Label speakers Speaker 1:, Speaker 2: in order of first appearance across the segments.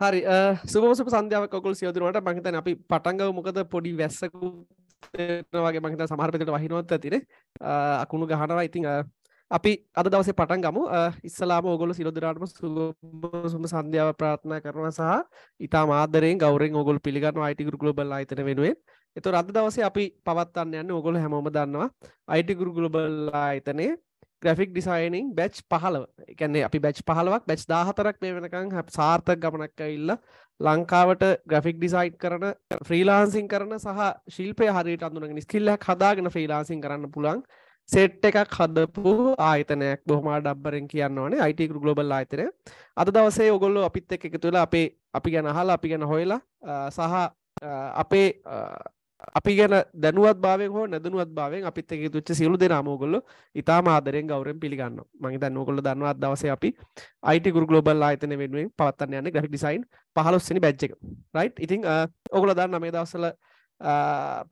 Speaker 1: හරි සුබසුප සන්ධාව කොල් සියදුරට මහිතන අපි පටන්ගව මොකද පොඩි වැස්සකු වගේ මහිත සමහරපතට වහිනොත් තින අකුණු ගහනවා ඉතිං අපි අද දවසේ පටන් ගමු ඉස්සලාම ඔගොල සිරදුරාටම සුම සන්ධ්‍යාව ප්‍රාත්නා කරනවා සහ ඉතා මාදරෙන් ගෞරෙන් ඔගොල් පිළිගන්න අයිටිගරු ගලබල් අයිතන වෙනුවෙන් එතු රද දවසේ අපි පවත්වන්න යන්න ඔගොල හැමෝම දන්නවා අයිටිගුරු ගලබල් අයිතනේ ග්‍රෆික් ඩිසයිනිං බැච් පහලව එකන්නේ අපි බැච් පහලවක් බැච් දාහතරක් මේ වෙනකං හ සාර්ථක ගමනක් ඉල්ල ලංකාවට ග්‍රෆික් ඩිසයින් කරන ෆ්‍රීලාන්සින් කරන සහ ශිල්පය හරිට අඳුනගෙන ස්කිල්ලක් හදාගෙන ෆ්‍රීලාන්සින් කරන්න පුළන් සෙට් එකක් හදපු ආයතනයක් බොහමා ඩබ්බරෙන් කියන්නවනේ අයිටකු ගලොබල් ආයතනය අද දවසේ ඔගොල්ලු අපිත් එක් එක තුළ අපේ අපි ගැන හල් අපි ගැන හොයලා සහ අපේ අපි ගැන දැනුවත් භාවය හෝ නැදනුවත් භාවෙන් අපිත් එක තුච්ච සියලු දෙනාමෝගොල්ල ඉතා මාදරෙන් ගෞරෙන් පිළිගන්න මගේ දැන්නකොල දන්නවත් දවස අපි අයිට ගුරු ගලෝබල් ආයතන වෙනුවෙන් පවත්තන්න යන්න ග්‍රහි ඩිසයින් පහලොස්සනි බැජ්ජක රයි් ඉතිං ඔගොල දන්න මේ දවසල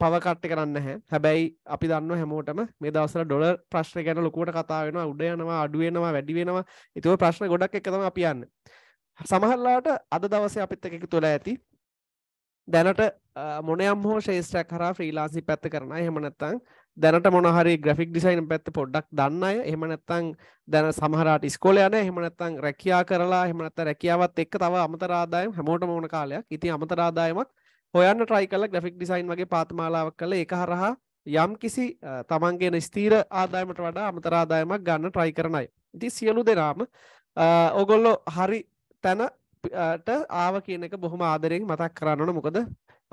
Speaker 1: පවකට්ට කරන්න හැ හැබැයි අපි දන්න හැමෝටම මේ දවසර ඩොල ප්‍රශ්න ගැන ලොකුවට කතාාවෙන උඩයනවා අඩුවෙනවා වැඩිවෙනවා ඉතුව ප්‍රශ්න ගොඩක් එකතම අපියන්න සමහල්ලාට අද දවස අපිත් එක තුළ ඇති දැනට මොනයම් හෝ ශේෂ්‍රයක් හර ්‍රීලාසි පැත්ත කරන හෙමනැත්තං දැනට මොනහරි ග්‍රෆික් ඩිසයින් පැත්ත පොඩ්ඩක් දන්න අය එහමනැත්තං දැන සමහරට ස්කෝල යන එහමනැත්තං රැකයා කරලා එහමනත්ත රැකියාවත් එක් තව අමතරාදායම් හැමෝට මොන කාලයක් ඉති අමතරාදායමක් හොයන්න ට්‍රයි කල ග්‍රෆික් ඩිසයින් වගේ පාත්මාලාවක් කළ එක හරහා යම් කිසි තමන්ගේන ස්තීර ආදායමට වඩා අමතරාදායමක් ගන්න ට්‍රයි කරනයි ඉති සියලු දෙනාම ඔගොල්ලො හරි තැන ට ආව කියනක බොහොම ආදරයෙන් මතක් කරන්නන මොකද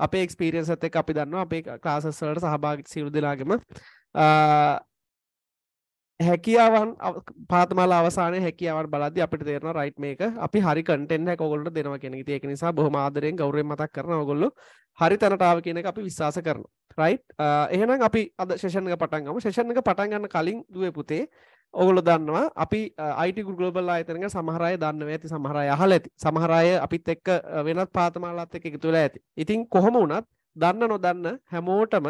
Speaker 1: අපේ එක්ස්පිරියන්ස් ඇතෙක් අපි දන්න අපේ ක්ලාසස්වලට සහභාගි සිරුදලාගම හැකියාවන් පාතමල අවසාන හැකියාවන් බලද අපට තේරන රයිට් මේක අපි හරි කටෙන් හැකොලට දෙනව කෙනෙ ඒක නිසා බොහම ආදරයෙන් ගෞරය මතක් කරන ගොල්ල හරි තැනටාව කියනක අපි විශ්වාස කරන රයි් එහෙනම් අපි අද ශෂණක පටන්ගම ශෂණක පටන්ගන්න කලින් දුව පුතේ ඔගොල දන්නවා අපි අයිටිකු ගලබල් අයතනක සමහරය දන්නව ඇති සමහරය අහල ඇති සමහරය අපිත් එක්ක වෙනත් පාතමාලාත් එක තුළ ඇති ඉතින් කොහොම වනත් දන්න නොදන්න හැමෝටම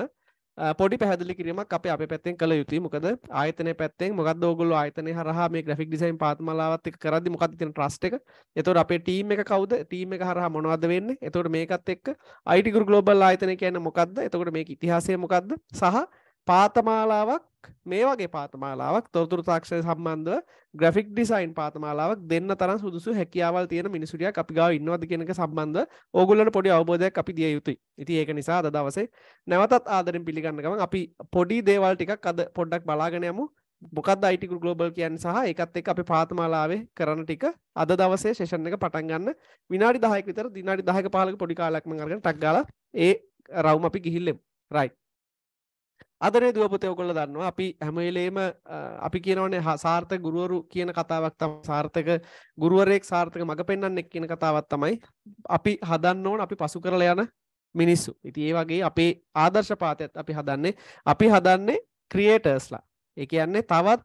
Speaker 1: පොඩි පැදිලි කිරීමක් අප අප පැත්තෙන් කළ යුතු මොකද ආයතන පැත්තෙන් මොකද ඔගොල අයතන හරහා මේ ග්‍රෆික් ිසයින් පාත්මලාවත් එක කරදි මොකද තින ට්‍රස්ට එක එතොට අපේ ටීම් එක කවද ටීම එක හරහා මොනවද වෙන්න එතොට මේකත් එක් අයිටිකු ගලෝබල් ආයතන කියන මොකක්ද එතකොට මේ ඉතිහාසය මොකක්ද සහ පාතමාලාවක් මේ වගේ පාතමාලාවක් තොරතුරු තාක්ෂය සම්බන්ධ ග්‍රෆික් ඩිසයින් පාතමාලාවක් දෙන්න තරම් සුදුසු හැකියාවල් තියෙන මිනිසුරිය අපි ගාව ඉන්නවද කියනක සම්බන්ධ ඕගුල්ලට පොඩි අවබෝධයක් අපි දිය යුතුයි ඉති ඒක නිසා අද දවසේ නැවතත් ආදරෙන් පිළිගන්නකම අපි පොඩි දේවල් ටිකක් අද පොඩ්ඩක් බලාගෙන යමු මොකක්ද අයිටිකු ගලෝබල් කියන් සහ එකත් එක් අපි පාතමාලාවේ කරන ටික අද දවසේ ශේෂණ එක පටන්ගන්න විනාඩි දහයක විතර දිනාඩි දහක පාලක පොඩි කාලක්ම අරගෙන ටක්ගාල ඒ රවම අපි ගිහිල්ලෙම් රයිට් අදරේ දුවපතය ඔකොල දන්නවා අපි හැමවෙලේම අපි කියනවනේ සාර්ථ ගුරුවරු කියන කතාවක් තම සාර්ථක ගුරුවරයෙක් සාර්ථක මඟ පෙන්න්න එක් කියන කතාවත් තමයි අපි හදන්න ඕන අපි පසු කරල යන මිනිස්සු ඉති ඒ වගේ අපේ ආදර්ශ පාතයත් අපි හදන්නේ අපි හදන්නේ ක්‍රියේටර්ස්ලා එක යන්නේ තවත්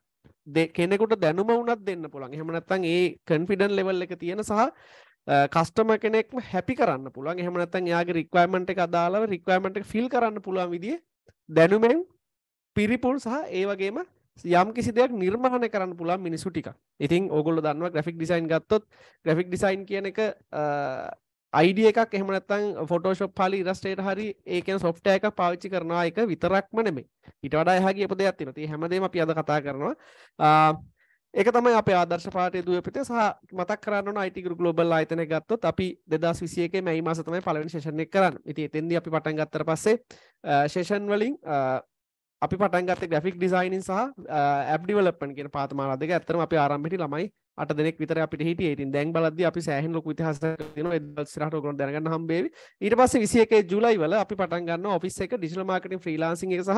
Speaker 1: කෙනෙකුට දැනුම වුණත් දෙන්න පුළන් හෙමනත්තන් ඒ කන්ෆිඩන් ලෙවල් එක තියෙන සහ කස්ටම කෙනෙක් හැපි කරන්න පුළුවන් එහමනත්තන් යාගේ රික්වයිමට එක අදාලව රික්වයිමට ෆිල් කරන්න පුළුවන් විදිිය දැනුමෙන් පිරිපුන් සහ ඒ වගේම යම් කිසි දෙයක් නිර්මාණය කරන්න පුළන් මිනිසු ටික ඉතින් ඔගොල්ල දන්නවා ග්‍රෆික් ඩිසයින් ගත්තොත් ග්‍රෆික් ඩිසයින් කියන එක අයිඩිය එකක් එහමනත්තන් ෆොටෝශප් හලි රස්ටේට හරි ඒකන සොෆ්ට එක පාවිච්චි කරනවා එක විතරක්ම නෙමේ ඉට වඩා හගේ පදයක් තිනති හැමදේම අපි අද කතා කරනවා ඒක තමයි අප ආදර්ශ පාටය දුව පිත සහ මතක් කරන්න අයිතිකරු ගලෝබල් අයතන ගත්තොත් අපි දෙදස් විසියක මයි මාසතමයි පලවෙනි ශේෂණය කරන්න ඉති එතෙන්දි අපි පටන් ගත්තර පස්සේ ශේෂන් වලින් අපි පටන්ගත ග්‍රික් ඩිසයිනින් සහ ඇබ්ඩිවලපන් කියෙන පාතමාරදක ඇතරම අපි ආරම්මිටි ළමයි අට දෙනෙක් විතර අපිට හිට ඉතින් දැන් බලද අපි සෑහන් ලොක විහස රට ගොන් දැනගන්න හම්බේ ඊට පස්ස විසියක ජුලයි වල අපි පටන්ගන්න ඔෆිස් එක ඩිසිල් මාකටින් ්‍රීලාන්සිගේ සහ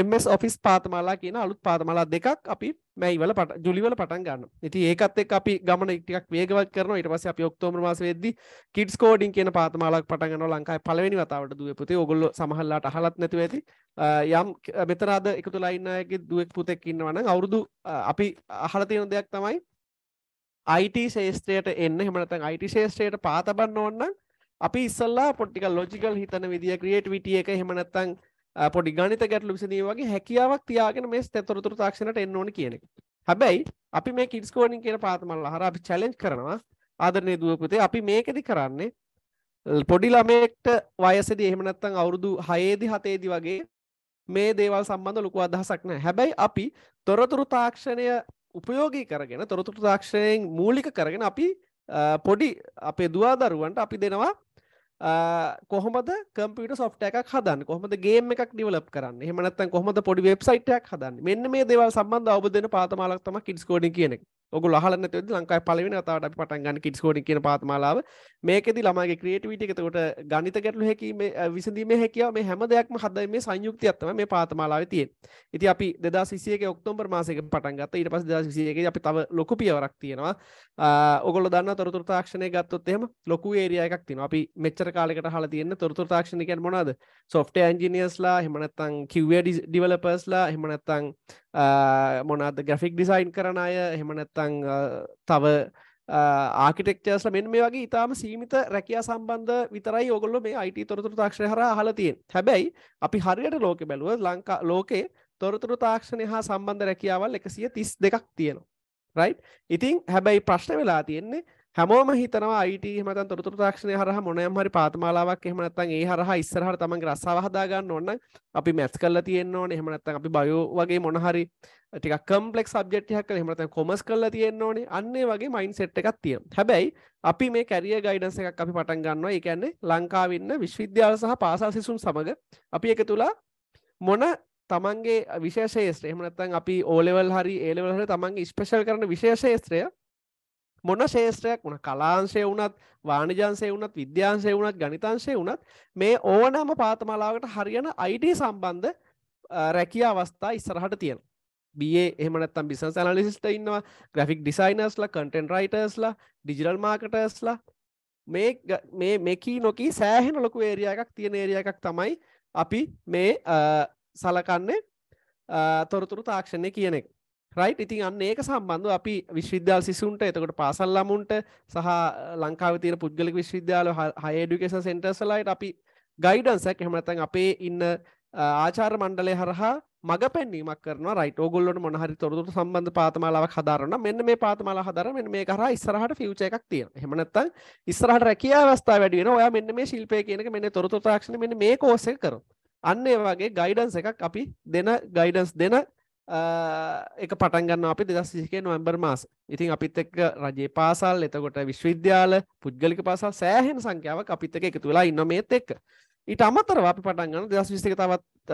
Speaker 1: එමස් ඔෆිස් පාතමාලා කියන අලුත් පාතමලා දෙකක් අපි මැයිවල පට ජුලිවල පටන් ගන්න ඉති ඒකත් එක් අපි ගමන ටික් වේගවත් කරන ඉට පස අප ඔක්තෝම මාස වෙද කිටස් කෝඩින් කියන පාතමාලක් පටගන ලංකායි පලවෙනි වතාවට දුව පුතේ ඔගොල්ල සමහල්ලාට අහලත් නැතිව ඇති යම් මෙතරාද එකතු ලයින්නගේ දුවෙක් පුතෙක් ඉන්නවන අවුරුදු අපි අහලතියන දෙයක් තමයි අයිට ශේෂත්‍රයට එන්න හෙමනත අයිට ශේෂත්‍රයට පාතබන්න ඕන්න අපි ඉස්සල්ලා පොට්ටිකල් ලෝජිකල් හිතන විදිිය ක්‍රියට් විටිය එක හෙමනත්තං පොඩි ගනිත ගැටලු විසදී වගේ හැකියාවක් තියාගෙන මේ තොරතුර තාක්ෂණයට එන්න ඕන කියන එක. හැබැයි අපි මේ කිඩ්ස් කෝඩින් කියන පාතමල්ල හර අපි චැලෙන්ජ් කරනවා ආදරණීය දුව පුතේ අපි මේකෙදි කරන්නේ පොඩි ළමයෙක්ට වයසේදී එහෙම නැත්නම් අවුරුදු 6 දී 7 දී වගේ මේ දේවල් සම්බන්ධ ලොකු අදහසක් නැහැ. හැබැයි අපි තොරතුරු තාක්ෂණය උපයෝගී කරගෙන තොරතුරු තාක්ෂණයෙන් මූලික කරගෙන අපි පොඩි අපේ දුවා දරුවන්ට අපි දෙනවා කොහොමද කම්පිට සොෆ්ට එකක් හදන්න කොහොමද ගේම එකක් ඩිවලප් කරන්න එහමනත්තන් කොහොමද පොඩි වෙබ්සයිට් එකක් හදන්න මෙන්න මේ දේවල් සම්බන්ධ අවබදන පාතමාලක් තම කිඩස්කෝඩි කියනෙක් ඔගු ලහලන්න ත ලංකායි පලවෙන අතාවට අපි පටන් ගන්න කිටස් කෝඩි කියන පාත්මාලාව මේකෙද ළමගේ ක්‍රේටවිට එකතකොට ගනිත ගැටලු හැකීම විසඳීම හැකියාව මේ හැම දෙයක්ම හද මේ සංයුක්ති අත්තම මේ පාතමාලාව තියෙන් ඉති අපි දෙදා සිසියක ඔක්තෝම්බර් මාසක පටන් ගත ඉට පස් දසිසියක අපි තව ලොකු පියවරක් තියෙනවා ඔගොල දන්න තොරතුර තාක්ෂණය ගත්තොත් එම ලොකු ඒරිය එකක් තින අපි මෙච්චර කාලෙකට හලා තියන්න තොරතුර තාක්ෂණකැන් මොනද සොෆ්ට ඇන්ජිනියස්ලා හෙමනත්තං කිවේ ඩිවලපස්ලා හෙමනත්තං මොනද ග්‍රෆික් ඩිසයින් කරන අය හෙමනත්තං නැත්තං තව ආකිටෙක්ටර්ස්ල මෙන් මේ වගේ ඉතාම සීමිත රැකයා සම්බන්ධ විතරයි ඔගොල්ල මේ අයිට තොරතුර තාක්ෂණ හර හලතියෙන් හැබැයි අපි හරියට ලෝක බැලුව ලංකා ලෝකේ තොරතුරු තාක්ෂණය හා සම්බන්ධ රැකියාවල් එකසිය තිස් දෙකක් තියෙනවා රයි් ඉතින් හැබැයි ප්‍රශ්න වෙලා තියෙන්නේ හැමෝම හිතනවා අයිට මත තොරතුර තාක්ෂණය හරහ මොනයම් හරි පාතමාලාවක් එහමනත්තන් ඒ හරහ ඉස්සරහට තමන් රස්සාවහදාගන්න ඕන්න අපි මැස් කල්ල තියෙන්න්න ඕන එහමනත්ත අපි බයෝ වගේ මොනහරි ටික කම්පලෙක් සබ්ෙට්හක් හමත කොමස් කල්ල තියෙන්න්න ඕනේ අන්නේ වගේ මයින් සෙට් එකක් තිය හැබැයි අපි මේ කැරිය ගයිඩන්ස එකක් අපි පටන් ගන්නවා එකන්නේ ලංකාවන්න විශ්විද්‍යාල සහ පාසල් සිසුන් සමඟ අපි එක තුලා මොන තමන්ගේ විශේෂේත්‍රය එහමනත්තන් අපි ඕලෙවල් හරි ඒලවල තමන්ගේ ස්පේෂල් කරන විශේෂේත්‍රය මොන ශේෂත්‍රයක් වන කලාංශය වනත් වානිජන්සේ වනත් විද්‍යාන්සේ වනත් ගනිතංශය වනත් මේ ඕනෑම පාතමලාවට හරියන අයිඩ සම්බන්ධ රැකිය අවස්ථා ඉස්සරහට තියෙන බේ එහමනත්තම් බිසන් සැනලිසිට ඉන්නවා ග්‍රෆික් ඩිසයිනස්ලා කටන් රයිටර්ස්ලා ඩිජිරල් මාකටර්ස්ලා මේ මේකී නොකී සෑහෙන ලොකු ඒරිය එකක් තියෙන ඒරිය එකක් තමයි අපි මේ සලකන්නේ තොරතුරු තාක්ෂණය කියන එක රයිට් ඉතින් අන්න ඒක සම්බන්ධ අපි විශ්විද්‍යාල සිසුන්ට එතකොට පාසල්ලමුන්ට සහ ලංකාවතීර පුද්ගලික විශ්විද්‍යාල හයඩුකේෂන් සෙන්ටර්සලයිට අපි ගයිඩන්සැක් එහමතන් අපේ ඉන්න ආචාර මණ්ඩලය හරහා මග පැන්නීමක් කරන රයිට ගොල්ලොට මොහරි තොරතුට සම්බන්ධ පාතමාලාවක් හදාරන මෙන්න මේ පාතමාල හදරම මේ කර ඉස්සරහට ෆියච එකක් තිය හෙමනත්ත ඉස්සරහට රැකිය අවස්ථාව වැඩියෙන ඔයා මෙන්න මේ ශිල්පය කියනක මෙන්න තොරතු තාක්ෂණ මෙන්න මේ කෝසය කරු අන්න වගේ ගයිඩන්ස එකක් අපි දෙන ගයිඩන්ස් දෙන එක පටන්ගන්න අපි දෙදස් සිහිකේ නොවම්බර් මාස ඉතින් අපිත් එක්ක රජේ පාසල් එතකොට විශ්වවිද්‍යාල පුද්ගලික පාසල් සෑහෙන සංඛ්‍යාවක් අපිත් එක එකතු වෙලා ඉන්න මේත් එක්ක ඊට අමතරව අපි පටන්ගන්න දෙදස් විසික තවත්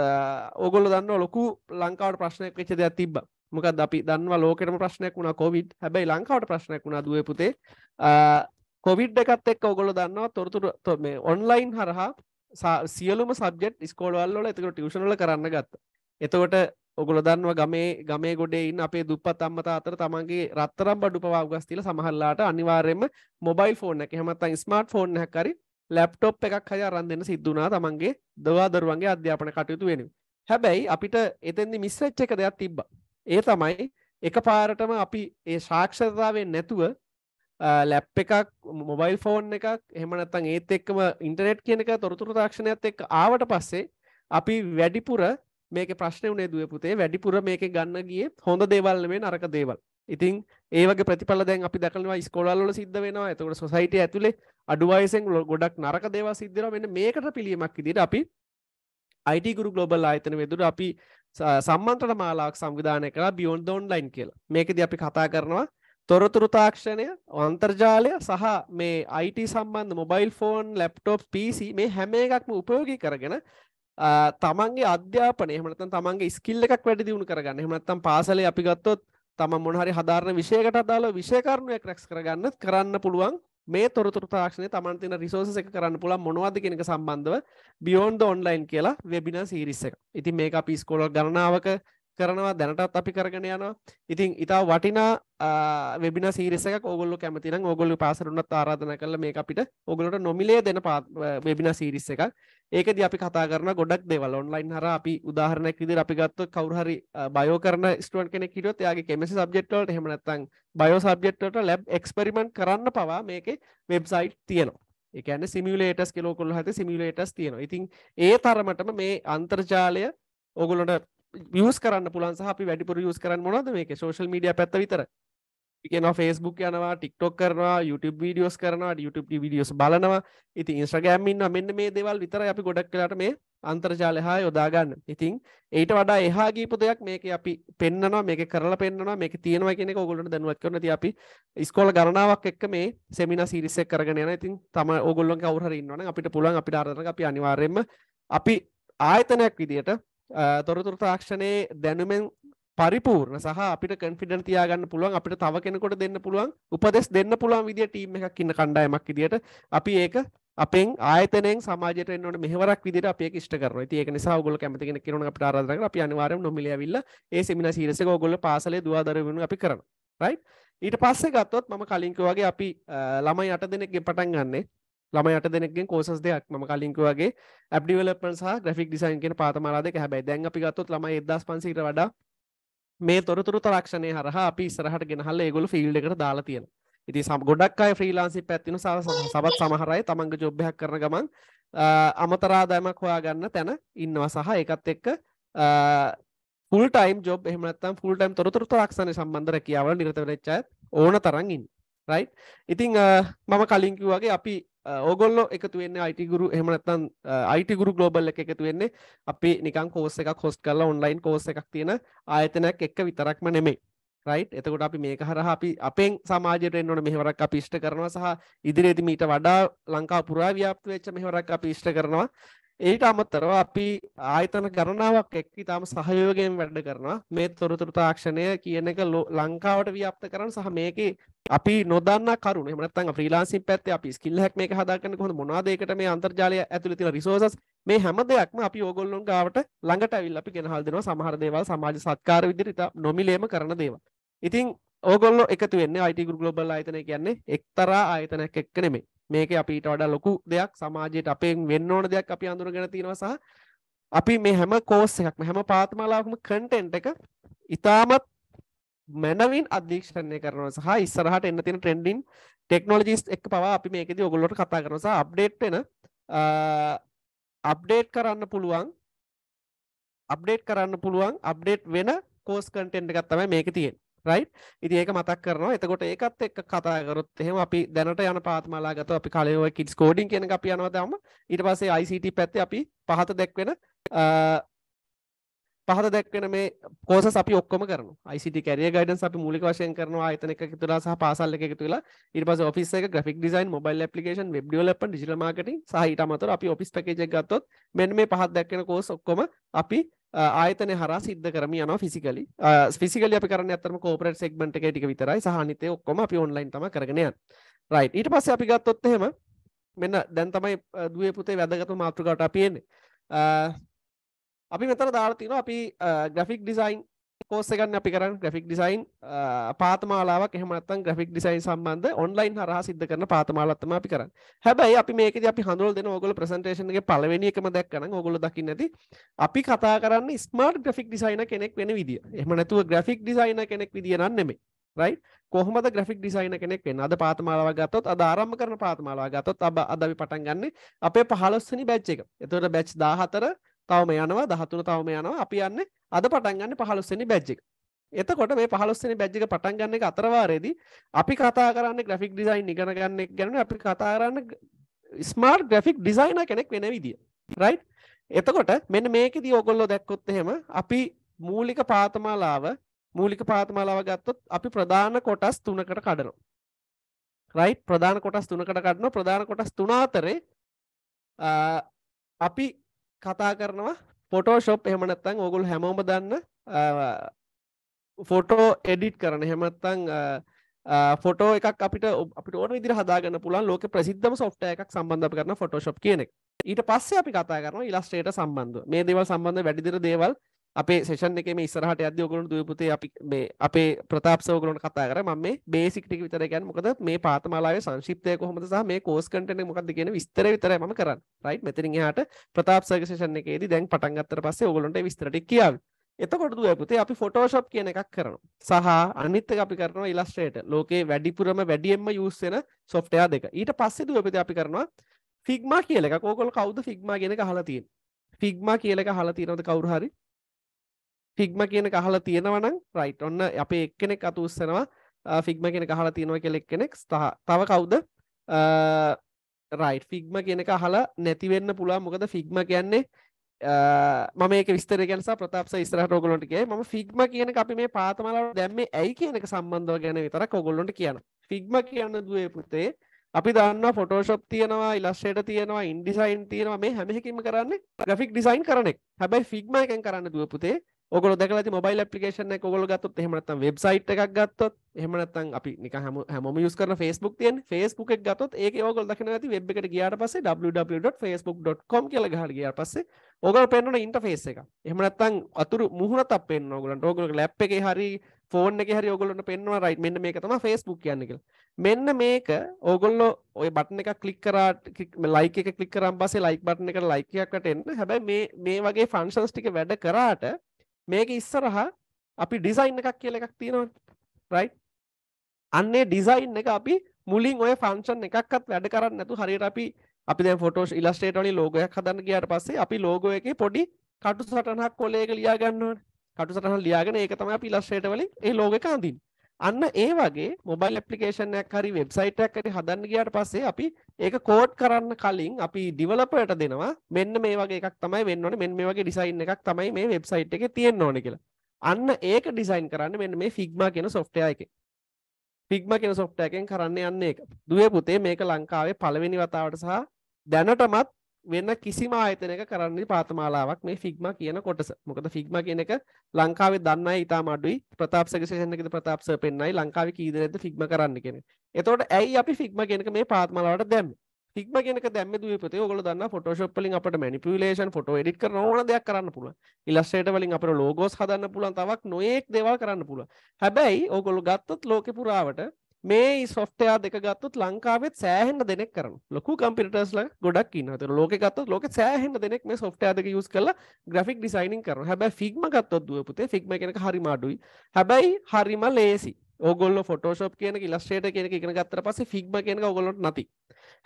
Speaker 1: ඕගොල්ල දන්න ලොකු ලංකාවට ප්‍රශ්නයක් වෙච්ච දෙයක් තිබ්බ මොකද අපි දන්නවා ලෝකෙටම ප්‍රශ්නයක් වුණා කොවිඩ් හැබැයි ලංකාවට ප්‍රශ්නයක් වුණා දුවේ පුතේ කොවිඩ් එකත් එක්ක ඔගොල්ලෝ දන්නවා තොරතුරු මේ ඔන්ලයින් හරහා සියලුම සබ්ජෙට් ස්කෝල්වල්ල එතකට ටියෂනල කරන්න ගත්ත එතකොට ඔගොල දන්නවා ගමේ ගමේ ගොඩේ ඉන්න අපේ දුප්පත් අම්මතා අතර තමන්ගේ රත්තරම් බඩු පවා උගස්තිල සමහල්ලාට අනිවාර්යෙන්ම මොබයිල් ෆෝන් එක හැමත්තන් ස්මර්ට් ෆෝන් හැකරි ලැප්ටොප් එකක් හය අරන් දෙන්න සිද්ධුනා තමන්ගේ දවාදරුවන්ගේ අධ්‍යාපන කටයුතු වෙන හැබැයි අපිට එතෙන්දි මිස්රච්ච එක දෙයක් තිබ්බ ඒ තමයි එක පාරටම අපි ඒ ශාක්ෂතාවෙන් නැතුව ලැප් එකක් මොබයිල් ෆෝන් එකක් එහමනත්තන් ඒත් එක්කම ඉන්ටනෙට් කියනක තොරතුර තාක්ෂණයක්ත් එක් ආවට පස්සේ අපි වැඩිපුර මේක ප්‍රශ්න වනේ දුව පුතේ වැඩිපුර මේක ගන්න ගිය හොඳ දේවල් මේ නරක දේවල් ඉතින් ඒවගේ ප්‍රතිඵල දැන් අපි දකනවා ස්කොලල්ල සිද්ධ වෙනවා ඇතකට සොසයිට ඇතුළේ අඩුවයිසෙන් ගොඩක් නරක දේවා සිද්ධර වන්න මේකට පිළියමක් ඉදිට අපි අයිටගුරු ගලෝබල් අයතන වෙදුර අපි සම්මන්ත්‍රට මාලාක් සංවිධානය කලා බියොන් ෝන්ලයින් කියල මේකද අපි කතා කරනවා තොරතුරු තාක්ෂණය අන්තර්ජාලය සහ මේ අයිට සම්බන්ධ මොබයිල් ෆෝන් ලැප්ටෝප් පිසි මේ හැම එකක්ම උපයෝගී කරගෙන තමන්ගේ අධ්‍යාපන එහමනතන් තමන්ගේ ස්කිල්ල එකක් වැඩි දියුණු කරගන්න එහමනත්තම් පාසල අපි ගත්තොත් තම මොනහරි හදාරණ විෂයකට අදාල විෂයකරණයක් රැක්ස් කරගන්න කරන්න පුළුවන් මේ තොරතුර තාක්ෂණය තමන් තින රිසෝස එක කරන්න පුළන් මොනවද කෙනක සම්බන්ධව බියෝන්ද ඔන්ලයින් කියලා වෙබින සීරිස් එක ඉතින් මේක අපි ස්කෝල ගණනාවක කරනවා දැනටත් අපි කරගෙන යනවා ඉතින් ඉතා වටිනා වෙබින සිරිසක ඔගොල්ල කැමතින ඔගොල්ල පාසරුනත් ආරාධන කල මේ අපිට ඔගොලට නොමිලේ දෙන පා වෙබින සිරිස් එක ඒකද අපි කතා කරන ගොඩක් දෙවල් ඔන්ලයින් හර අපි උදාහරණයක් විදි අපි ගත්ත කවරහරි බයෝ කරන ස්ටුවන් කෙනෙ කිරොත් යාගේ කෙමසි සබ්ෙට්වලට හෙමනත්තං බයෝ සබ්ෙට්ට ලැබ් එක්ස්පරිමෙන්ට් කරන්න පවා මේක වෙබ්සයිට් තියෙනවා එකන සිමිලේටස් කෙලෝකොල් හත සිමිලේටස් තියෙනවා ඉතින් ඒ තරමටම මේ අන්තර්ජාලය ඔගුලොට යස් කරන්න පුළන් සහි වැඩිපුර යස් කරන්න මොනද මේක සෝශල් මීඩිය පැත්ත විතර කියන ෆස්බුක් යනවා ටික්ටොක් කරනවා YouTube වීඩියෝස් කරනවා YouTube විඩියෝස් බලනවා ඉති ඉස්්‍රගෑම්මින්න මෙන්න මේ දෙවල් විතර අපි ගොඩක් කලාට මේ අන්තර්ජාලය හා යොදාගන්න ඉතින් ඒට වඩා එහා ගීපු දෙයක් මේක අපි පෙන්න්නවා මේක කරලා පෙන්න්නවා මේක තියෙනවා කියෙක ඔගොලට දැනුවක් කරනති අපි ස්කෝල ගණනාවක් එක්ක මේ සෙමින සිරිසෙක් කරගෙන ඉතින් තම ඔගොල්ලන් කවරහරන්නවන අපිට පුළන් අපිට අරක අපි අනිවාර්යෙන්ම අපි ආයතනයක් විදියට තොරතුර තාක්ෂණයේ දැනුමෙන් පරිපූර්ණ සහ අපිට කන්ෆිඩන් තියාගන්න පුළුවන් අපිට තව කෙනකොට දෙන්න පුළුවන් උපදෙස් දෙන්න පුළුවන් විදිිය ටීම් එකක් ඉන්න කණ්ඩායමක් විදිට අපි ඒක අපෙන් ආයතනෙන් සමාජයට එන්නට මෙහවරක් විදිට අපේ ෂ්ට කරන ඒක නිසා ගොල කැමතිගෙන කරන අප ආරදර අප අනිවාරම නොමිලවිල්ල ඒ සෙමින සිරස ගොල්ල පාසලේ දවාදරවුණු අපි කරන රයි් ඊට පස්සේ ගත්තොත් මම කලින්ක වගේ අපි ළමයි අට දෙනෙක්ගේ පටන් ගන්නේ ළමයට දෙනෙක්ගෙන් කෝසස් දෙයක් ම කලින්කුවගේ ඇප්ඩිවලපන් සහ ග්‍රික් ිසයින් කියෙන පාතමාලාදක හැබැයි දැන් අපි ගත්තොත් ලම එදස් පන්සිට වඩා මේ තොරතුරු තරක්ෂණය හරහා අපි ඉස්සරහට ගෙනහල්ල ඒගොල ෆිල්ඩ එකට දාලා තියෙන ඉති සම් ගොඩක් අයි ්‍රීලාන්සි පැත්තින සහ සබත් සමහරයි තමන්ග ජොබ්බයක් කරන ගමන් අමතරාදෑමක් හොයාගන්න තැන ඉන්නවා සහ එකත් එක්ක ෆල් ටයිම් ජොබ් එහමත්තම් ෆල් ටයිම් තොරතුර තරක්ෂණය සම්බන්ධර කියාව නිරත වෙච්චත් ඕන තරන්ගින් රයි් ඉතිං මම කලින්කිවගේ අපි ඕගොල්ලො එකතු වෙන්න අයිටිගුරු එහමනත්තන් අයිටිගුරු ගලෝබල් එක එකතු වෙන්නේ අපි නිකන් කෝස එකක් හොස් කරලා ඔන්ලයින් කෝස එකක් තියෙන ආයතනයක් එක්ක විතරක්ම නෙමේ රයිට් එතකොට අපි මේක හරහා අපි අපෙන් සමාජයට එන්න ඕන මෙහෙවරක් අපි ඉෂ්ට කරනවා සහ ඉදිරියේදී මීට වඩා ලංකා පුරා ව්‍යාප්ත වෙච්ච මෙහෙවරක් අපි ඉෂ්ට කරනවා ඊට අමතරව අපි ආයතන ගණනාවක් එක් ඉතාම සහයෝගයෙන් වැඩ කරනවා මේ තොරතුරු තාක්ෂණය කියන එක ලංකාවට ව්‍යාප්ත කරන්න සහ මේකේ අපි නොදන්න කරුණු එහෙම නැත්නම් ෆ්‍රීලාන්සින් පැත්තේ අපි ස්කිල් හැක් මේක හදාගන්න කොහොමද මොනවාද ඒකට මේ අන්තර්ජාලය ඇතුලේ තියෙන රිසෝසස් මේ හැම දෙයක්ම අපි ඕගොල්ලොන් ගාවට ළඟට ඇවිල්ලා අපි ගෙනහල් දෙනවා සමහර දේවල් සමාජ සත්කාර විදිහට නොමිලේම කරන දේවල්. ඉතින් ඕගොල්ලෝ එකතු වෙන්නේ IT Global ආයතනය කියන්නේ එක්තරා ආයතනයක් එක්ක නෙමෙයි. මේක අපිට වඩා ලොකු දෙයක් සමාජයට අපෙන් වෙන්න ඕන දෙයක් අපි අඳුරගෙන තියෙනවා සහ අපි මේ හැම කෝස් එකක්ම හැම පාත්මාලාවකම කන්ටෙන්ට් එක ඉතාමත් මැනවින් අධීක්ෂණය කරන සහ ඉස්සරහට එන්න තියෙන ට්‍රෙන්ඩින් ටෙක්නෝලජිස් එක පවා අපි මේකදී ඔගොල්ලොට කතා කරන සහ අප්ඩේට් වෙන අප්ඩේට් කරන්න පුළුවන් අප්ඩේට් කරන්න පුළුවන් අප්ඩේට් වෙන කෝස් කන්ටෙන්ට් එකක් තමයි මේක තියෙන්නේ රයිට් ඉතින් ඒක මතක් කරනවා එතකොට ඒකත් එක්ක කතා කරොත් එහෙම අපි දැනට යන පාතමාලාගතව අපි කලින් ඔය කිඩ්ස් කෝඩින් කියන එක අපි යනවා දැම්ම ඊට පස්සේ ICT පැත්තේ අපි පහත දැක්වෙන පහත දැක්වෙන මේ කෝසස් අපි ඔක්කොම කරනවා ICT career guidance අපි මූලික වශයෙන් කරනවා ආයතන එක එකතු වෙලා සහ පාසල් එක එකතු වෙලා ඊට පස්සේ office එක graphic design mobile application web development digital marketing සහ ඊට අමතරව අපි office package එක ගත්තොත් මෙන්න මේ පහත දැක්වෙන course ඔක්කොම අපි ආයතන හර සිද්ධ කරම යන ෆිසිකලි ෆිසිකල අපි කරන අතම කෝපරට සෙක්මට එක ටික විතරයි සහනිතය ඔක්කොම අපි ඔන්ලයින් තම කරගනය රයි ඊට පස්ස අපි ගත්තොත් එහෙම මෙන්න දැන් තමයි දුව පුතේ වැදගතු මාතෘකට අපියෙන්නේ අපි මෙතර දාර්තින අපි ග්‍රෆික් ඩිසයින් කෝස්ස එකන්න අපි කරන්න ග්‍රෆික් ඩිසයින් පාතමාලාවක් එහමත්තන් ග්‍රෆික් ඩිසයින් සම්බන්ධ ඔන්ලයින් හරහ සිද්ධ කරන පාතමාලත්තම අපි කරන්න හැබැයි අපි මේක අපි හඳුල් දෙන ඔගොල ප්‍රසන්ටේෂන්ගේ පලවෙනි එකම දැක්කන ඔගොල දකි නැති අපි කතා කරන්න ස්මාර්ට් ග්‍රෆික් ඩිසයින කෙනෙක් වෙන විදිිය එම නැතුව ග්‍රෆික් ඩිසයින කෙනෙක් විදිියනන්නෙමේ රයි කොහමද ග්‍රෆික් ඩිසයින කෙනෙක් වෙන අද පාතමාලාව ගත්තොත් අද ආරම්ම කරන පාතමාලාව ගත්තොත් අබ අදවි පටන් ගන්න අපේ පහලොස්සනි බැච්ච එක එතුවට බැච් දාහතර තවම යනවා 13 තවම යනවා අපි යන්නේ අද පටන් ගන්න 15 වෙනි බැච් එක. එතකොට මේ 15 වෙනි බැච් එක පටන් ගන්න එක අතරවාරයේදී අපි කතා කරන්නේ graphic design ඉගෙන ගන්න එක ගැන අපි කතා කරන්නේ smart graphic designer කෙනෙක් වෙන විදිය. right? එතකොට මෙන්න මේකෙදී ඔයගොල්ලෝ දැක්කොත් එහෙම අපි මූලික පාතමාලාව මූලික පාතමාලාව ගත්තොත් අපි ප්‍රධාන කොටස් තුනකට කඩනවා. right? ප්‍රධාන කොටස් තුනකට කඩනවා ප්‍රධාන කොටස් තුන අතරේ අපි කතා කරනවා පොටෝශොප් එහෙමනත්තං ඔගුල් හැමෝම දන්න ෆොටෝ එඩිට් කරන හෙමත්තං ෆොටෝ එකක් අපිට අපට ඕන විදිර හදාගන්න පුළන් ලෝක ප්‍රසිද්ධම සොෆ්ට එකක් සම්බන්ධ කරන ෆොටෝශප් කියනෙක් ඊට පස්සේ අපි කතා කරන ඉලස්ටේට සම්බන්ධ මේ දේවල් සම්බන්ධ වැඩිදිර දේවල් අපේ සේෂන් එක මේ ඉස්සරහට අද ඔගලන්ට දපුතේ අපි මේ අපේ ප්‍රතාප්සව ගලන්ට කතා කර ම මේ බේසික්ටික විතර ගැන් මොකද මේ පාතමාලාවේ සංශිප්තය කොහොමද සහ මේ කෝස් කටන මොකද කියන විස්තර විතර ම කරන්න රයි් මෙතරින් හට ප්‍රතාප්සක ෂන් එකේද දැන් පටන්ගත්තර පස්සේ ඔගලන්ට විස්තරටි කියාව එතකොට දුවපුතේ අපි ෆොටෝශප් කියන එකක් කරනවා සහ අනිත්තක අපි කරනවා ඉලස්ට්‍රේට ලෝකේ වැඩිපුරම වැඩියෙන්ම යුස්සෙන සොෆ්ටයා දෙක ඊට පස්සේ දුවපති අපි කරනවා ෆික්ම කියලක කෝකොල් කවුද ෆික්ම කියනක හලතියෙන් ෆික්ම කියලක හලතිනද කවරුහරි ෆිග්ම කියන කහලා තියෙනවනම් රයිට් ඔන්න අප එක්කෙනෙක් අතුස්සනවා ෆිග්ම කියෙන කහලා තියෙනව කෙලෙක් කෙනෙක් තව කවුද රයිට් ෆිග්ම කියනක හලා නැතිවෙන්න පුළුවන් මොකද ෆිග්ම කියන්නේ මම ඒක විස්තර ගැන ප්‍රතාප්ස ස්රහට ඔගොලොටගේ ම ෆිග්ම කියන අපි මේ පාතමලාව දැම්ම ඇයි කියනක සම්බන්ධව ගැන විතර කොගොල්ලොට කියන ෆිග්ම කියන්න දුවේ පුතේ අපි දන්න ෆොටෝශප් තියෙනවා ඉලස්සේට තියෙනවා ඉන්ඩිසයින් තියෙනවා මේ හැමහකිම කරන්න ග්‍රෆික් ඩිසයින් කරනෙක් හැබැයි ෆිග්ම එකෙන් කරන්න දුවපුතේ ඔගොල්ලෝ දැකලා ඇති මොබයිල් ඇප්ලිකේෂන් එක ඔගොල්ලෝ ගත්තොත් එහෙම නැත්නම් වෙබ්සයිට් එකක් ගත්තොත් එහෙම නැත්නම් අපි නිකන් හැමෝම යූස් කරන Facebook තියෙන Facebook එක ගත්තොත් ඒකේ ඔයගොල්ලෝ දකින්න ඇති web එකට ගියාට පස්සේ www.facebook.com කියලා ගහලා ගියාට පස්සේ ඔයගොල්ලෝ පෙන්වන ඉන්ටර්ෆේස් එක. එහෙම නැත්නම් අතුරු මුහුණතක් පෙන්වන ඔයගොල්ලන්ට ඔයගොල්ලෝ ලැප් එකේ හරි ෆෝන් එක හරි ඔගොල්ලොට පෙන්වා රයිට් මෙන්න මේක තම ෆස්බුක් කියන්නකල් මෙන්න මේක ඕගොල්ලො ඔය බටන එක කලික් කරාට ලයික එක කලික් කරම් පසේ ලයික් බටන එක ලයිකයක්කට එන්න හැබැයි මේ වගේ ෆන්ශන්ස් ටික වැඩ කරාට මේක ඉස්සරහා අපි ඩිසයින් එකක් කියලා එකක් තියෙනවනේ රයිට් අන්නේ ඩිසයින් එක අපි මුලින් ඔය ෆන්ක්ෂන් එකක්වත් වැඩ කරන්නේ නැතු හරියට අපි අපි දැන් ෆොටෝස් ඉලස්ට්‍රේටර් වලින් ලෝගෝයක් හදන්න ගියාට පස්සේ අපි ලෝගෝ එකේ පොඩි කටු සටහනක් කොලේක ලියා ගන්න ඕනේ කටු සටහන ලියාගෙන ඒක තමයි අපි ඉලස්ට්‍රේටර් වලින් ඒ ලෝගෝ එක අඳින්නේ අන්න ඒ වගේ මොබයිල් ඇප්ලිකේෂන් එකක් හරි වෙබ්සයිට් එකක් හරි හදන්න ගියාට පස්සේ අපි ඒක කෝඩ් කරන්න කලින් අපි ඩිවලොපර්ට දෙනවා මෙන්න මේ වගේ එකක් තමයි වෙන්න ඕනේ මෙන්න මේ වගේ ඩිසයින් එකක් තමයි මේ වෙබ්සයිට් එකේ තියෙන්න ඕනේ කියලා. අන්න ඒක ඩිසයින් කරන්න මෙන්න මේ Figma කියන software එකේ. Figma කියන software එකෙන් කරන්න යන්නේ ඒක. දුවේ පුතේ මේක ලංකාවේ පළවෙනි වතාවට සහ දැනටමත් වෙන කිසිම ආයතනක කරන්න පාතමාලාවක් මේ ෆිග්ම කියන කොටස මොකද ෆිග්ම කියන එක ලංකාවේ දන්නයි ඉතා මඩුයි ප්‍රතාප්සකෂයනකද ප්‍රතාප්ස පෙන්න්නයි ලංකාව කීදනද ෆිග්ම කරන්න කෙන එතකොට ඇයි අපි ෆිග්ම කියෙනක මේ පාත්මලාවට දැම් ෆිග්ම කියෙනක දැම දපත ඔගල දන්න ෆොටෝශප්ලින් අපට මැනිපිලේෂන් ෆොට ඩි කරන දෙයක් කරන්න පුළ ඉලස්සේට වලින් අප ලෝගෝස් හදන්න පුළන් තවක් නොයෙක් දෙවල් කරන්න පුළ හැබැයි ඕගොලු ගත්තත් ලෝක පුරාවට මේ සොෆ්ටයා දෙක ගත්තුත් ලංකාවෙත් සෑහෙන්න්න දෙනෙක් කරන ලොකු කම්පිටස්ල ගොඩක් නත ලෝක ගත්ත ලෝක සෑහෙන්න්න දෙනෙක් මේ සොෆ්ටයාදක යුස් කල ග්‍රෆික් ඩිසයිනින් කරන හැබැ ෆික්ම ගත්තොත් දුව පුතේ ෆික්ම කෙනක හරි මාඩුයි හැබැයි හරිම ලේසි ඔගොල්ල ෆොටෝශප් කියන ලස්ටේට කියෙන ඉගෙන ගත්තර පස ෆික්ම කියෙන ඔගොලොට නති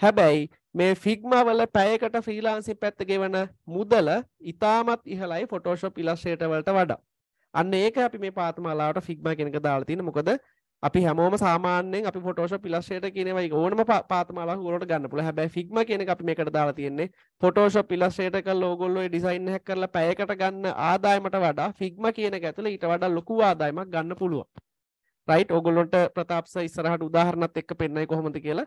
Speaker 1: හැබැයි මේ ෆික්ම වල පැයකට ෆ්‍රීලාන්සි පැත්තගේ වන මුදල ඉතාමත් ඉහලයි ෆොටෝශප් ඉලස්ටේට වලට වඩා අන්න ඒක අපි මේ පාතමාලාට ෆික්ම කෙනක දාලා තින මොකද අපි හැමෝම සාමාන්‍යෙන් අපි ෆොටෝෂොප් ඉලස්ට්‍රේටර් කියන එක ඕනම පාතමාලා හුවරට ගන්න පුළුවන්. හැබැයි Figma කියන එක අපි මේකට දාලා තියෙන්නේ ෆොටෝෂොප් ඉලස්ට්‍රේටර් කරලා ඕගොල්ලෝ ඒ ඩිසයින් එකක් කරලා පැයකට ගන්න ආදායමට වඩා Figma කියන එක ඇතුළේ ඊට වඩා ලොකු ආදායමක් ගන්න පුළුවන්. රයිට් ඕගොල්ලොන්ට ප්‍රතාප්ස ඉස්සරහට උදාහරණත් එක්ක පෙන්නයි කොහොමද කියලා.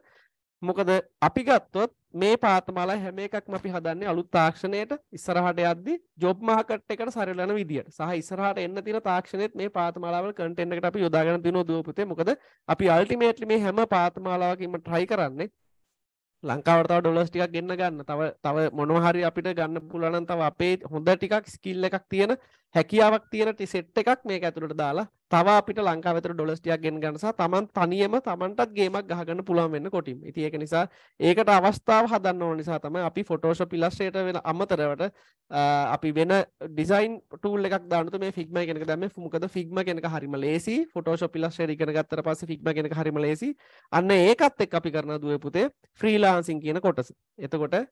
Speaker 1: මොකද අපි ගත්තොත් මේ පාතමාලා හැම එකක්ම අපි හදන්නේ අලුත් තාක්ෂණයට ඉස්සරහට යද්දි ජොබ් මාකට් එකට සරලන විදියට සහ ඉස්සරහට එන්න තියෙන තාක්ෂණෙත් මේ පාතමාලාවල කන්ටෙන්ට් එකට අපි යොදාගෙන දිනන දුවපතේ මොකද අපි අල්ටිමේට්ලි මේ හැම පාතමාලාවකින්ම try කරන්නේ ලංකාවට තව ඩොලස් ටිකක් ගන්න ගන්න තව තව මොනවහරි අපිට ගන්න පුළුවන් තව අපේ හොඳ ටිකක් ස්කිල් එකක් තියෙන හැකියාවක් තියෙන ටිසෙට් එකක් මේක ඇතුළට දාලා තව අපිට ලංකාව ඇතුළට ඩොලර්ස් ටිකක් ගෙන් ගන්න සහ තමන් තනියම තමන්ටත් ගේමක් ගහගන්න පුළුවන් වෙන්න කොටින්. ඉතින් ඒක නිසා ඒකට අවස්ථාව හදන්න ඕන නිසා තමයි අපි Photoshop Illustrator වෙන අමතරවට අපි වෙන ඩිසයින් ටූල් එකක් දාන්නතු මේ Figma කියන එක දැම්මේ මොකද Figma කියන එක හරිම ලේසි Photoshop Illustrator ඉගෙන ගත්තට පස්සේ Figma කියන එක හරිම ලේසි. අන්න ඒකත් එක්ක අපි කරන දුවේ පුතේ ෆ්‍රීලාන්සින් කියන කොටස. එතකොට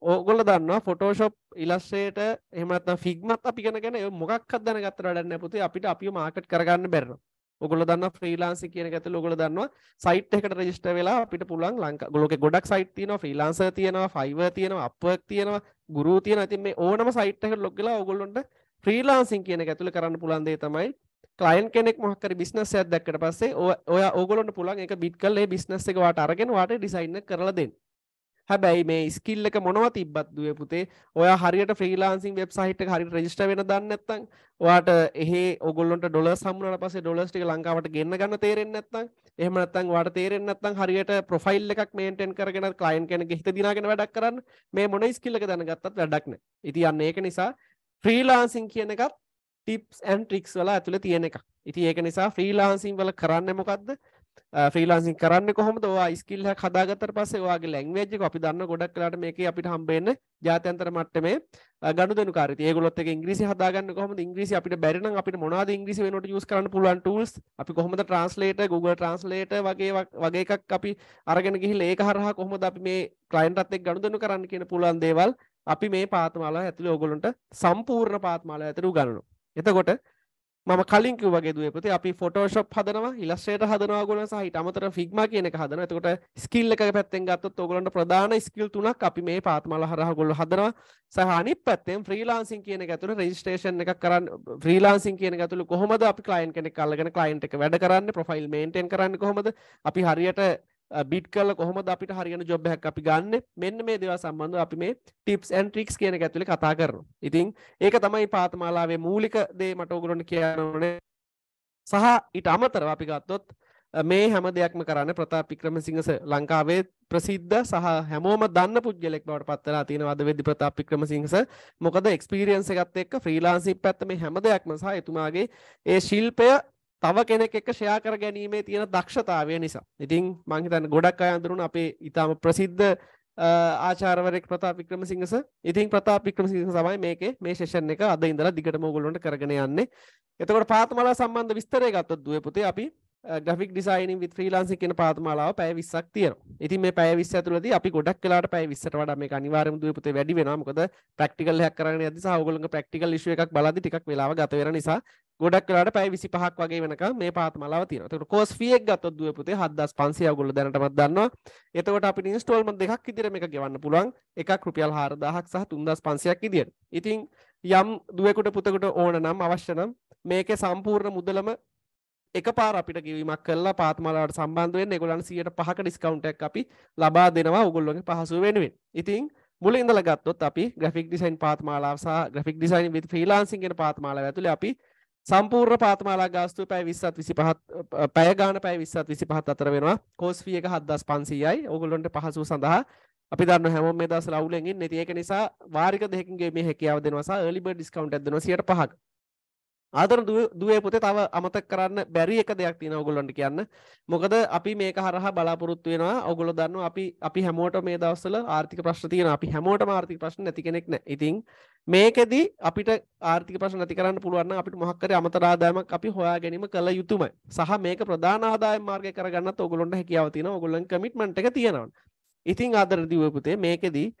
Speaker 1: ඕගොල දන්නවා ෆොටෝශොප් ඉලස්සේට එහමත් ෆිගමත් අපිගෙන ගැන මොකක් දන ගත වැඩන්න පුති අපිට අපි මාකට් කරගන්න බැරන ඔගොල දන්න ්‍රීලාන්සි කියන ඇත ලොගොල දන්නවා සයිට් එකට රජිස්ට වෙලා අපිට පුළන් ලංක ගොලොක ගොඩක් සයිට තියන ්‍රීලාන්ස තියෙනවා ෆයිව තියෙනවා අපක් තියෙනවා ගුරු තියෙන ඇති මේ ඕනම සයිට්ක ලොගලා ඔගොල්ලොන්ට ්‍රීලාන්සින් කියන ඇතුළ කරන්න පුළන්දේ තමයි ලයින් කෙනෙක් මොහකර බිස්නස් ඇදක්කට පස්සේ ඔය ඔගොලොට පුළන් එක බිට් කල්ලේ බිස්නස් එක වාට අරගෙන වාට ඩිසයින්න කරලදෙන් හැබැයි මේ ස්කිල්ල එක මොනව තිබ්බත් දුව පුතේ ඔය හරියට ්‍රීලාන්සින් වෙබ් සහිට හරි රජිට වෙන දන්නත්තං වාට එහ ඔගොල්ලොට ඩොල සම්මන පස ඩොලස්ටික ලංකාවට ගන්න ගන්න තේරෙන් ඇත්තං එහමනත්තං වාට තේරෙන් ඇත්තං හරියට ප්‍රොෆයිල් එකක් මේටෙන් කරගෙන කලයින් කෙන හිත දිනාගෙන වැඩක් කරන්න මේ මොන ස්කිල්ලක දැනගත්තත් වැඩක්න ඉති අන්න ඒක නිසා ෆ්‍රීලාන්සින් කියන එකත් ටිප්ස් ඇන් ට්‍රික්ස් වල ඇතුළ තියෙන එක ඉති ඒක නිසා ෆ්‍රීලාන්සින් වල කරන්න මොකක්ද ්‍රීලාන්සින් කරන්න කොහොමද වා ස්කිල්හ කදාගතර පසේ වගේ ලැංවේජ් අපි දන්න ගොඩක් කලාට මේක අපිට හම්බෙන්න ජාතන්තර මට්ටමේ ගඩු කාර ගොත් ඉංග්‍රසි හදාගන්න කොම ඉංග්‍රසි අපිට බැරින අපිට මොනාද ඉංග්‍රසි වෙනට යස් කරන්න පුලන් ටල්ස් අපි කොහොමද ට්‍රන්ස්ලේට Google ට්‍රන්ස්ලේට වගේ වගේ එකක් අපි අරගෙන ගිහිල් ඒක හරහා කොහොමද අපි මේ ක්ලයින්ටත් එක් ගනුදෙනු කරන්න කියන පුළුවන් දේවල් අපි මේ පාත්මාලා ඇතුළේ ඕගොල්ලන්ට සම්පූර්ණ පාත්මාලා ඇතුළු ගන්නවා එතකොට මම කලින් වගේ දුව ප්‍රති අපි ෆොටෝශප් හදනවා ඉලස්සේට හදනවා ගොන සහිට අමතර ෆික්ම කියන හදන තකොට ස්කිල්ල එක පැත්තෙන් ගත්තත් ඔගොලන්ට ප්‍රධාන ස්කිල් තුනක් අපි මේ පාත්මල හරහ ගොල්ල හදනවා සහනි පැත්තෙන් ්‍රීලාන්සින් කියන ඇතුළ රජිස්ටේෂන් එක කරන්න ්‍රීලාන්සින් කියන ඇතුළ කොහොමද අපි කලයින් කෙනෙ කල්ලගෙන කලයින්ට එක වැඩ කරන්න ප්‍රොෆයිල් මේන්ටෙන් කරන්න කොහොමද අපි හරියට බිට් කල කොහොමද අපිට හරිගන ජොබ්බැක් අපි ගන්න මෙන්න මේ දෙව සම්බඳධ අපි මේ ටිප්ස් ඇන් ට්‍රික්ස් කියන ඇතුලි කතා කරන ඉතින් ඒක තමයි පාතමාලාවේ මූලික දේ මටෝගුරොන් කියනවන සහ ඉට අමතර අපි ගත්තොත් මේ හැම දෙයක්ම කරන්න ප්‍රතාපික්‍රම සිංහස ලංකාවේ ප්‍රසිද්ධ සහ හැමෝම දන්න පුද්ගලෙක් බවට පත්තලා තියෙන අද වෙදදි ප්‍රතාපික්‍රම සිංහස මොකද එක්ස්පිරියන්ස එකත් එක් ්‍රීලාන්සිී පැත්තම හැම දෙයක්ම සහ එතුමාගේ ඒ ශිල්පය තව කෙනෙක් එක ෂයා කර ගැනීමේ තියෙන දක්ෂතාවය නිසා ඉතින් මංහිතන්න ගොඩක් අය අඳරුණ අපේ ඉතාම ප්‍රසිද්ධ ආචාරවරෙක් ප්‍රතා වික්‍රම සිංහස ඉතින් ප්‍රතා වික්‍රම සිංහ සමයි මේක මේ ශේෂන් එක අද ඉඳලා දිගටම ඕගොල්ලොන්ට කරගෙන යන්නේ එතකොට පාත්මලා සම්බන්ධ විස්තරය ගත්තොත් දුවේ පුතේ අපි ග්‍රෆික් ඩිසයිනින් විත් ්‍රීලාන්සි කියන පාතමාලාව පැය විස්සක් තියෙනවා ඉතින් මේ පැය විස්ස ඇතුලද අපි ගොඩක් කලාට පැය විස්සට වඩ මේ අනිවාරම දුව පුතේ වැඩි වෙනමකොද ප්‍රක්ටිකල් හැකරන ඇති සහගලක ප්‍රක්ටිකල් ිශුව එකක් බලද ටික් වෙලාව ගතවර නිසා ගොඩක් කලාට පැය විසි පහක් වගේ වෙනක මේ පාතමලාව තියෙනට කෝස් ියෙක් ගත දුව පුතේ හදස් පන්සිය ගොල දැනටමත් දන්නවා එතකට අපි ඉස්ටෝල්ම දෙකක් ඉදිරම එක ගෙවන්න පුළුවන් එක කෘපියල් හාරදාහක් සහ තුන්දස් පන්සයක් ඉදිර ඉතින් යම් දුවකුට පුතකට ඕන නම් අවශ්‍යනම් මේක සම්පූර්ණ මුදලම එක පාර අපිට කිවීමක් කල්ලා පාත්මලාට සම්බන්ධුවෙන් එගොලන් සියට පහක ඩිස්කවුන්ටක් අපි ලබා දෙනවා උගොල්ලොගේ පහසු වෙනුවෙන් ඉතින් මුල ඉඳල ගත්තොත් අපි ග්‍රික් ඩිසයින් පාත්මාලාසා ග්‍රික් ඩිසයින් වි ්‍රීලාන්සිගෙන පාත්මාලා ඇතුළ අපි සම්පූර්ණ පාත්මාලා ගාස්තු පැ විස්සත් විසි පහත් පැයගාන පැ විස්සත් විසි පහත් අතර වෙනවා කෝස්වියක හදදස් පන්සීයයි ඔගොලොන්ට පහසු සඳහා අපි දන්න හැම මේ දස ලවුලෙන්ගින් නැතිඒක නිසා වාරික දෙකගේ මේ හැකියාව දෙනවසා ලිබ ඩිස්කවන්් ඇදන සියට පහක් ආතර දුවේ පුතේ තව අමතක් කරන්න බැරි එක දෙයක් තියෙනවා ඔයගොල්ලන්ට කියන්න. මොකද අපි මේක හරහා බලාපොරොත්තු වෙනවා. ඔයගොල්ලෝ දන්නවා අපි අපි හැමෝටම මේ දවස්වල ආර්ථික ප්‍රශ්න තියෙනවා. අපි හැමෝටම ආර්ථික ප්‍රශ්න නැති කෙනෙක් නැහැ. ඉතින් මේකෙදි අපිට ආර්ථික ප්‍රශ්න නැති කරන්න පුළුවන් නම් අපිට මොහක් හරි අමතර ආදායමක් අපි හොයා ගැනීම කළ යුතුමයි. සහ මේක ප්‍රධාන ආදායම් මාර්ගය කරගන්නත් ඔයගොල්ලන්ට හැකියාව තියෙනවා. ඔයගොල්ලන්ගේ කමිට්මන්ට් එක තියෙනවා. ඉතින් ආදර දිව පුතේ මේකෙදී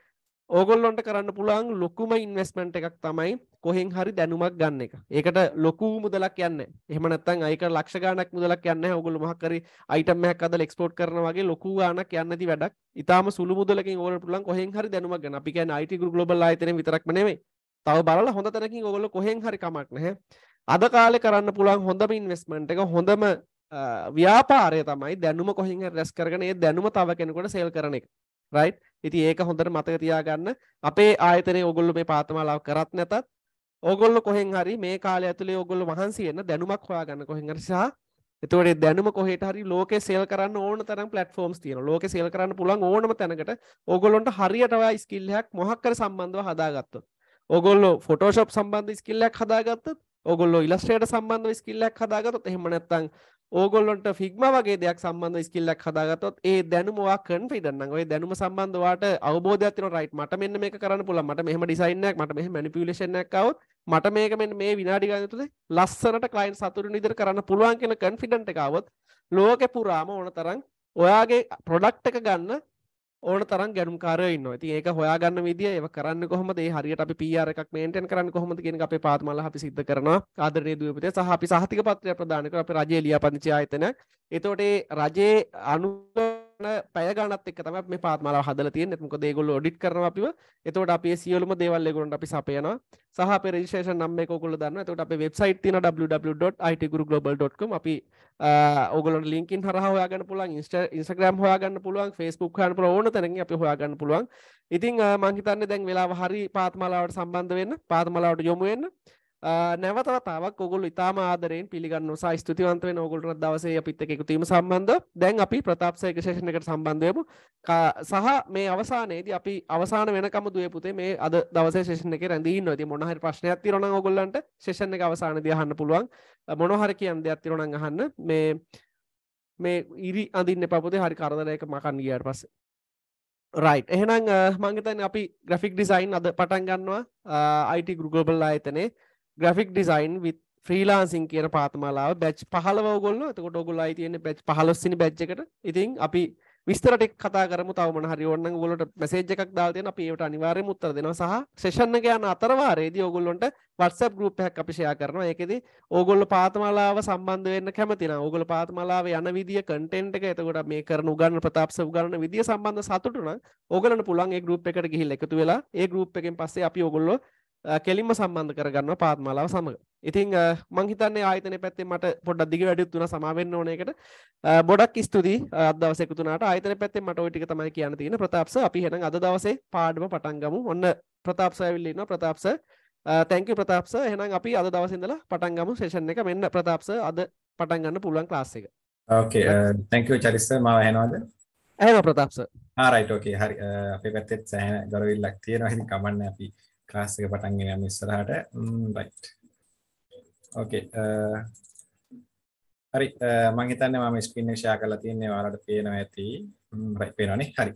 Speaker 1: ඕගොල්ලොන්ට කරන්න පුළුවන් ලොකුම ඉන්වස්මට් එකක් තමයි කොහෙන් හරි දැනුමක් ගන්න එක ඒකට ලොකු මුදලක් යන්න එහමනත්තන් අයික ලක්ෂ ගානක් මුදලක් යන්න ඔගොලු මහකරි අයිටම් හැක් අද එක්ස්පෝට් කරන වගේ ලොකු ගානක් යන්නති වැඩක් ඉතාම සුළු මුදලකින් ඕල පුළුවන් කොහෙන් හරි දැනුමක් ගන්න අපි කියන්නේ IT ග්ලෝබල් ආයතනය විතරක්ම නෙමෙයි තව බලලා හොඳ තැනකින් ඔගොල්ලෝ කොහෙන් හරි කමක් නැහැ අද කාලේ කරන්න පුළුවන් හොඳම ඉන්වෙස්ට්මන්ට් එක හොඳම ව්‍යාපාරය තමයි දැනුම කොහින් රැස් කරගෙන ඒ දැනුම තව කෙනකොට සෙල් කරන එක රයිට් ඉති ඒක හොඳට මතක තියාගන්න අපේ ආයතනය ඔගොල්ලු මේ පාතමාලාව කරත් නැතත් ඔගොල්ල කොහෙන් හරි මේ කාල ඇතුළේ ඔගොල්ල වහන්සේන්න දැනුමක් හොයාගන්න කොහෙන් නිසා එතුවට දැනුම කොහට හරි ලෝක සේල් කරන්න ඕන තරම් පට ෝම් තියන ලෝක සේල් කරන්න පුළන් ඕනම තැනකට ඔගොලොන්ට හරියටවා ස්කිල්ලයක් මොහක්කර සම්බන්ධව හදාගත්තොත් ඔගොල්ලෝ ෆොටෝශප් සම්බන්ධ ස්කිල්ලයක් හදාගත්තත් ඔගොල්ලෝ ඉලස්ට්‍රේට සම්බන්ධ ස්කිල්ලයක් හදාගතත් එහෙම නැත්තං ඕගොල්ලොන්ට ෆික්ම වගේ දෙයක් සම්බන්ධ ස්කිල්ලක් හදාගත්තොත් ඒ දැනුමවා කන්ෆිඩන්නම් ඔය දැනුම සම්බන්ධවට අවබෝධයක් තියෙනවා රයිට් මට මෙන්න මේක කරන්න පුළුවන් මට මෙහෙම ඩිසයින් එකක් මට මෙහෙම මැනිපියුලේෂන් එකක් આવොත් මට මේක මෙන්න මේ විනාඩි ගානක තුලේ ලස්සනට ක්ලයන්ට් සතුටුන විදිහට කරන්න පුළුවන් කියන කන්ෆිඩන්ට් එක આવොත් ලෝකෙ පුරාම ඕනතරම් ඔයාගේ ප්‍රොඩක්ට් එක ගන්න ඕන තරම් ගැනුම්කාරයෝ ඉන්නවා. ඉතින් ඒක හොයාගන්න විදිය ඒව කරන්න කොහොමද? ඒ හරියට අපි PR එකක් මේන්ටේන් කරන්න කොහොමද කියන එක අපේ පාත්මල්ලා අපි සිද්ධ කරනවා. ආදරණීය දුවපතේ සහ අපි සහතික පත්‍රය ප්‍රදාන කරන අපේ රජයේ ලියාපදිංචි ආයතන. එතකොට ඒ රජයේ අනුගම පැය ගනත් එක තම මේ පාත්මල හදල තියෙන් මොක දේගොල්ල ඩිට කරන අපිව එතවට අපේ සියලුම දේවල්ලෙගුරට අපි සපයන සහ පෙරේෂ නම්ම කොල දන්න තට අප වෙබ්සයිට තින www.itguru.global.com අපි ඔගල ලින්කින් හරහයාගන්න පුළන් ඉස්ට ඉන්ස්ග්‍රම් හයාගන්න පුළුවන් ෆස්බුක් හන් පුල ඕන තැන අපි හයාගන්න පුළුවන් ඉතින් මංහිතන්න දැන් වෙලා හරි පාත්මලාවට සම්බන්ධ වෙන්න පාත්මලාවට යොමුවෙන්න්න නැවතවතාවක් ඔගොල් ඉතාම ආදරෙන් පිළිගන්න සා ස්තුතිවන්තව නෝගොල්ටන දවසේ අපිත් එකකුතීම සම්බන්ධ දැන් අපි ප්‍රතාප්සයක ශේෂණකට සම්බන්ධයමු සහ මේ අවසානයේද අපි අවසාන වෙනකම දුවපුතේ මේ අද දවස ශේෂණ එක රැඳී නොති මොනහරි ප්‍රශ්නයක් තිරන ඔගොල්ලන්ට ශේෂණ එක අවසානදී අහන්න පුළුවන් මොනොහර කියන් දෙයක් තිරණ අහන්න මේ මේ ඉරි අඳන්න පපුතේ හරි කරදරයක මකන් ගියට පස්සේ රයි් එහෙනම් මංගතන් අපි ග්‍රෆික් ඩිසයින් අද පටන් ගන්නවා අයිට ගුගබල්ලා එතනේ ග්‍රෆික් ඩිසයින් විත් ්‍රීලාන්සින් කියන පාතමාලාව බැච් පහලව ගොල්ල තකොට ඔගුල අයිතියන බැච් පහලොස්සිනි බැච්චකට ඉතින් අපි විස්තරටෙක් කතා කරම තවම හරි ඔන්න ගොලට මැසේජ් එකක් දාතියන අපේට අනිවාර්ය මුත්තර දෙෙන සහ ශෂන්න යන අතරවාරේදී ඔගොල්ලොන්ට වටසප් ගරුප්හක් අපිෂයා කරනවා එකෙද ඕගොල්ල පාතමලාව සම්බන්ධ වෙන්න කැමතින ඔගොල පාතමලාව යන විදිිය කටෙන්ට් එක එතකොට මේ කරන ගන්න ප්‍රතාප්ස ගන්න විදිිය සම්බන්ධ සතුටන ඕගලන පුළන්ගේ ගරුප් එකට ගහිල් එකතු වෙලා ඒ ගරුප් එකෙන් පස්සේ අපි ඔගොල්ලෝ කෙලින්ම සම්බන්ධ කරගන්න පාත්මලාව සමඟ ඉතිං මංහිතන්නේ ආයතන පැත්තේ මට පොඩ්ඩ දිග වැඩිත් වන සමාවෙන්න ඕනකට බොඩක් ස්තුතියි අදවසෙකුතුනට ආයතන පැත්තේ මට ටික තමයි කියන තියෙන ප්‍රතාප්ස අපි හෙන අද දවසේ පාඩම පටන්ගමු ඔන්න ප්‍රතාප්සඇවිල්ලන්න ප්‍රතාප්ස තැංක ප්‍රතාප්ස හෙනම් අපි අද දවසිදල පටන්ගමු ශේෂණ එක මෙන්න ප්‍රතාප්ස අද පටන්ගන්න පුළුවන් ලාස්සක
Speaker 2: තැක චරිස්ස මාව හෙනවාද ඇහ ප්‍රතාප්ස ආරයිටෝකේ ah, හරි අපේ පැත්තෙත් සෑහන ගොරවිල්ලක් තියෙනවා කමන්න අපි ක්ලාස් එක පටන් ගෙන යමු ඉස්සරහට රයිට් ඕකේ uh, හරි uh, මම හිතන්නේ මම ස්ක්‍රීන් එක ෂෙයා කරලා තියන්නේ ඔයාලට පේනවා ඇති රයිට් පේනවනේ හරි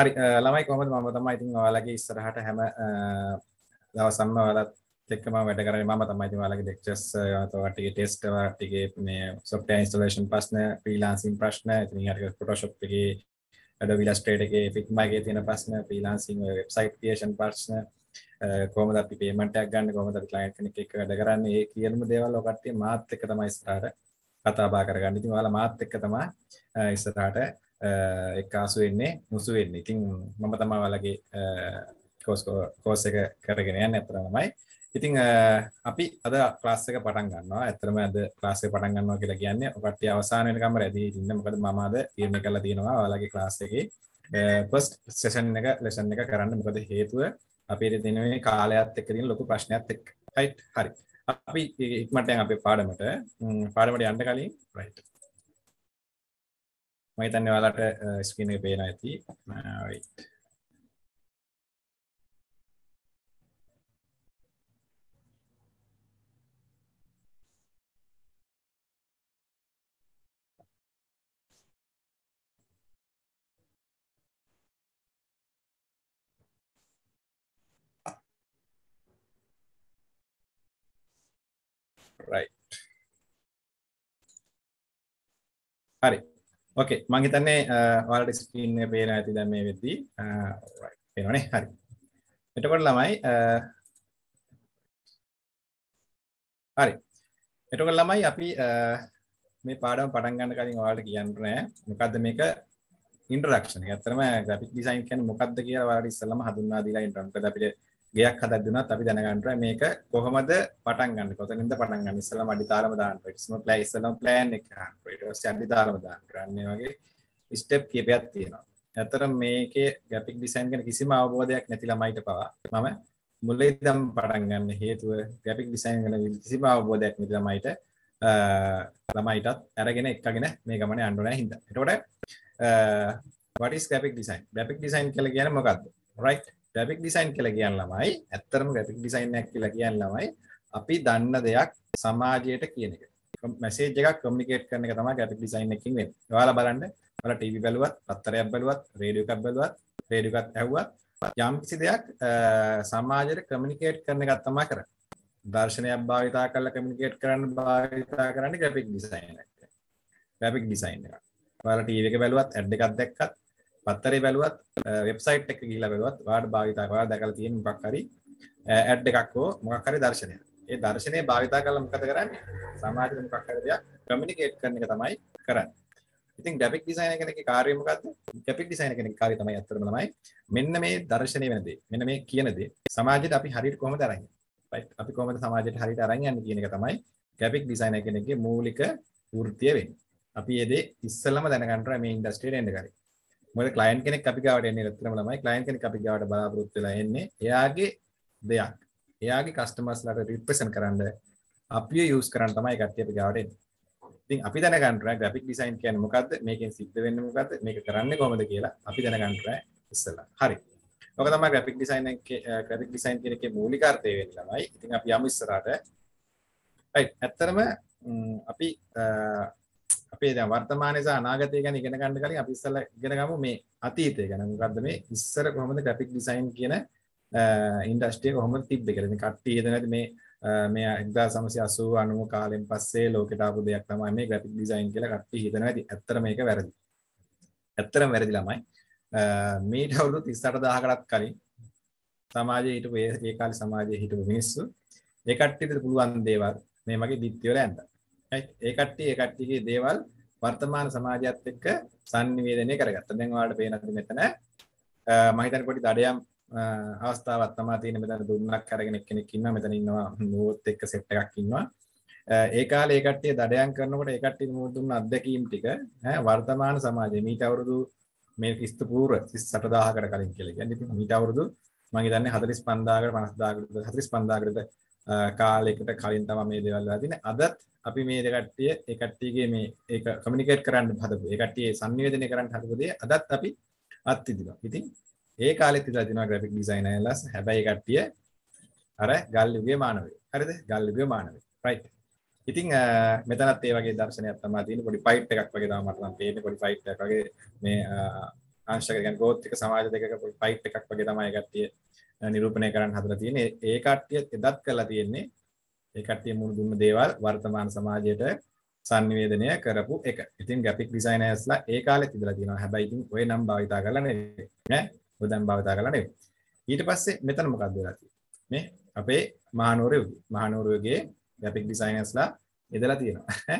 Speaker 2: හරි uh, ළමයි කොහොමද මම තමයි ඉතින් ඔයාලගේ ඉස්සරහට හැම දවසම ඔයාලත් එක්කම වැඩ කරන්නේ මම තමයි ඉතින් ඔයාලගේ ලෙක්චර්ස් ඔයාලගේ ටෙස්ට් ඔයාලගේ මේ software installation ප්‍රශ්න freelancing ප්‍රශ්න ඉතින් ඊට Photoshop එකේ Adobe Illustrator එකේ Figma එකේ තියෙන ප්‍රශ්න freelancing website creation ප්‍රශ්න කොහොමද අපි පේමන්ට් එකක් ගන්න කොහොමද අපි ක්ලයන්ට් කෙනෙක් එක්ක වැඩ කරන්නේ ඒ කියනම දේවල් ඔය කට්ටිය මාත් එක්ක තමයි ඉස්සරහට කතා බහ කරගන්නේ. ඉතින් ඔයාලා මාත් එක්ක තමයි ඉස්සරහට එක්කාසු වෙන්නේ, මුසු වෙන්නේ. ඉතින් මම තමයි ඔයාලගේ කෝස් කෝස් එක කරගෙන යන්නේ අතරමයි. ඉතින් අපි අද ක්ලාස් එක පටන් ගන්නවා. ඇත්තටම අද ක්ලාස් එක පටන් ගන්නවා කියලා කියන්නේ ඔය කට්ටිය අවසාන වෙනකම් රැඳී ඉන්න. මොකද මම අද තීරණය කරලා තියෙනවා ඔයාලගේ ක්ලාස් එකේ ෆස්ට් සෙෂන් එක ලෙසන් එක කරන්න. මොකද හේතුව අපිට දෙන මේ කාලයත් එක්ක තියෙන ලොකු ප්‍රශ්නයක් එක්ක. right හරි. අපි ඉක්මනට යන් අපේ පාඩමට පාඩමට යන්න කලින් right මම හිතන්නේ ඔයාලට ස්ක්‍රීන් එකේ පේනවා ඇති. right රයිට් හරි ඕකේ මම හිතන්නේ uh, ඔයාලට ස්ක්‍රීන් එකේ පේලා ඇති දැන් මේ වෙද්දී රයිට් uh, පේනවනේ හරි එතකොට ළමයි uh, හරි එතකොට ළමයි අපි මේ පාඩම පටන් ගන්න කලින් ඔයාලට කියන්න නෑ මොකද්ද මේක ඉන්ට්‍රොඩක්ෂන් එක. ඇත්තටම ග්‍රැෆික් ඩිසයින් කියන්නේ මොකද්ද කියලා ඔයාලට ඉස්සෙල්ලාම හඳුන්වා දීලා ඉන්ට්‍රොඩක්ෂන්. මොකද අපිට ගෙයක් හදක් දුනත් අපි දැනගන්නවා මේක කොහොමද පටන් ගන්න කොතනින්ද පටන් ගන්න ඉස්සෙල්ලාම අඩිතාලම දාන්න ඊට පස්සේ ප්ලෑ ඉස්සෙල්ලාම plan එක ගන්න ඊට පස්සේ අඩිතාලම දාන්න ගන්න වගේ step කීපයක් තියෙනවා ඇත්තට මේකේ graphic design ගැන කිසිම අවබෝධයක් නැති ළමයිට පවා මම මුලින්දම පටන් ගන්න හේතුව graphic design ගැන කිසිම අවබෝධයක් නැති ළමයිට ළමයිටත් අරගෙන එක්කගෙන මේ ගමනේ යන්න ඕනේ හින්දා එතකොට what is graphic design graphic design කියලා කියන්නේ මොකක්ද right graphic design කියලා කියන ළමයි ඇත්තටම graphic design එකක් කියලා කියන ළමයි අපි දන්න දෙයක් සමාජයට කියන එක. මැසේජ් එකක් communicate කරන එක තමයි graphic design එකකින් වෙන්නේ. ඔයාලා බලන්න ඔයාලා TV බැලුවත්, පත්තරයක් බැලුවත්, රේඩියෝ එකක් බැලුවත්, රේඩියෝ එකක් ඇහුවත් යම් කිසි දෙයක් සමාජයට communicate කරන එකක් තමයි කරන්නේ. දර්ශනයක් භාවිතා කරලා communicate කරන්න භාවිතා කරන්නේ graphic design එක. graphic design එක. ඔයාලා TV එක බැලුවත්, ad එකක් දැක්කත්, පත්තරේ බැලුවත් වෙබ්සයිට් එක ගිහිල්ලා බැලුවත් ඔයාලට භාවිතා ඔයාලා දැකලා තියෙන මොකක් හරි ඇඩ් එකක් හෝ මොකක් හරි දර්ශනයක්. ඒ දර්ශනය භාවිතා කරලා මොකද කරන්නේ? සමාජයට මොකක් හරි දෙයක් කමියුනිකේට් කරන එක තමයි කරන්නේ. ඉතින් ග්‍රැෆික් ඩිසයිනර් කෙනෙක්ගේ කාර්යය මොකක්ද? ග්‍රැෆික් ඩිසයිනර් කෙනෙක්ගේ කාර්යය තමයි අත්‍තරම ළමයි මෙන්න මේ දර්ශනය වෙන දේ. මෙන්න මේ කියන දේ සමාජයට අපි හරියට කොහොමද අරන් යන්නේ? අපි කොහොමද සමාජයට හරියට අරන් යන්නේ කියන එක තමයි ග්‍රැෆික් ඩිසයිනර් කෙනෙක්ගේ මූලික වෘත්තිය වෙන්නේ. අපි ඒ දේ ඉස්සෙල්ලම දැනගන්න ඕනේ මේ ඉන්ඩස්ට්‍රියට එන්න කරේ. මොකද ක්ලයන්ට් කෙනෙක් අපි ගාවට එන්නේ ඇත්තටම ළමයි ක්ලයන්ට් කෙනෙක් අපි ගාවට බලාපොරොත්තු වෙලා එන්නේ එයාගේ දෙයක්. එයාගේ කස්ටමර්ස්ලාට රිප්‍රසන්ට් කරන්න අපිය යූස් කරන්න තමයි කට්ටිය අපි ගාවට එන්නේ. ඉතින් අපි දැනගන්න ඕනේ graphic design කියන්නේ මොකද්ද? මේකෙන් සිද්ධ වෙන්නේ මොකද්ද? මේක කරන්නේ කොහොමද කියලා අපි දැනගන්න ඕනේ ඉස්සෙල්ලා. හරි. ඔක තමයි graphic design graphic design කියන එකේ මූලික අර්ථය වෙන්නේ ළමයි. ඉතින් අපි යමු ඉස්සරහට. right. ඇත්තටම අපි අපේ දැන් වර්තමානයේ සහ අනාගතය ගැන ඉගෙන ගන්න කලින් අපි ඉස්සෙල්ලා ඉගෙන ගමු මේ අතීතය ගැන. මොකද්ද මේ ඉස්සර කොහොමද graphic design කියන ඉන්ඩස්ට්‍රිය කොහොමද තිබ්බේ කියලා. ඉතින් කට්ටිය දැනගද මේ මේ 1980 90 කාලෙන් පස්සේ ලෝකෙට ආපු දෙයක් තමයි මේ graphic design කියලා කට්ටිය හිතනවා. ඉතින් ඇත්තටම මේක වැරදි. ඇත්තටම වැරදි ළමයි. මේට අවුරුදු 38000කටත් කලින් සමාජයේ හිටපු ඒ කාලේ සමාජයේ හිටපු මිනිස්සු ඒ කට්ටියට පුළුවන් දේවල් මේ මගේ බිත්ති වල ඇඳලා ඒ කට්ටිය ඒ කට්ටියගේ දේවල් වර්තමාන සමාජයත් එක්ක sannivedanaya කරගත්තා. දැන් ඔයාලට පේනද මෙතන මම හිතන්නේ පොඩි දඩයම් අවස්ථාවක් තමයි තියෙන මෙතන දුන්නක් අරගෙන කෙනෙක් ඉන්නවා මෙතන ඉන්නවා නෝත් එක්ක සෙට් එකක් ඉන්නවා. ඒ කාලේ ඒ කට්ටිය දඩයම් කරනකොට ඒ කට්ටිය මූ දුන්න අත්දැකීම් ටික වර්තමාන සමාජයේ මීට අවුරුදු මේ ක්‍රිස්තු පූර්ව 38000කට කලින් කියලා කියන්නේ. ඉතින් මීට අවුරුදු මම හිතන්නේ 45000කට 50000කට 45000කට කාලෙකට කලින් තම මේ දෙවල්ලා තින අදත් අපි මේ දෙකට්ටිය එකට්ටියගේ මේ ඒ කමිනිකට් කරන්න හදපු එකට්ටියේ සංවේදනය කරන්න හදපුදේ අදත් අපි අත්තිදිවා ඉතින් ඒ කාලෙත් ඉදලා තිනවා ග්‍රැෆික් ඩිසයිනර් ලස් හැබැයි කට්ටිය අර ගල්ලුගේ මානවය හරිද ගල්ලුගේ මානවය රයිට් ඉතින් මෙතනත් ඒ වගේ දර්ශනයක් තමයි තියෙන්නේ පොඩි ෆයිට් එකක් වගේ තමයි මට නම් පේන්නේ පොඩි ෆයිට් එකක් වගේ මේ අංශක ගැන growth එක සමාජ දෙකක පොඩි ෆයිට් එකක් වගේ තමයි කට්ටිය නිරූපණය කරන්න හදලා තියෙන්නේ. ඒ කට්ටිය එදත් කරලා තියෙන්නේ. ඒ කට්ටිය මුණ දුන්න දේවල් වර්තමාන සමාජයට sannivedanaya කරපු එක. ඉතින් graphic designersලා ඒ කාලෙත් ඉඳලා තියෙනවා. හැබැයි ඉතින් ওই නම් භාවිතා කරලා නෙවෙයි. ඈ ඔය දැන් භාවිතා කරලා නෙවෙයි. ඊට පස්සේ මෙතන මොකක්ද වෙලා තියෙන්නේ? මේ අපේ මහනුවරයේ මහනුවරයේ graphic designersලා ඉඳලා තියෙනවා.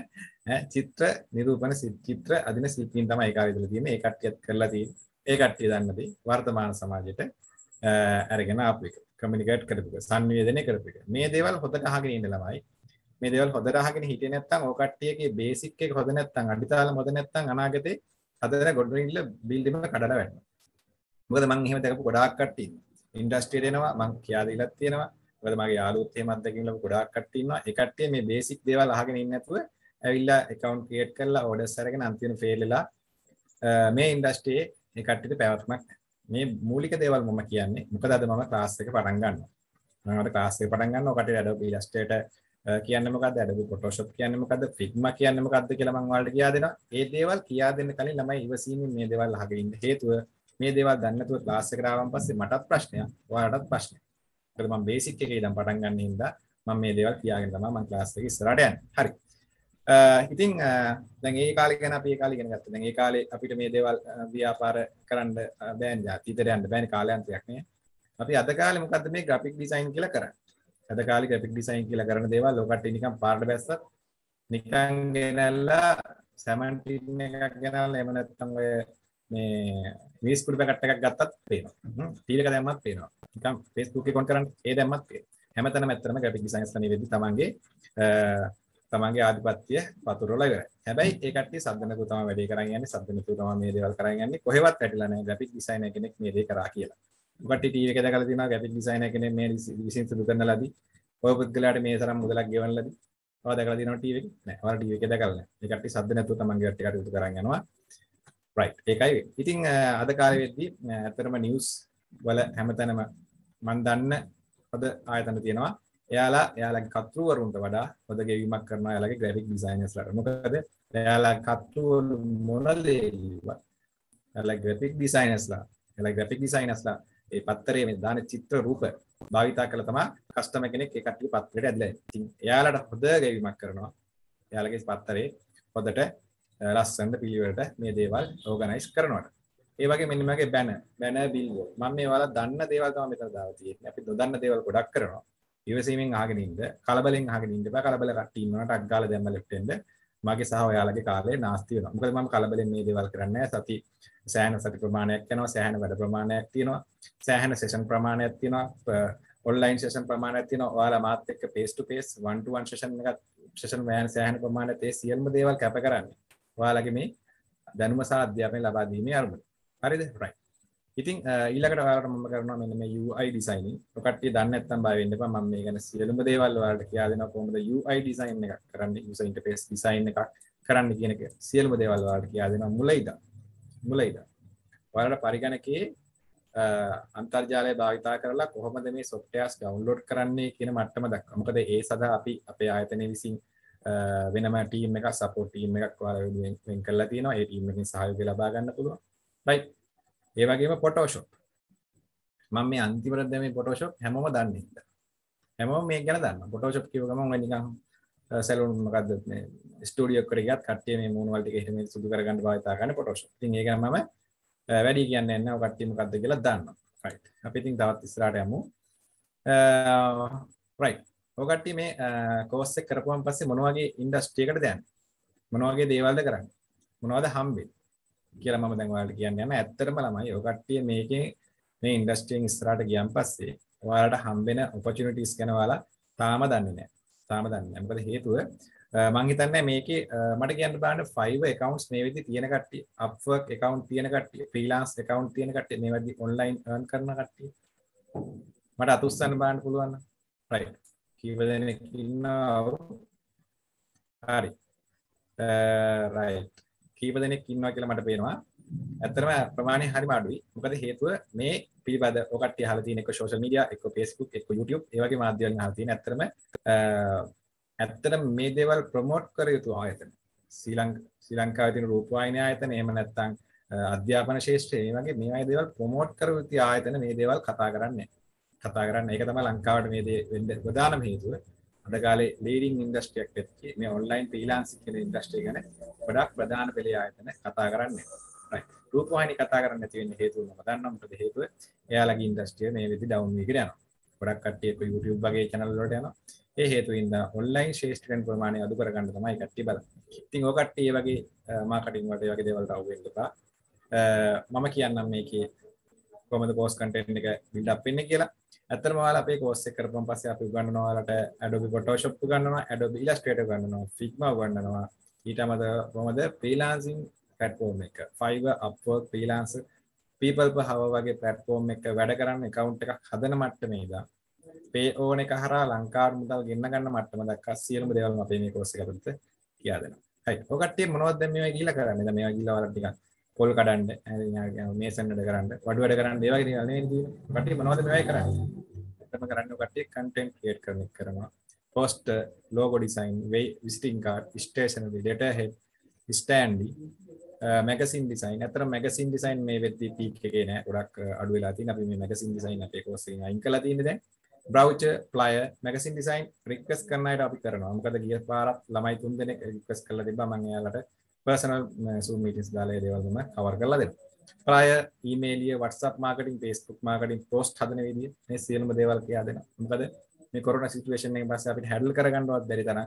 Speaker 2: ඈ චිත්‍ර නිරූපණ චිත්‍ර අදින ශිල්පීන් තමයි ඒ කාලේ ඉඳලා තියෙන්නේ. ඒ කට්ටියත් කරලා තියෙන්නේ. ඒ කට්ටිය දන්නදී වර්තමාන සමාජයට ඇරගෙන අපික කමිනිකට් කරපුක සංවේදනය කරපික මේ දේවල් හොඳ අහගෙන ඉන්න ළමයි මේ දේවල් හොඳ අහගෙන හිටියේ නැත්නම් ඔය කට්ටියගේ බේසික් එක හොඳ නැත්නම් අඩිතාල හොඳ නැත්නම් අනාගතේ හදන ගොඩනැගිල්ල බිල්ඩින්ග් එක කඩලා වැටෙනවා මොකද මම එහෙම දැකපු ගොඩාක් කට්ටිය ඉන්ඩස්ට්‍රියට එනවා මම කියලා දීලා තියෙනවා මොකද මගේ යාළුවොත් එහෙම අත්දැකීම් ලැබු ගොඩාක් කට්ටිය ඉන්නවා ඒ කට්ටිය මේ බේසික් දේවල් අහගෙන ඉන්නේ නැතුව ඇවිල්ලා account create කරලා orders අරගෙන අන්තිම fail වෙලා මේ ඉන්ඩස්ට්‍රියේ මේ කට්ටියට පැවැත්මක් නැහැ මේ මූලික දේවල් මම කියන්නේ. මොකද අද මම ක්ලාස් එක පටන් ගන්නවා. මම අද ක්ලාස් එක පටන් ගන්නවා. කටේ Adobe Illustrator කියන්නේ මොකද්ද? Adobe Photoshop කියන්නේ මොකද්ද? Figma කියන්නේ මොකද්ද කියලා මම ඔයාලට කියා දෙනවා. මේ දේවල් කියා දෙන්න කලින් ළමයි ඉවසීමෙන් මේ දේවල් අහගෙන ඉන්න හේතුව මේ දේවල් දන්නේ නැතුව ක්ලාස් එකට ආවන් පස්සේ මටත් ප්‍රශ්නයක්, ඔයාලටත් ප්‍රශ්නයක්. ඒකට මම බේසික් එකේ ඉඳන් පටන් ගන්න හින්දා මම මේ දේවල් කියාගෙන තමයි මම ක්ලාස් එකේ ඉස්සරහට යන්නේ. හරි. ඉතින් දැන් ඒ කාලෙ ගැන අපි ඒ කාලෙ ඉගෙන ගත්තා. දැන් ඒ කාලේ අපිට මේ දේවල් ව්‍යාපාර කරන්න බෑනේ. අතීතයට යන්න බෑනේ කාලයන්තයක් නේ. අපි අද කාලේ මොකද්ද මේ graphic design කියලා කරන්නේ? අද කාලේ graphic design කියලා කරන දේවල් ලෝකට්ටි නිකන් පාරට බැස්සත් නිකන් ගෙනල්ලා සැමන් ටින් එකක් ගෙනල්ලා එහෙම නැත්නම් ඔය මේ මිස් කුඩු පැකට් එකක් ගත්තත් පේනවා. ටීල් එක දැම්මත් පේනවා. නිකන් Facebook එකේ කොන් කරන්නේ ඒ දැම්මත් පේනවා. හැමතැනම ඇත්තටම graphic designers තමයි වෙද්දි තමන්ගේ තමන්ගේ ආධිපත්‍ය පතුරවලා ඉවරයි. හැබැයි ඒ කට්ටිය සද්දනකු තමයි වැඩේ කරන් යන්නේ. සද්දනකු තමයි මේ දේවල් කරන් යන්නේ. කොහෙවත් වැටිලා නැහැ ග්‍රැෆික් ඩිසයිනර් කෙනෙක් මේ දේ කරා කියලා. ඔකට ටීවී එක දැකලා තියෙනවා ග්‍රැෆික් ඩිසයිනර් කෙනෙක් මේ විසින් සිදු කරන ලදී. ඔය පුද්ගලයාට මේ තරම් මුදලක් ගෙවන ලදී. ඔයා දැකලා තියෙනවා ටීවී එකේ? නෑ. ඔයාලා ටීවී එකේ දැකලා නැහැ. ඒ කට්ටිය සද්ද නැතුව තමන්ගේ වැටේ කටයුතු කරන් යනවා. රයිට්. ඒකයි. ඉතින් අද කාලේ වෙද්දී ඇත්තටම නිවුස් වල හැමතැනම මම දන්න අද ආයතන තියෙනවා. එයාලා එයාලගේ කතෘවරුන්ට වඩා හොඳ ගෙවීමක් කරනවා එයාලගේ ග්‍රැෆික් ඩිසයිනර්ස්ලාට. මොකද එයාලා කතෘවරු මොනදේවත් එයාලා ග්‍රැෆික් ඩිසයිනර්ස්ලා එයාලා ග්‍රැෆික් ඩිසයිනර්ස්ලා ඒ පත්තරේ මේ දාන චිත්‍ර රූප භාවිතා කරලා තමයි කස්ටමර් කෙනෙක් ඒ කට්ටිය පත්තරේට ඇදලා. ඉතින් එයාලට හොඳ ගෙවීමක් කරනවා. එයාලගේ පත්තරේ හොදට ලස්සනට පිළිවෙලට මේ දේවල් ඕගනයිස් කරනවා. ඒවගේ මෙනිමගේ බැන බැන බිල්බෝ මම මේවාලා දන්න දේවල් තමයි මෙතන දාලා තියෙන්නේ. අපි නොදන්න දේවල් ගොඩක් කරනවා. ඉවසීමෙන් අහගෙන ඉන්න කලබලෙන් අහගෙන ඉන්න බෑ කලබල කට්ටිය ඉන්නවා ටක් ගාලා දැම්ම ලෙෆ්ට් එන්න මගේ සහ ඔයාලගේ කාලේ නාස්ති වෙනවා මොකද මම කලබලෙන් මේ දේවල් කරන්නේ නැහැ සති සෑහෙන සති ප්‍රමාණයක් යනවා සෑහෙන වැඩ ප්‍රමාණයක් තියෙනවා සෑහෙන සෙෂන් ප්‍රමාණයක් තියෙනවා ඔන්ලයින් සෙෂන් ප්‍රමාණයක් තියෙනවා ඔයාලා මාත් එක්ක face to face one to one session එකක් session වෑන සෑහෙන ප්‍රමාණයක් ඒ සියලුම දේවල් කැප කරන්නේ ඔයාලගේ මේ දැනුම සහ අධ්‍යාපනය ලබා දීමේ අරමුණ හරිද right ඉතින් ඊළඟට ඔයාලට මම කරනවා මෙන්න මේ UI designing. ඔකට්ටිය දන්නේ නැත්නම් බය වෙන්න එපා. මම මේ ගැන සියලුම දේවල් ඔයාලට කියලා දෙනවා කොහොමද UI design එකක් කරන්නේ, user interface design එකක් කරන්න කියන එක. සියලුම දේවල් ඔයාලට කියලා දෙනවා මුල ඉඳන්. මුල ඉඳන්. ඔයාලට පරිගණකයේ අන්තර්ජාලය භාවිතා කරලා කොහොමද මේ සොෆ්ට්වෙයාර්ස් ඩවුන්ලෝඩ් කරන්නේ කියන මට්ටම දක්වා. මොකද ඒ සඳහා අපි අපේ ආයතනය විසින් වෙනම ටීම් එකක් සපෝට් ටීම් එකක් ඔයාලා වෙනුවෙන් වෙන් කරලා තියෙනවා. ඒ ටීම් එකෙන් සහයෝගය ලබා ගන්න පුළුවන්. right ඒ වගේම Photoshop. මම මේ අන්තිමට දැන් මේ Photoshop හැමෝම දන්නේ හින්දා. හැමෝම මේක ගැන දන්නවා. Photoshop කියව ගමන් ඔය නිකන් සැලුන් මොකද්ද මේ ස්ටුඩියෝ එකකට ගියත් කට්ටිය මේ මූණ වල ටික එහෙම සුදු කරගන්න භාවිතා කරන Photoshop. ඉතින් ඒක මම වැඩි කියන්නේ නැහැ. ඔය කට්ටිය මොකද්ද කියලා දන්නවා. right. අපි ඉතින් තවත් ඉස්සරහට යමු. right. ඔය කට්ටිය මේ course එක කරපුවාන් පස්සේ මොන වගේ ඉන්ඩස්ට්‍රි එකකටද යන්නේ? මොන වගේ දේවල්ද කරන්නේ? මොනවද හම්බෙන්නේ? කියලා මම දැන් ඔයාලට කියන්න යන ඇත්තටම ළමයි ඔය කට්ටිය මේකේ මේ ඉන්ඩස්ට්‍රියෙන් ඉස්සරහට ගියන් පස්සේ ඔයාලට හම්බෙන ඔපචුනිටිස් ගැන ඔයාලා තාම දන්නේ නැහැ. තාම දන්නේ නැහැ. මොකද හේතුව මං හිතන්නේ මේකේ මට කියන්න බලන්න Fiverr accounts මේ විදිහේ තියෙන කට්ටිය, Upwork account තියෙන කට්ටිය, freelance account තියෙන කට්ටිය මේ වගේ online earn කරන කට්ටිය මට අතුස්සන්න බලන්න පුළුවන් රයිට් කීප දෙනෙක් ඉන්නවා හරි රයිට් කීප දෙනෙක් ඉන්නවා කියලා මට පේනවා. ඇත්තටම ප්‍රමාණය හරිම අඩුයි. මොකද හේතුව මේ පිළිබඳ ඔය කට්ටිය අහලා තියෙන එක social media, එක Facebook, එක YouTube, ඒ වගේ මාධ්‍ය වලින් අහලා තියෙන ඇත්තටම ඇත්තටම මේ දේවල් ප්‍රොමෝට් කර යුතු ආයතන. ශ්‍රී ලංකා ශ්‍රී ලංකාවේ තියෙන රූපවාහිනී ආයතන එහෙම නැත්නම් අධ්‍යාපන ශේෂ්ත්‍රය මේ වගේ මේ වගේ දේවල් ප්‍රොමෝට් කර යුතු ආයතන මේ දේවල් කතා කරන්නේ. කතා කරන්නේ. ඒක තමයි ලංකාවට මේ දේ වෙන්න ප්‍රධානම හේතුව. අද කාලේ ලීඩින් ඉන්ඩස්ට්‍රියක් ඇත්තේ මේ ඔන්ලයින් ෆ්‍රීලාන්සින් කියන ඉන්ඩස්ට්‍රිය ගැන ගොඩක් ප්‍රධාන පෙළේ ආයතන කතා කරන්නේ. රයිට්. රූපවාහිනී කතා කරන්න නැති වෙන්න හේතුව මම දන්නවා මොකද හේතුව එයාලගේ ඉන්ඩස්ට්‍රිය මේ විදිහට ඩවුන් වීගෙන යනවා. ගොඩක් කට්ටිය කො YouTube වගේ channel වලට යනවා. ඒ හේතුවින්ද ඔන්ලයින් ශ්‍රේෂ්ඨකම් ප්‍රමාණය අඩු කරගන්න තමයි කට්ටිය බලන්නේ. ඉතින් ඔය කට්ටිය වගේ මාකටිං වලට වගේ දේවල් රව් වෙන්න එපා. මම කියන්නම් මේකේ කොහමද පෝස්ට් කන්ටෙන්ට් එක බිල්ඩ් අප් වෙන්නේ කියලා. ඇත්තම ඔයාලා අපේ කෝස් එක කරපුවාන් පස්සේ අපි උගන්වනවා ඔයාලට Adobe Photoshop උගන්වනවා Adobe Illustrator උගන්වනවා Figma උගන්වනවා ඊට අමතරව කොහමද freelancing platform එක Fiverr Upwork freelancer people power වගේ platform එක වැඩ කරන්න account එකක් හදන මට්ටමේ ඉඳලා පේ ඕන එක හරහා ලංකාවට මුදල් ගෙන්න ගන්න මට්ටම දක්වා සියලුම දේවල් අපේ මේ කෝස් එක ඇතුළත කියා දෙනවා. හරි. ඔය කට්ටිය මොනවද දැන් මේවා ගිහිල්ලා කරන්නේ? දැන් මේවා ගිහිල්ලා ඔයාලා ටිකක් පොල් කඩන්න මේසන්නට කරන්න වඩ වැඩ කරන්න ඒවගේ නේ කටේ මනවද මෙවයි කරන්න හැමතැනම කරන්න කට්ටිය කන්ටෙන්ට් ක්‍රියේට් කරන එක කරනවා. Poster, logo design, visiting card, stationery, data head, standee, magazine design. අතර මැගසින් ඩිසයින් මේ වෙද්දී පීක් එකේ නෑ. ගොඩක් uh, අඩු වෙලා තියෙන. අපි මේ මැගසින් ඩිසයින් අපේ කෝස් එකෙන් අයින් කරලා තියෙන්නේ දැන්. Brochure flyer magazine design request කරනයට අපි කරනවා මොකද ගිය පාරත් ළමයි තුන් දෙනෙක් රික්වස් කරලා තිබ්බා මම එයාලට පර්සනල් සූම් මීටින්ස් දාලා ඒ දේවල් මම කවර් කරලා දෙනවා ප්‍රය ඊමේලිය WhatsApp marketing Facebook marketing post හදන විදිය මේ සියලුම දේවල් කියලා දෙනවා. මොකද මේ කොරෝනා සිටුේෂන් එකෙන් පස්සේ අපිට හැන්ඩල් කරගන්නවත් බැරි තරම්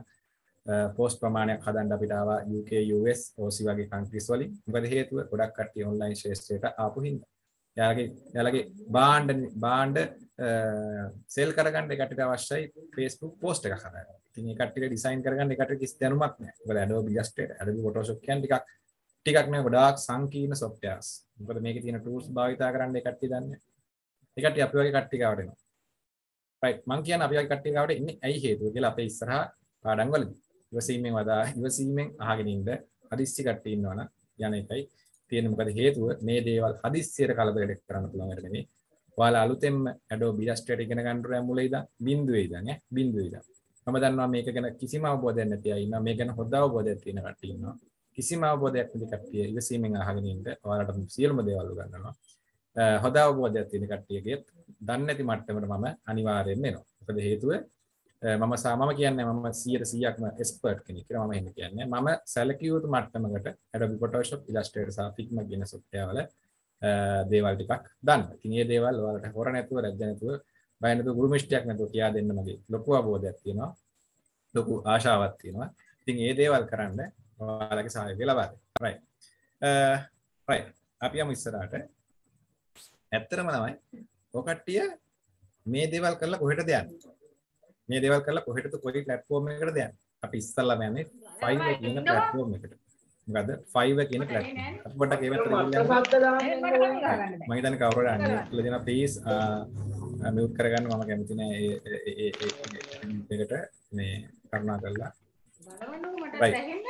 Speaker 2: පෝස්ට් ප්‍රමාණයක් හදන්න අපිට ආවා UK US OC වගේ countries වලින්. මොකද හේතුව ගොඩක් කට්ටිය online ශාස්ත්‍රයට ආපු හින්දා. යාලගේ යාලගේ බාණ්ඩ බාණ්ඩ සෙල් කරගන්න එකට අවශ්‍යයි Facebook post එකක් හදන්න. ඉතින් මේ කට්ටියට design කරගන්න එකට කිසි දැනුමක් නැහැ. මොකද Adobe Illustrator Adobe Photoshop කියන ටිකක් ටිකක් නෑ ගොඩාක් සංකීර්ණ සොෆ්ට්වෙයාර්ස්. මොකද මේකේ තියෙන ටූල්ස් භාවිතා කරන්න ඒ කට්ටිය දන්නේ. ඒ කට්ටිය අපි වගේ කට්ටිය ගාවට එනවා. රයිට් මං කියන්නේ අපි වගේ කට්ටිය ගාවට එන්නේ ඇයි හේතුව කියලා අපේ ඉස්සරහා පාඩම් වලදී. ඉවසීමෙන් වදා ඉවසීමෙන් අහගෙන ඉන්න හදිස්සි කට්ටිය ඉන්නවනම් යන එකයි තියෙන මොකද හේතුව මේ දේවල් හදිස්සියට කලබලයක් කරන්න පුළුවන් වැඩ නෙමෙයි. ඔයාලා අලුතෙන්ම Adobe Illustrator ඉගෙන ගන්න ඕන මුල ඉඳන් බිඳුවේ ඉඳන් ඈ බිඳුවේ ඉඳන්. මම දන්නවා මේක ගැන කිසිම අවබෝධයක් නැති අය ඉන්නවා. මේ ගැන හොඳ අවබෝධයක් තියෙන කට්ටිය ඉන්නවා. කිසිම අවබෝධයක් නැති කට්ටිය ඉවසීමෙන් අහගෙන ඉන්න ඔයාලට සියලුම දේවල් උගන්වනවා. හොඳ අවබෝධයක් තියෙන කට්ටියගෙත් දන්නේ නැති මට්ටමට මම අනිවාර්යයෙන්ම එනවා. මොකද හේතුව මම සාමම කියන්නේ මම 100%ක්ම එක්ස්පර්ට් කෙනෙක් කියලා මම එහෙම කියන්නේ. මම සැලකිය යුතු මට්ටමකට Adobe Photoshop Illustrator සහ Figma කියන සොෆ්ට්වෙයාවල දේවල් ටිකක් දන්න. ඉතින් මේ දේවල් ඔයාලට හොර නැතුව රැජ්ජ නැතුව බය නැතුව ගුරුමිෂ්ටයක් නැතුව කියා දෙන්න මගේ ලොකු අවබෝධයක් තියෙනවා. ලොකු ආශාවක් තියෙනවා. ඉතින් මේ දේවල් කරන්න ඔයාලගේ සහයෝගය ලබා දෙන්න. right. right. අපි යමු ඉස්සරහට. ඇත්තටම තමයි ඔය කට්ටිය මේ දේවල් කරලා කොහෙටද යන්නේ? මේ දේවල් කරලා කොහෙටද කොයි platform එකකටද යන්නේ? අපි ඉස්සල්ලාම යන්නේ 5 කියන platform එකට. මොකද 5 කියන platform. අපි පොඩ්ඩක් ඒ පැත්තට
Speaker 1: ගිහින් මම
Speaker 2: හිතන්නේ කවුරු හරි අන්නේ කියලා දෙනවා please මියුට් කරගන්න මම කැමති නෑ ඒ ඒ ඒකට මේ කරුණා කරලා
Speaker 1: බලවන්නකෝ මට දැනෙන්නේ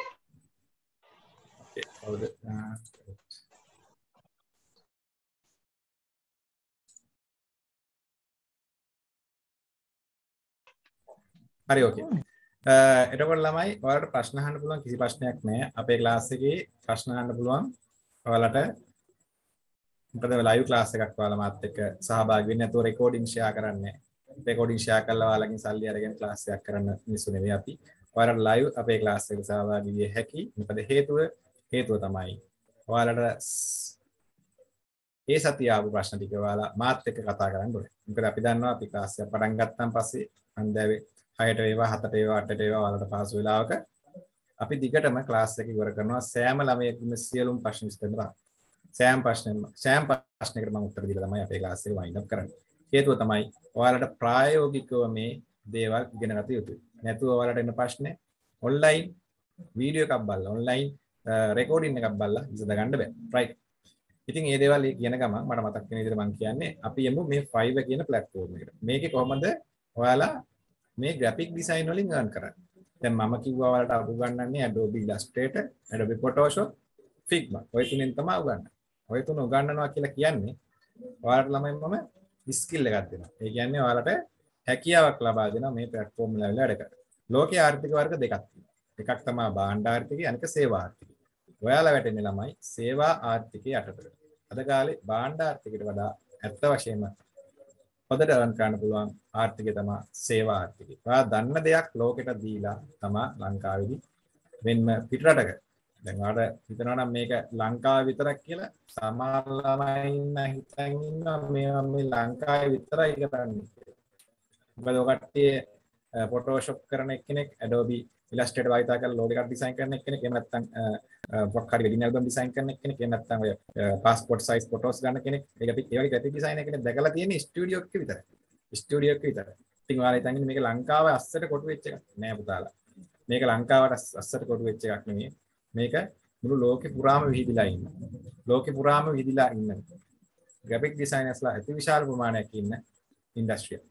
Speaker 2: upload it back. හරි ඕකේ. එතකොට ළමයි ඔයාලට ප්‍රශ්න අහන්න පුළුවන් කිසි ප්‍රශ්නයක් නැහැ. අපේ ක්ලාස් එකේ ප්‍රශ්න අහන්න පුළුවන්. ඔයාලට මොකද ලයිව් ක්ලාස් එකක් ඔයාලා මාත් එක්ක සහභාගී වෙන්න. ඒතෝ රෙකෝඩින් ෂෙයා කරන්නේ. රෙකෝඩින් ෂෙයා කරලා ඔයාලගෙන් සල්ලි අරගෙන ක්ලාස් එකක් කරන්න මිනිස්සු නෙවෙයි අපි. ඔයාලට ලයිව් අපේ ක්ලාස් එකට සහභාගී වෙ හැකි. මොකද හේතුව හේතුව තමයි ඔයාලට ඒ සතිය ආපු ප්‍රශ්න ටික ඔයාලා මාත් එක්ක කතා කරන්න ඕනේ. මොකද අපි දන්නවා අපි ක්ලාස් එක පටන් ගත්තාන් පස්සේ අන්දෑවේ 6ට වේවා 7ට වේවා 8ට වේවා ඔයාලට පහසු වෙලාවක අපි දිගටම ක්ලාස් එක ඉවර කරනවා සෑම ළමයෙකුම සියලුම ප්‍රශ්න විසඳනවා. සෑම ප්‍රශ්නෙම සෑම ප්‍රශ්නයකට මම උත්තර දීලා තමයි අපේ ක්ලාස් එක වයින්ඩ් අප් කරන්නේ. හේතුව තමයි ඔයාලට ප්‍රායෝගිකව මේ දේවල් ඉගෙන ගත යුතුයි. නැතුව ඔයාලට එන ප්‍රශ්නේ ඔන්ලයින් වීඩියෝ එකක් බලලා ඔන්ලයින් රෙකෝඩින් uh, එකක් බලලා විසඳගන්න බෑ. right. ඉතින් මේ දේවල් කියන ගමන් මට මතක් වෙන විදිහට මම කියන්නේ අපි යමු මේ Fiverr කියන platform එකට. මේකේ කොහොමද ඔයාලා මේ graphic design වලින් earn කරන්නේ? දැන් මම කිව්වා ඔයාලට උගන්වන්නේ Adobe Illustrator, Adobe Photoshop, Figma. ඔය තුනෙන් තමයි උගන්වන්නේ. ඔය තුන උගන්වනවා කියලා කියන්නේ ඔයාලට ළමයි මම ස්කිල් එකක් දෙනවා. ඒ කියන්නේ ඔයාලට හැකියාවක් ලබා දෙනවා මේ platform වල වැඩ කරලා. ලෝකයේ ආර්ථික වර්ග දෙකක් තියෙනවා. එකක් තමයි භාණ්ඩ ආර්ථිකය, අනික සේවා ආර්ථිකය. ඔයාලා වැටෙන්නේ ළමයි සේවා ආර්ථිකයේ යටතට. අද කාලේ භාණ්ඩ ආර්ථිකයට වඩා ඇත්ත වශයෙන්ම හොදට රන් කරන්න පුළුවන් ආර්ථිකය තමයි සේවා ආර්ථිකය. ඔයා දන්න දෙයක් ලෝකෙට දීලා තමයි ලංකාවේදී වෙන්ම පිටරටක දැන් ඔයාලට හිතනවා නම් මේක ලංකාව විතරක් කියලා සමහර ළමයි හිතන් ඉන්නවා මේවා මේ ලංකාවේ විතරයි කරන්නේ. මොකද ඔය කට්ටිය ෆොටෝෂොප් කරන එක්කෙනෙක් Adobe ඉලස්ට්‍රේටර් භාවිතා කරලා ලෝගෝ එකක් ඩිසයින් කරන කෙනෙක් එහෙම නැත්නම් මොකක් හරි වෙඩින් ඇල්බම් ඩිසයින් කරන කෙනෙක් එහෙම නැත්නම් ඔය පාස්පෝර්ට් සයිස් ෆොටෝස් ගන්න කෙනෙක් ඒක අපි ඒ වගේ ග්‍රැෆික් ඩිසයින් එකනේ දැකලා තියෙන්නේ ස්ටුඩියෝ එකක විතරයි ස්ටුඩියෝ එකක විතරයි ඉතින් ඔයාලා හිතන්නේ මේක ලංකාවේ අස්සට කොටු වෙච්ච එකක් නෑ පුතාලා මේක ලංකාවට අස්සට කොටු වෙච්ච එකක් නෙමෙයි මේක මුළු ලෝකෙ පුරාම විහිදිලා ඉන්න ලෝකෙ පුරාම විහිදිලා ඉන්න ග්‍රැෆික් ඩිසයිනර්ස්ලා අති විශාල ප්‍රමාණයක් ඉන්න ඉන්ඩස්ට්‍රියක්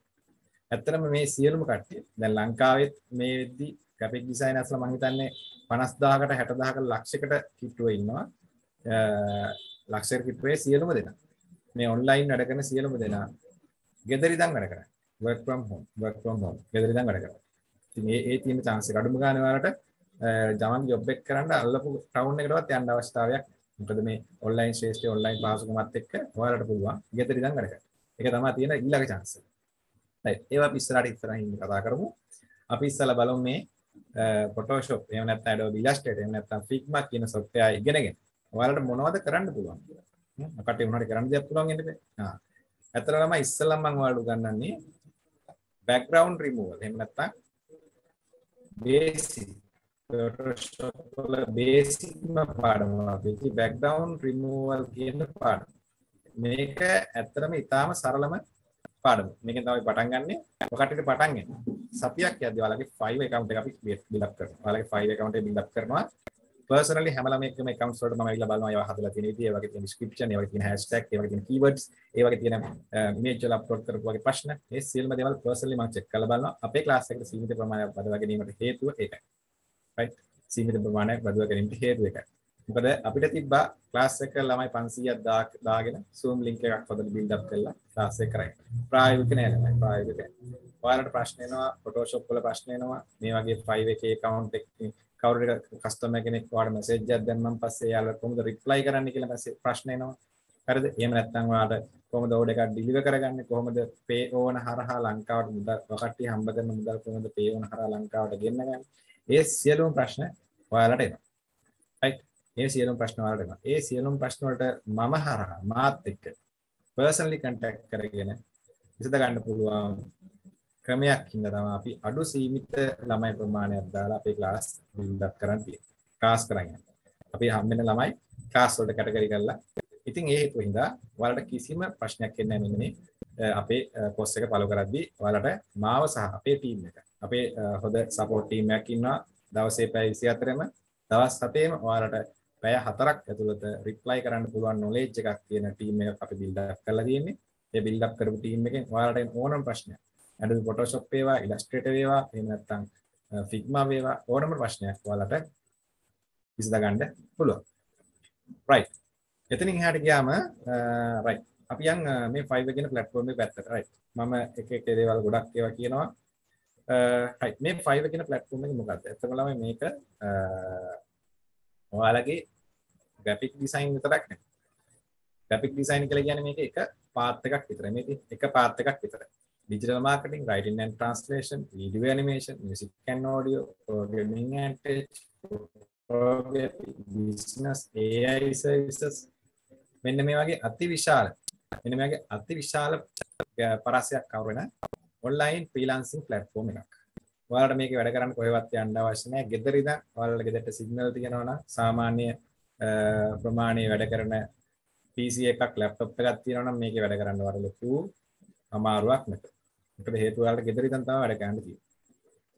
Speaker 2: ඇත්තටම මේ සියලුම කට්ටිය දැන් ලංකාවෙත් මේ වෙද්දි ග්‍රැෆික් ඩිසයිනර්ස්ලා මම හිතන්නේ 50000කට 60000කට ලක්ෂයකට කිට්ටුවේ ඉන්නවා. ලක්ෂයක කිට්ටුවේ සියලුම දෙනා. මේ ඔන්ලයින් වැඩ කරන සියලුම දෙනා ගෙදර ඉඳන් වැඩ කරන්නේ. work from home, work from home. ගෙදර ඉඳන් වැඩ කරනවා. ඉතින් මේ ඒ තියෙන chance එක අඩුම ගානේ ඔයාලට ජමන් ජොබ් එක කරන්න අල්ලපු ටවුන් එකටවත් යන්න අවස්ථාවක් මොකද මේ ඔන්ලයින් ශ්‍රේෂ්ඨ ඔන්ලයින් පාසුකමත් එක්ක ඔයාලට පුළුවන් ගෙදර ඉඳන් වැඩ කරන්න. ඒක තමයි තියෙන ඊළඟ chance එක. ඒවා අපි ඉස්සරහට ඉස්සරහින් කතා කරමු. අපි ඉස්සලා බලමු මේ Photoshop එහෙම නැත්නම් Adobe Illustrator එහෙම නැත්නම් Figma කියන software ඉගෙනගෙන ඔයාලට මොනවද කරන්න පුළුවන් කියලා. අපට මොනවද කරන්න දෙයක් පුළුවන් ඉන්නේ. ආ. ඇත්තටම මම ඉස්සෙල්ලා මම ඔයාලට උගන්වන්නේ background removal. එහෙම නැත්නම් basic Photoshop වල basicම පාඩම අපි background removal කියන පාඩම. මේක ඇත්තටම ඉතාම සරලම පාඩම. මේකෙන් තමයි පටන් ගන්නෙ. ඔකටට පටන් ගන්න. සතියක් යද්දී ඔයාලගේ 5 account එක අපි build up කරනවා. ඔයාලගේ 5 account එක build up කරනවා. personally හැම ළමයෙක්ගේම accounts වලට මම ඇවිල්ලා බලනවා ඒවා හදලා තියෙන විදිය, ඒ වගේ තියෙන description, ඒ වගේ තියෙන hashtag, ඒ වගේ තියෙන keywords, ඒ වගේ තියෙන image වල upload කරපු වගේ ප්‍රශ්න. ඒ සියලුම දේවල් personally මම check කරලා බලනවා. අපේ class එකට සීමිත ප්‍රමාණයක් බදවා ගැනීමට හේතුව ඒකයි. right? සීමිත ප්‍රමාණයක් බදවා ගැනීමට හේතුව ඒකයි. මොකද අපිට තිබ්බා class එක ළමයි 500ක් දාගෙන Zoom link එකක් හදලා build up කරලා class එක කරයි. ප්‍රායෝගික නෑ ළමයි, ප්‍රායෝගික නෑ. ඔයාලට ප්‍රශ්න එනවා ෆොටෝෂොප් වල ප්‍රශ්න එනවා මේ වගේ 5 එකේ account එකකින් කවුරු හරි කස්ටමර් කෙනෙක් ඔයාලට මැසේජ් එකක් දැම්මම පස්සේ එයාලා කොහොමද රිප්ලයි කරන්න කියලා පස්සේ ප්‍රශ්න එනවා හරිද එහෙම නැත්නම් ඔයාලට කොහොමද ඕඩර් එකක් ඩිලිවර් කරගන්නේ කොහොමද පේ ඕන හරහා ලංකාවට මුදල් ඔකට්ටිය හම්බ කරන මුදල් කොහොමද පේ ඕන හරහා ලංකාවට ගෙන්නගන්නේ ඒ සියලුම ප්‍රශ්න ඔයාලට එනවා right ඒ සියලුම ප්‍රශ්න වලට එනවා. ඒ සියලුම ප්‍රශ්න වලට මම හරහා මාත් එක්ක personally contact කරගෙන විසඳ ගන්න පුළුවන් ක්‍රමයක් හින්දා තමයි අපි අඩු සීමිත ළමයි ප්‍රමාණයක් දාලා අපේ ක්ලාස් බිල්ඩ් අප් කරන් තියෙන්නේ. ක්ලාස් කරන් යනවා. අපි හම්බෙන ළමයි ක්ලාස් වලට කැටගරි කරලා ඉතින් ඒ හේතුව හින්දා ඔයාලට කිසිම ප්‍රශ්නයක් එන්නේ නැහැ මෙන්න අපේ පොස් එක පළ කරද්දී ඔයාලට මාව සහ අපේ ටීම් එක අපේ හොඳ සපෝට් ටීම් එකක් ඉන්නවා දවසේ පැය 24ම දවස් 7ෙම ඔයාලට පැය 4ක් ඇතුළත රිප්ලයි කරන්න පුළුවන් නොලෙජ් එකක් තියෙන ටීම් එකක් අපි බිල්ඩ් අප් කරලා තියෙන්නේ. ඒ බිල්ඩ් අප් කරපු ටීම් එකෙන් ඔයාලට ඕනම ප්‍රශ්නයක් Adobe Photoshop වේවා, Illustrator වේවා, එහෙම නැත්නම් uh, Figma වේවා ඕනම ප්‍රශ්නයක් ඔයාලට විසඳ ගන්න පුළුවන්. right. එතනින් එහාට ගියාම uh, right. අපි යන් uh, මේ 5 කියන platform එක පැත්තට right. මම එක එක දේවල් ගොඩක් ඒවා කියනවා. හයි මේ ෆයිව කියෙන පලට්ෆෝර්ම එක මොකක්ද ඇතම ලම මේක ඔයාලගේ ග්‍රැපික් ඩිසයින් විතරක් ග්‍රැපික් ඩිසයින් කළ ගැන මේ එක පාත්තකක් විතර මේ එක පාත්තකක් විතර digital marketing, writing and translation, video animation, music and audio, programming and tech, photography, business, AI services. මෙන්න මේ වගේ අති විශාල මෙන්න මේ වගේ අති විශාල පරාසයක් කවරන online freelancing platform එකක්. ඔයාලට මේක වැඩ කරන්න කොහෙවත් යන්න අවශ්‍ය නැහැ. ගෙදර ඉඳන් ඔයාලට ගෙදරට signal තියෙනවා නම් සාමාන්‍ය ප්‍රමාණයේ වැඩ කරන PC එකක් laptop එකක් තියෙනවා නම් මේකේ වැඩ කරන්න ඔයාලට ලොකු අමාරුවක් නැත. මොකද හේතුව ඔයාලට ගෙදර ඉඳන් තමයි වැඩ කරන්න තියෙන්නේ.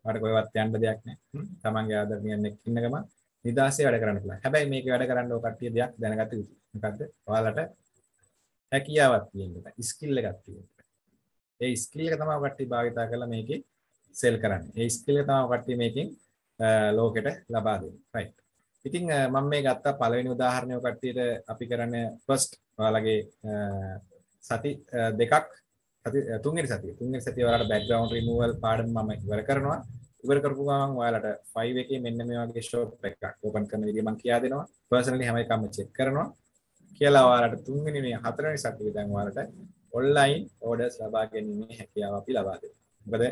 Speaker 2: ඔයාලට කොහෙවත් යන්න දෙයක් නැහැ. තමන්ගේ ආදරණීයන් එක්ක ඉන්න ගමන් නිදාසේ වැඩ කරන්න පුළුවන්. හැබැයි මේක වැඩ කරන්න ඔය කට්ටිය දෙයක් දැනගත යුතුයි. මොකද්ද? ඔයාලට හැකියාවක් තියෙන්න ඕන. ස්කිල් එකක් තියෙන්න. ඒ ස්කිල් එක තමයි කට්ටිය භාවිතා කරලා මේකේ සෙල් කරන්නේ. ඒ ස්කිල් එක තමයි කට්ටිය මේකෙන් ලෝකෙට ලබා දෙන්නේ. right. ඉතින් මම මේ ගත්ත පළවෙනි උදාහරණය කට්ටියට අපි කරන first ඔයාලගේ සති දෙකක් සති තුන්වෙනි සතිය තුන්වෙනි සතිය ඔයාලට බෑග්ග්‍රවුන්ඩ් රිමූවල් පාඩම මම ඉවර කරනවා ඉවර කරපු ගමන් ඔයාලට 5 එකේ මෙන්න මේ වගේ ෂෝප් එකක් ඕපන් කරන විදිය මම කියා දෙනවා පර්සනලි හැම එකක්ම චෙක් කරනවා කියලා ඔයාලට තුන්වෙනි මේ හතරවෙනි සතිය දැන් ඔයාලට ඔන්ලයින් ඕඩර්ස් ලබා ගැනීමේ හැකියාව අපි ලබා දෙනවා මොකද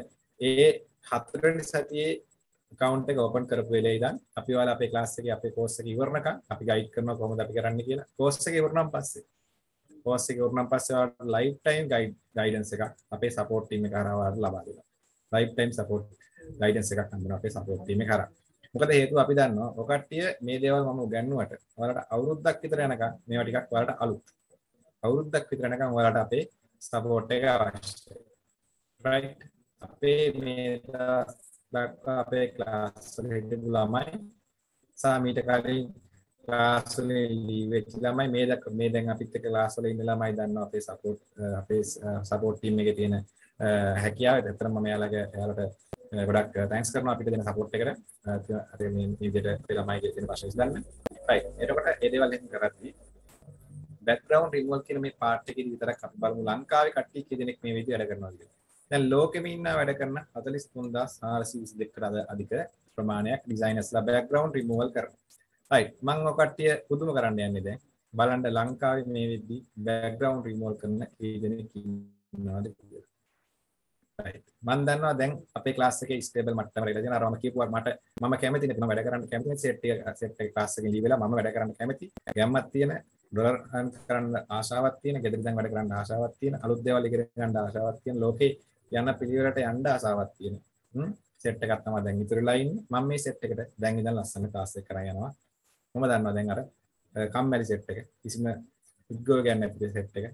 Speaker 2: ඒ හතරවෙනි සතියේ account එක open කරපු වෙලේ ඉඳන් අපි ඔයාලා අපේ class එකේ අපේ course එක ඉවරනකම් අපි guide කරනවා කොහොමද අපි කරන්න කියලා course එක ඉවරනම් පස්සේ කෝස් එක උරුණන් පස්සේ ඔයාලට ලයිෆ් ටයිම් ගයිඩන්ස් එකක් අපේ සපෝට් ටීම් එක හරහා ඔයාලට ලබා දෙනවා. ලයිෆ් ටයිම් සපෝට් ගයිඩන්ස් එකක් හම්බෙනවා අපේ සපෝට් ටීම් එක හරහා. මොකද හේතුව අපි දන්නවා ඔකට්ටිය මේ දේවල් මම උගන්වුවට ඔයාලට අවුරුද්දක් විතර යනකම් මේවා ටිකක් ඔයාලට අලුත් අවුරුද්දක් විතර යනකම් ඔයාලට අපේ සපෝට් එක අවශ්‍යයි right අපේ මේ දක්වා අපේ ක්ලාස් වල හිටපු ළමයි සහ මීට කලින් ක්ලාස් වලින් ලීව් වෙච්ච ළමයි මේ මේ දැන් අපිත් එක්ක ක්ලාස් වල ඉන්න ළමයි දන්නවා අපේ සපෝට් අපේ සපෝට් ටීම් එකේ තියෙන හැකියාව. ඒතර මම එයාලගේ එයාලට ගොඩක් තැන්ක්ස් කරනවා අපිට දෙන සපෝට් එකට. අර මේ විදිහට අපේ ළමයිගේ තියෙන ප්‍රශ්න විසඳන්න. right. එතකොට ඒ දේවල් එහෙම කරද්දී බැක්ග්‍රවන්් රිවල් කියන මේ පාට්ක විතරක් අප බලමු ලංකාව කට්ටි දෙනෙක් මේ විදි වැඩ කරනවාද දැන් ලෝකෙම ඉන්න වැඩ කරන හතලිස් තුන්දා සාරසි විසි දෙක්කරද අධික ප්‍රමාණයක් ඩිසයිනස්ලා බැක්ග්‍රවන්් රිමෝවල් කරන රයිට් මම ඔය කට්ටිය පුදුම කරන්න යන්නේ දැන් බලන්න ලංකාවේ මේ වෙද්දි බෑග්ග්‍රවුන්ඩ් රිමූවල් කරන කී දෙනෙක් ඉන්නවද කියලා. රයිට් මම දන්නවා දැන් අපේ ක්ලාස් එකේ ස්ටේබල් මට්ටම රැගෙන තියෙන අරම කියපුවා මට මම කැමති නේ මම වැඩ කරන්න කැමති සෙට් එක සෙට් එක ක්ලාස් එකේ ඉලි වෙලා මම වැඩ කරන්න කැමති. ගැම්මක් තියෙන ඩොලර් අන් කරන්න ආශාවක් තියෙන, ගෙදර ඉඳන් වැඩ කරන්න ආශාවක් තියෙන, අලුත් දේවල් ඉගෙන ගන්න ආශාවක් තියෙන, ලෝකේ යන පිළිවෙලට යන්න ආශාවක් තියෙන. හ්ම් සෙට් එකක් තමයි දැන් ඉතුරුලා ඉන්නේ. මම මේ සෙට් එකට දැන් ඉඳන් ලස්සන ක්ලාස් එක කරන් යනවා. මම දන්නවා දැන් අර කම්මැලි සෙට් එක කිසිම උද්ගෝල ගන්න නැති සෙට් එක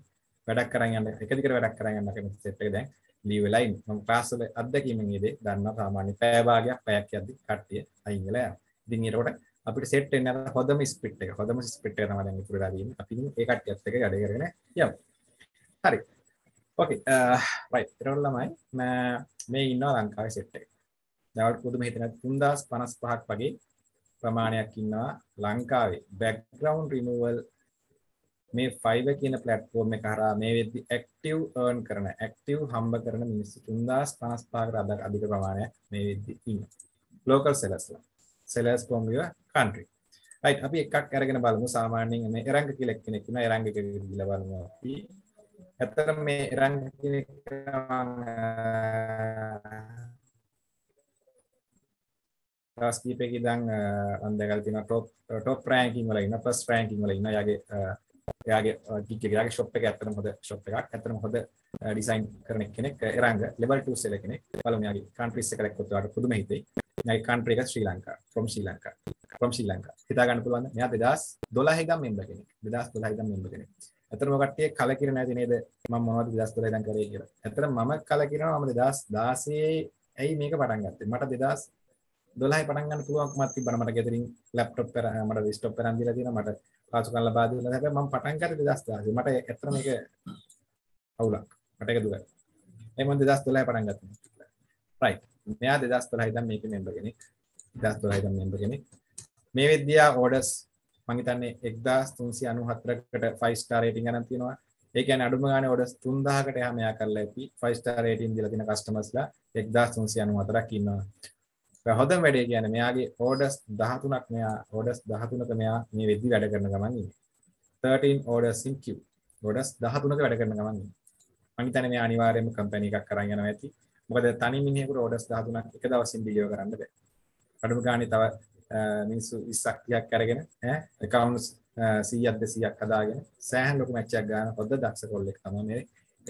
Speaker 2: වැඩක් කරන් යන්න එක දිගට වැඩක් කරන් යන්න කැමති සෙට් එක දැන් ලීව් වෙලා ඉන්න මම ක්ලාස් වල අත්දැකීමෙන් ඉදී දන්නවා සාමාන්‍ය පැය භාගයක් පැයක් යද්දි කට්ටිය අයින් වෙලා යනවා ඉතින් ඊට අපිට සෙට් වෙන්න අර හොදම ස්පිට් එක හොදම ස්පිට් එක තමයි දැන් ඉතුරු වෙලා තියෙන්නේ අපි මේ කට්ටියත් එක්ක වැඩ කරගෙන යමු හරි ඕකේ රයිට් uh, එතකොට ළමයි මේ ඉන්නවා ලංකාවේ සෙට් එක දවල් පුදුම හිතන 3055ක් වගේ ප්‍රමාණයක් ඉන්නවා ලංකාවේ බෑග්ග්‍රවුන්ඩ් රිමූවල් මේ Fiverr කියන platform එක හරහා මේ වෙද්දි active earn කරන active හම්බ කරන මිනිස්සු 3500කට අධික ප්‍රමාණයක් මේ වෙද්දි ඉන්නවා local sellers ලා sellers from your country right අපි එකක් අරගෙන බලමු සාමාන්‍යයෙන් මේ එරංග කියලා කෙනෙක් ඉන්නවා එරංග කියලා බලමු අපි ඇත්තට මේ එරංග කෙනෙක් දවස් කීපයක ඉඳන් මම දැකලා තියෙනවා top top ranking වල ඉන්න first ranking වල ඉන්න යාගේ එයාගේ gig එක යාගේ shop එක ඇත්තටම හොඳ shop එකක් ඇත්තටම හොඳ ඩිසයින් කරන කෙනෙක් එරංග level 2 සෙල කෙනෙක් බලමු යාගේ countries එක දැක්කොත් ඔයාලට පුදුම හිතෙයි යාගේ country එක ශ්‍රී Lanka from Sri Lanka from ශ්‍රී ලංකා හිතා ගන්න පුළුවන් මෙයා 2012 ඉඳන් member කෙනෙක් 2012 ඉඳන් member කෙනෙක් ඇතරම කට්ටිය කලකිර නැති නේද මම මොනවද 2012 ඉඳන් කරේ කියලා ඇත්තට මම කලකිරනවා මම 2016 ඇයි මේක පටන් ගත්තේ මට 2000 12යි පටන් ගන්න පුළුවන්කමක් තිබ්බන මට ගෙදරින් ලැප්ටොප් එක මට ඩෙස්ක්ටොප් එකක් දීලා තියෙනවා මට පාසුකම් ලබා දීලා හැබැයි මම පටන් ගත්තේ 2016 මට ඇත්තටම ඒක අවුලක් මට ඒක දුකයි ඒ මම 2012 පටන් ගත්තා right මෙයා 2012 ඉඳන් මේකේ member කෙනෙක් 2012 ඉඳන් member කෙනෙක් මේ විද්‍යා orders මම හිතන්නේ 1397කට 5 star rating ගන්න තියෙනවා ඒ කියන්නේ අඩුම ගානේ orders 3000කට එහා මෙයා කරලා ඇති 5 star rating දීලා තියෙන customers ලා 1394ක් ඉන්නවා හොඳම වැඩේ කියන්නේ මෙයාගේ orders 13ක් මෙයා orders 13ක මෙයා මේ වෙද්දි වැඩ කරන ගමන් ඉන්නේ. 13 orders in queue. orders 13ක වැඩ කරන ගමන් ඉන්නේ. මම හිතන්නේ මෙයා අනිවාර්යයෙන්ම company එකක් කරන් යනවා ඇති. මොකද තනි මිනිහෙකුට orders 13ක් එක දවසින් deliver කරන්න බෑ. අඩුම ගානේ තව මිනිස්සු 20ක් 30ක් අරගෙන ඈ accounts 100ක් 200ක් හදාගෙන සෑහෙන ලොකු මැච් එකක් ගන්න පොද්ද දක්ෂ කොල්ලෙක් තමයි මේ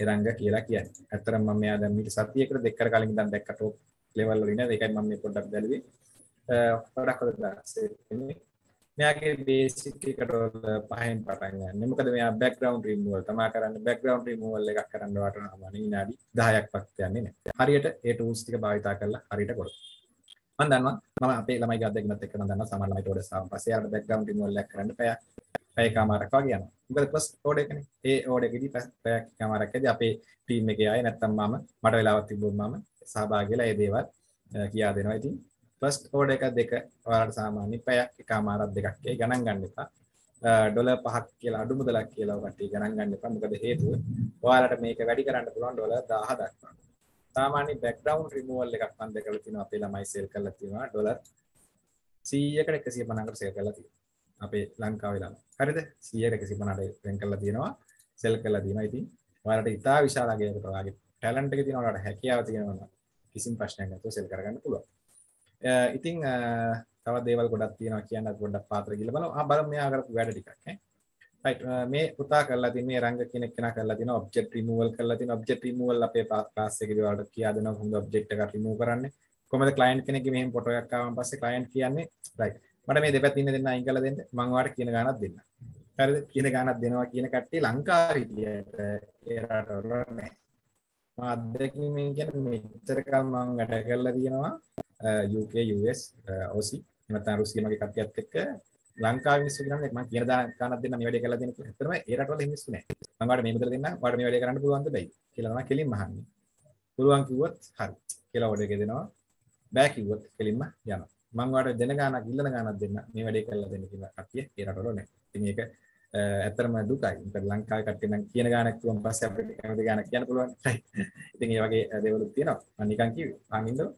Speaker 2: එරංග කියලා කියන්නේ. ඇත්තටම මම මෙයා දැන් මීට සතියකට දෙකකට කලින් ඉඳන් දැක්ක ටොප් ලෙවල් වලින් නේද ඒකයි මම මේ පොඩ්ඩක් බැලුවේ ගොඩක් හොඳ දැක්සේ මෙයාගේ බේසික් එකට පහෙන් පටන් ගන්න. මොකද මෙයා බෑග්ග්‍රවුන්ඩ් රිමූවල් තමයි කරන්නේ. බෑග්ග්‍රවුන්ඩ් රිමූවල් එකක් කරන්න වටනම විනාඩි 10ක් වත් යන්නේ නැහැ. හරියට ඒ ටූල්ස් ටික භාවිතා කරලා හරියට කරොත්. මම දන්නවා මම අපේ ළමයි අධ්‍යක්ෂකත් එක්ක මම දන්නවා සමහර ළමයි ටෝඩස් ආවන් පස්සේ යාට බෑග්ග්‍රවුන්ඩ් රිමූවල් එකක් කරන්න පැය පැයකමාරක් වගේ යනවා. මොකද ක්ලස් ඕඩ එකනේ. ඒ ඕඩ එකේදී පැයකමාරක් ඇදී අපේ ටීම් එකේ ආයේ නැත්තම් මම මට වෙලාවක් තිබුණොත් මම සහභාගී වෙලා මේ දේවල් කියා දෙනවා. ඉතින් ෆස්ට් ඕඩර් එක දෙක ඔයාලට සාමාන්‍ය පැයක් එකමාරක් දෙකක් ඒ ගණන් ගන්න එපා. ඩොලර් 5ක් කියලා අඩු මුදලක් කියලා ඔකට ගණන් ගන්න එපා. මොකද හේතුව ඔයාලට මේක වැඩි කරන්න පුළුවන් ඩොලර් 1000 දක්වා. සාමාන්‍ය බෑග්ග්‍රවුන්ඩ් රිමූවල් එකක් මම දැකලා තිනවා අපේ ළමයි සෙල් කරලා තිනවා ඩොලර් 100කට 150කට සෙල් කරලා තිනවා. අපේ ලංකාවේ ළමයි. හරිද? 100කට 150කට වෙන් කරලා තිනවා. සෙල් කරලා තිනවා. ඉතින් ඔයාලට ඉතා විශාල අගයකට ඔයාගේ ටැලන්ට් එක තියෙනවා ඔයාලට හැකියාව තියෙනවා කිසිම ප්‍රශ්නයක් නැතුව සෙල් කරගන්න පුළුවන්. ඉතින් තවත් දේවල් ගොඩක් තියෙනවා කියන්නත් ගොඩක් පාත්‍ර ගිහලා බලමු. ආ බලමු මෙයා කරපු වැඩ ටිකක් ඈ. right මේ පුතා කරලා තියෙන මේ රංග කෙනෙක් කෙනා කරලා තියෙන object removal කරලා තියෙන object removal අපේ class එකේදී ඔයාලට කියා දෙනවා කොහොමද object එකක් remove කරන්නේ. කොහමද client කෙනෙක්ගේ මෙහෙම photo එකක් ආවම පස්සේ client කියන්නේ right මට මේ දෙපැත්ත ඉන්න දෙන්න අයින් කරලා දෙන්න මම ඔයාලට කියන ගාණක් දෙන්නම්. හරිද? කියන ගාණක් දෙනවා කියන කට්ටිය ලංකාවේ හිටියට ඒ රටවල නැහැ. අත්දැකීමෙන් කියන්නේ මෙච්චර කල් මම වැඩ කරලා තියෙනවා UK US OC නැත්නම් රුසිය මගේ කට්ටියත් එක්ක ලංකාවේ මිනිස්සු කියන්නේ මම කියන දාන කාණක් දෙන්න මේ වැඩේ කරලා දෙන්න කියලා. ඇත්තටම ඒ රටවල එහෙම මිනිස්සු නැහැ. මම වාට මේ මුදල දෙන්න වාට මේ වැඩේ කරන්න පුළුවන්ද බැයි කියලා තමයි කෙලින්ම අහන්නේ. පුළුවන් කිව්වොත් හරි කියලා ඔඩර් එක දෙනවා. බෑ කිව්වොත් කෙලින්ම යනවා. මම වාට දෙන ගාණක් ඉල්ලන ගාණක් දෙන්න මේ වැඩේ කරලා දෙන්න කියලා කට්ටිය ඒ රටවල නැහැ. ඉතින් ඒක Eh, ඇත්තරම දුකයි. මොකද ලංකාවේ කට්ටිය නම් කියන ගානක් තුන් පස්සේ අපිට කැමති ගානක් කියන්න පුළුවන්. ඉතින් ඒ වගේ දේවලුත් තියෙනවා. මම නිකන් කිව්වේ. මම ඉන්නවා.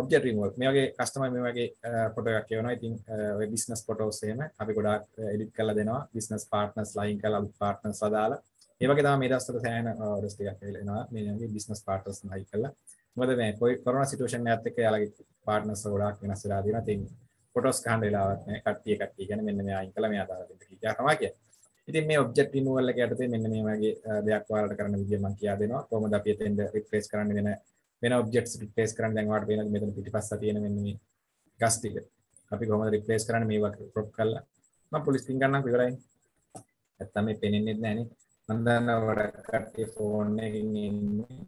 Speaker 2: Object removal. මේ වගේ කස්ටමර් මේ වගේ ෆොටෝ එකක් එවනවා. ඉතින් ඔය බිස්නස් ෆොටෝස් එහෙම අපි ගොඩාක් එඩිට් කරලා දෙනවා. බිස්නස් පාර්ට්නර්ස් ලයින් කරලා අලුත් පාර්ට්නර්ස් දාලා. ඒ වගේ තමයි මේ දවස්වල සෑහෙන ඔඩර්ස් ටිකක් එනවා. මේ වගේ බිස්නස් පාර්ට්නර්ස් ලයින් කරලා. මොකද මේ කොරෝනා සිටුේෂන් එකත් එක්ක යාලගේ පාර්ට්නර්ස් ගොඩාක් වෙනස් වෙලා තියෙනවා. ඉතින් ෆොටෝස් ගහන්න වෙලාවක් නැහැ. කට්ටිය කට්ටිය කියන මෙන්න මෙයා අයින් කළා මෙයා දාලා දෙන්න කියලා තමයි කියන්නේ. ඉතින් මේ ඔබ්ජෙක්ට් රිමූවල් එක යටතේ මෙන්න මේ වගේ දෙයක් ඔයාලට කරන්න විදිය මම කියා දෙනවා. කොහොමද අපි එතෙන්ද රිප්ලේස් කරන්න වෙන වෙන ඔබ්ජෙක්ට්ස් රිප්ලේස් කරන්න දැන් ඔයාලට වෙනද මෙතන පිටිපස්ස තියෙන මෙන්න මේ ගස් ටික. අපි කොහොමද රිප්ලේස් කරන්නේ මේ වගේ ක්‍රොප් කරලා. මම පොලිස් පින් ගන්නම්කෝ ඉවරයි. නැත්තම් මේ පෙනෙන්නේ නැහැ නේ. මම දන්නවා වැඩ කට්ටිය ෆෝන් එකකින් ඉන්නේ.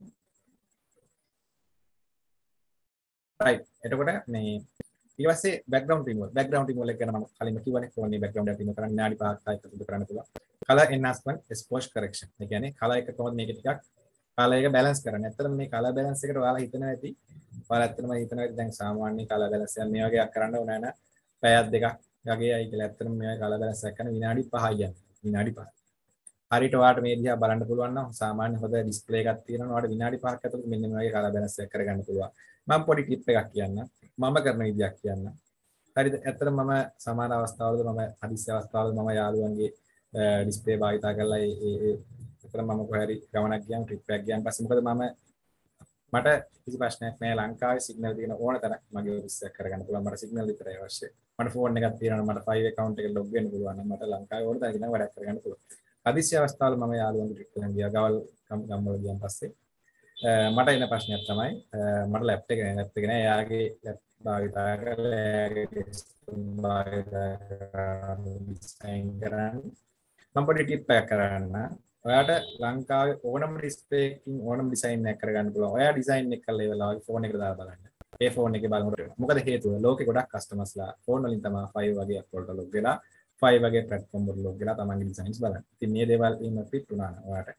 Speaker 2: right එතකොට මේ ඊට පස්සේ background removal background removal එක ගැන මම කලින්ම කිව්වනේ ෆෝන් එකේ background එක remove කරන්න විනාඩි 5ක් එකතු කරන්න පුළුවන් color enhancement exposure correction ඒ කියන්නේ color එක කොහොමද මේක ටිකක් color එක balance කරන්න. ඇත්තටම මේ color balance එකට ඔයාලා හිතනවා ඇති. ඔයාලා ඇත්තටම හිතනවා ඇති දැන් සාමාන්‍ය color balance එක මේ වගේ එකක් කරන්න ඕන නැහැ. පැයක් දෙකක් වගේ අය කියලා ඇත්තටම මේ color balance එක කරන විනාඩි 5යි යන. විනාඩි 5. හරිට වාට මේ දිහා බලන්න පුළුවන් නම් සාමාන්‍ය හොඳ ඩිස්ප්ලේ එකක් තියෙනවා. වාට විනාඩි 5ක් ඇතුළත මෙන්න මේ වගේ color balance එක කරගන්න පුළුවන්. මම පොඩි ටිප් එකක් කියන්නම්. මම කරන විදියක් කියන්න. හරිද? ඇත්තට මම සමාන අවස්ථාවලද මම හදිස්සි අවස්ථාවලද මම යාළුවන්ගේ ඩිස්ප්ලේ භාවිතා කරලා ඒ ඒ ඇත්තට මම කොහරි ගමනක් ගියම් ට්‍රිප් එකක් ගියන් පස්සේ මොකද මම මට කිසි ප්‍රශ්නයක් නෑ ලංකාවේ සිග්නල් තියෙන ඕන තරම් මගේ ඔෆිස්යක් කරගන්න පුළුවන් මට සිග්නල් විතරයි අවශ්‍ය මට ෆෝන් එකක් තියෙනවා මට 5 account එකට log වෙන්න පුළුවන් මට ලංකාවේ ඕන තරම් වැඩක් කරගන්න පුළුවන් හදිසි අවස්ථාවල මම යාළුවන්ගේ ට්‍රිප් එකක් ගියා ගවල් ගම්වල ගියන් පස්සේ Eh, මට එන ප්‍රශ්නයක් තමයි eh, මට ලැප්ට එක නැත්තගෙන යාගේ ලැප් භාවිතා කරලා භාවිතා කරන්න මම පොඩි ටිප් එකක් කරන්න ඔයාට ලංකාවේ ඕනම ඩිස්ප්ලේ එකකින් ඕනම ඩිසයින් එකක් කරගන්න පුළුවන් ඔයා ඩිසයින් එක කරලා ඉවරලා වගේ ෆෝන් එකට දාලා බලන්න ඒ ෆෝන් එකේ බලනකොට මොකද හේතුව ලෝකේ ගොඩක් කස්ටමර්ස්ලා ෆෝන් වලින් තමයි 5 වගේ අප් වලට ලොග් වෙලා 5 වගේ ප්ලැට්ෆෝම් වල ලොග් වෙලා තමන්ගේ ඩිසයින්ස් බලන්න ඉතින් මේ දේවල් එහෙම පිටුනා ඔයාට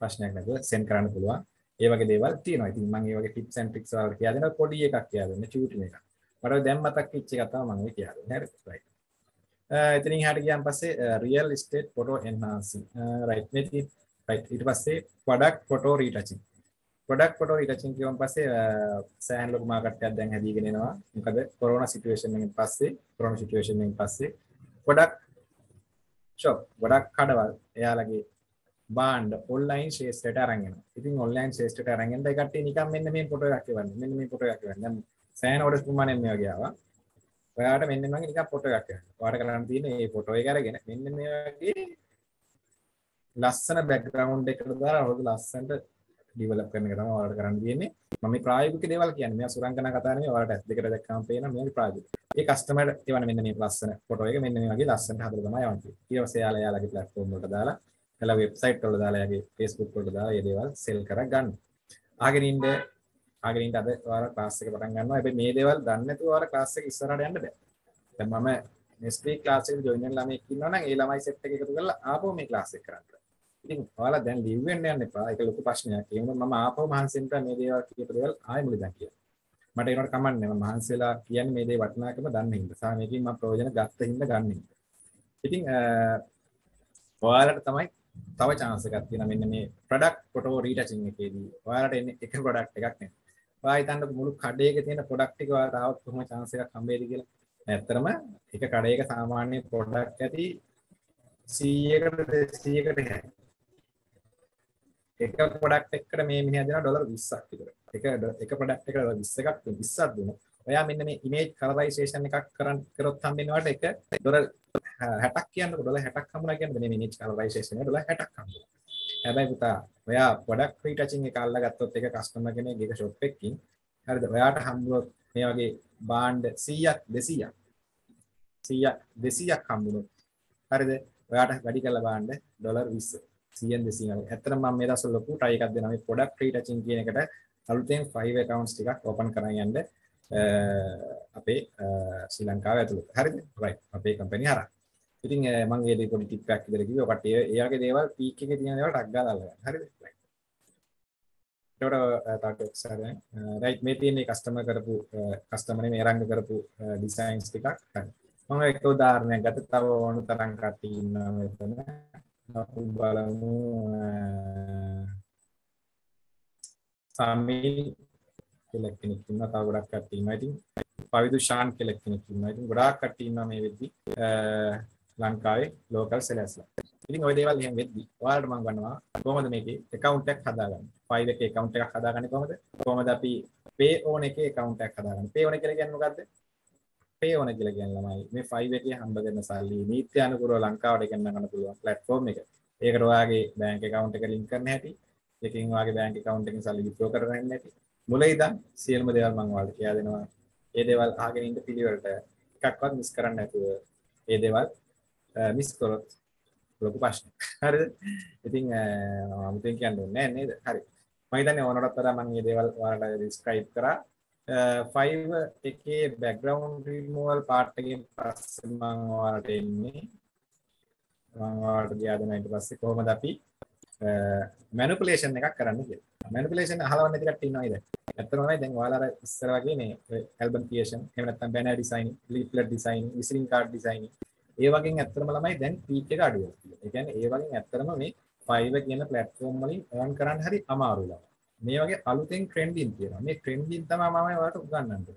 Speaker 2: ප්‍රශ්නයක් නැතුව සෙන්ඩ් කරන්න පුළුවන් ඒ වගේ දේවල් තියෙනවා. ඉතින් මම මේ වගේ ටිප්ස් ඇන්ඩ් ට්‍රික්ස් වල කියලා දෙනවා පොඩි එකක් කියලා දෙන්න චූටි මේකක්. මට දැන් මතක් වෙච්ච එක තමයි මම මේ කියලා දෙන්නේ. හරි. right. එතනින් හට ගියන් පස්සේ real estate photo enhancing right නැති රයිට් ඊට පස්සේ product photo retouching product photo retouching කියවන් පස්සේ සෑහන ලොකු මාකට් එකක් දැන් හැදීගෙන එනවා මොකද කොරෝනා සිටුේෂන් එකෙන් පස්සේ කොරෝනා සිටුේෂන් එකෙන් පස්සේ ප්‍රොඩක්ට් ෂොප් ගොඩක් කඩවල් එයාලගේ බාන්ඩ ඔන්ලයින් ශේෂයට අරගෙන ඉතින් ඔන්ලයින් ශේෂට අරගෙන්ට එකට නිකම් මෙන්න මේ පොට එකක් වන්න මෙන්න මේ පොට එකක් වන්න සෑන ඔඩස් පුමානෙන් මේ ගාව ඔයාට මෙන්න මගේ නිකම් පොට එකක් වාට කරන්න තියෙන මේ පොටෝ එක අරගෙන මෙන්න මේ වගේ ලස්සන බැක්ග්‍රවුන්ඩ් එකට දාලා හොඳ ලස්සනට ඩිවලප් කරන එක තමයි ඔයාලට කරන්න තියෙන්නේ මම මේ ප්‍රායෝගික දේවල් කියන්නේ මෙයා සුරංගනා කතා නෙමෙයි ඔයාලට ඇස් දෙකට දැක්කම පේන මේ ප්‍රායෝගික ඒ කස්ටමර් එවන මෙන්න මේ ලස්සන ෆොටෝ එක මෙන්න මේ වගේ ලස්සනට හදලා තමයි යවන්නේ ඊට පස්සේ යාලා යාලගේ ප්ලැට්ෆෝම් වලට දාලා එලා වෙබ්සයිට් වල දාලා යගේ Facebook වලට දාලා මේ දේවල් සෙල් කර ගන්න. අහගෙන ඉන්න අහගෙන ඉන්න අද ඔයාලා ක්ලාස් එක පටන් ගන්නවා. හැබැයි මේ දේවල් දන්නේ නැතුව ඔයාලා ක්ලාස් එක ඉස්සරහට යන්න බෑ. දැන් මම next week ක්ලාස් එකට join වෙන ළමයෙක් ඉන්නවනම් ඒ ළමයි set එක එකතු කරලා ආපහු මේ ක්ලාස් එක කරන්න. ඉතින් ඔයාලා දැන් ලිව් වෙන්න යන්න එපා. ඒක ලොකු ප්‍රශ්නයක්. ඒ වුණා මම ආපහු මහන්සියෙන්ට මේ දේවල් කියපු දේවල් ආයෙ මුලින් කියනවා. මට ඒකට කමන්නේ මම මහන්සිලා කියන්නේ මේ දේ වටිනාකම දන්න හින්දා. සාමයකින් මම ප්‍රයෝජන ගත්ත හින්දා ගන්න හින්දා. ඉතින් ඔයාලට තමයි තව chance එකක් තියෙනවා මෙන්න මේ product photo retouching එකේදී. ඔයාලට එන්නේ එක product එකක් නේ. ඔයා හිතන්න මුළු කඩේක තියෙන product එක ඔයාලට આવත් කොහොම chance එකක් හම්බෙයිද කියලා. ඇත්තටම එක කඩේක සාමාන්‍ය product ඇති 100කට 200කට එක product එකකට මේ මිනිහා දෙනවා ඩොලර් 20ක් විතර. එක එක product එකකට ඩොලර් 21ක් 20ක් දෙනවා. ඔයා මෙන්න මේ image colorization එකක් කරන් කරොත් හම්බෙනවට එක ඩොලර් 60ක් කියන්න ඩොලර් 60ක් හම්බුණා කියන්නේ මේ මිනිත් කලරයිසේෂන් එක ඩොලර් 60ක් හම්බුණා. හැබැයි පුතා ඔයා ගොඩක් ෆ්‍රී ටචින් එක අල්ලා ගත්තොත් ඒක කස්ටමර් කෙනෙක් ඒක ෂොප් එකකින් හරිද ඔයාට හම්බුනොත් මේ වගේ බාන්ඩ් 100ක් 200ක් 100ක් 200ක් හම්බුනොත් හරිද ඔයාට වැඩි කරලා බාන්ඩ් ඩොලර් 20 100න් 200න් ඇත්තටම මම මේ දවස්වල ලොකු try එකක් දෙනවා මේ පොඩක් ෆ්‍රී ටචින් කියන එකට අලුතෙන් 5 accounts ටිකක් open කරන් යන්න අපේ ශ්‍රී ලංකාව ඇතුළත හරිද රයිට් අපේ කම්පැනි හරහා ඉතින් මම ඒ දෙක පොඩි ටිප් එකක් විතර කිව්වා. ඔකට එයාගේ දේවල් පීක් එකේ තියෙන දේවල් ටග් ගාලා අල්ලගන්න. හරිද? එතකොට තාක්ස් හරි. රයිට් මේ තියෙන කස්ටමර් කරපු කස්ටමර් මේ රංග කරපු ඩිසයින්ස් ටිකක්. මම එක උදාහරණයක් ගත්තා. තව ඕන තරම් කටි ඉන්නවා මෙතන. අපි බලමු සමිල් කියලා කෙනෙක් ඉන්නවා. තව ගොඩක් කට්ටිය ඉන්නවා. ඉතින් පවිදු ශාන් කියලා කෙනෙක් ඉන්නවා. ඉතින් ගොඩාක් කට්ටිය ඉන්නවා මේ වෙද්දි. ලංකාවේ ලෝකල් සෙලස්ලා. ඉතින් ওই දේවල් එහෙම වෙද්දි ඔයාලට මම ගන්නවා කොහොමද මේකේ account එකක් හදාගන්නේ? ෆයිල් එකේ account එකක් හදාගන්නේ කොහොමද? කොහොමද අපි pay on එකේ account එකක් හදාගන්නේ? pay on කියලා කියන්නේ මොකද්ද? pay on කියලා කියන්නේ ළමයි මේ ෆයිල් එකේ හම්බ කරන සල්ලි නීත්‍ය අනුකූලව ලංකාවට ගෙන්න ගන්න පුළුවන් platform එක. ඒකට ඔයාගේ බැංක account එක link කරන්න හැටි. එකකින් ඔයාගේ බැංක account එකෙන් සල්ලි withdraw කරන්න හැටි. මුල ඉඳන් සියලුම දේවල් මම ඔයාලට කියලා දෙනවා. ඒ දේවල් අහගෙන ඉන්න පිළිවෙලට එකක්වත් මිස් කරන්න නැතුව ඒ දේවල් මිස් කරොත් ලොකු ප්‍රශ්න හරි ඉතින් අමුතෙන් කියන්න ඕනේ නේද හරි මම හිතන්නේ ඕනටත් වඩා මම මේ දේවල් ඔයාලට ඩිස්ක්‍රයිබ් කරා 5 එකේ බෑග්ග්‍රවුන්ඩ් රිමූවල් පාර්ට් එකෙන් පස්සේ මම ඔයාලට එන්නේ මම ඔයාලට ගියාදන ඊට පස්සේ කොහොමද අපි මැනුපලේෂන් එකක් කරන්න කියලා මැනුපලේෂන් අහලා වන්න ටිකක් ඉන්නවද ඇත්තම තමයි දැන් ඔයාලා අර ඉස්සර වගේ මේ ඇල්බම් ක්‍රියේෂන් එහෙම නැත්නම් banner design leaflet design visiting card design ඒ වගේම ඇත්තටම ළමයි දැන් පීක් එක අඩු වෙලා තියෙනවා. ඒ වගේම ඇත්තටම මේ 5 කියන platform වලින් earn කරන්න හරි අමාරු මේ වගේ අලුතෙන් trending තියෙනවා. මේ trending තමයි මම ඔයාලට උගන්වන්නේ.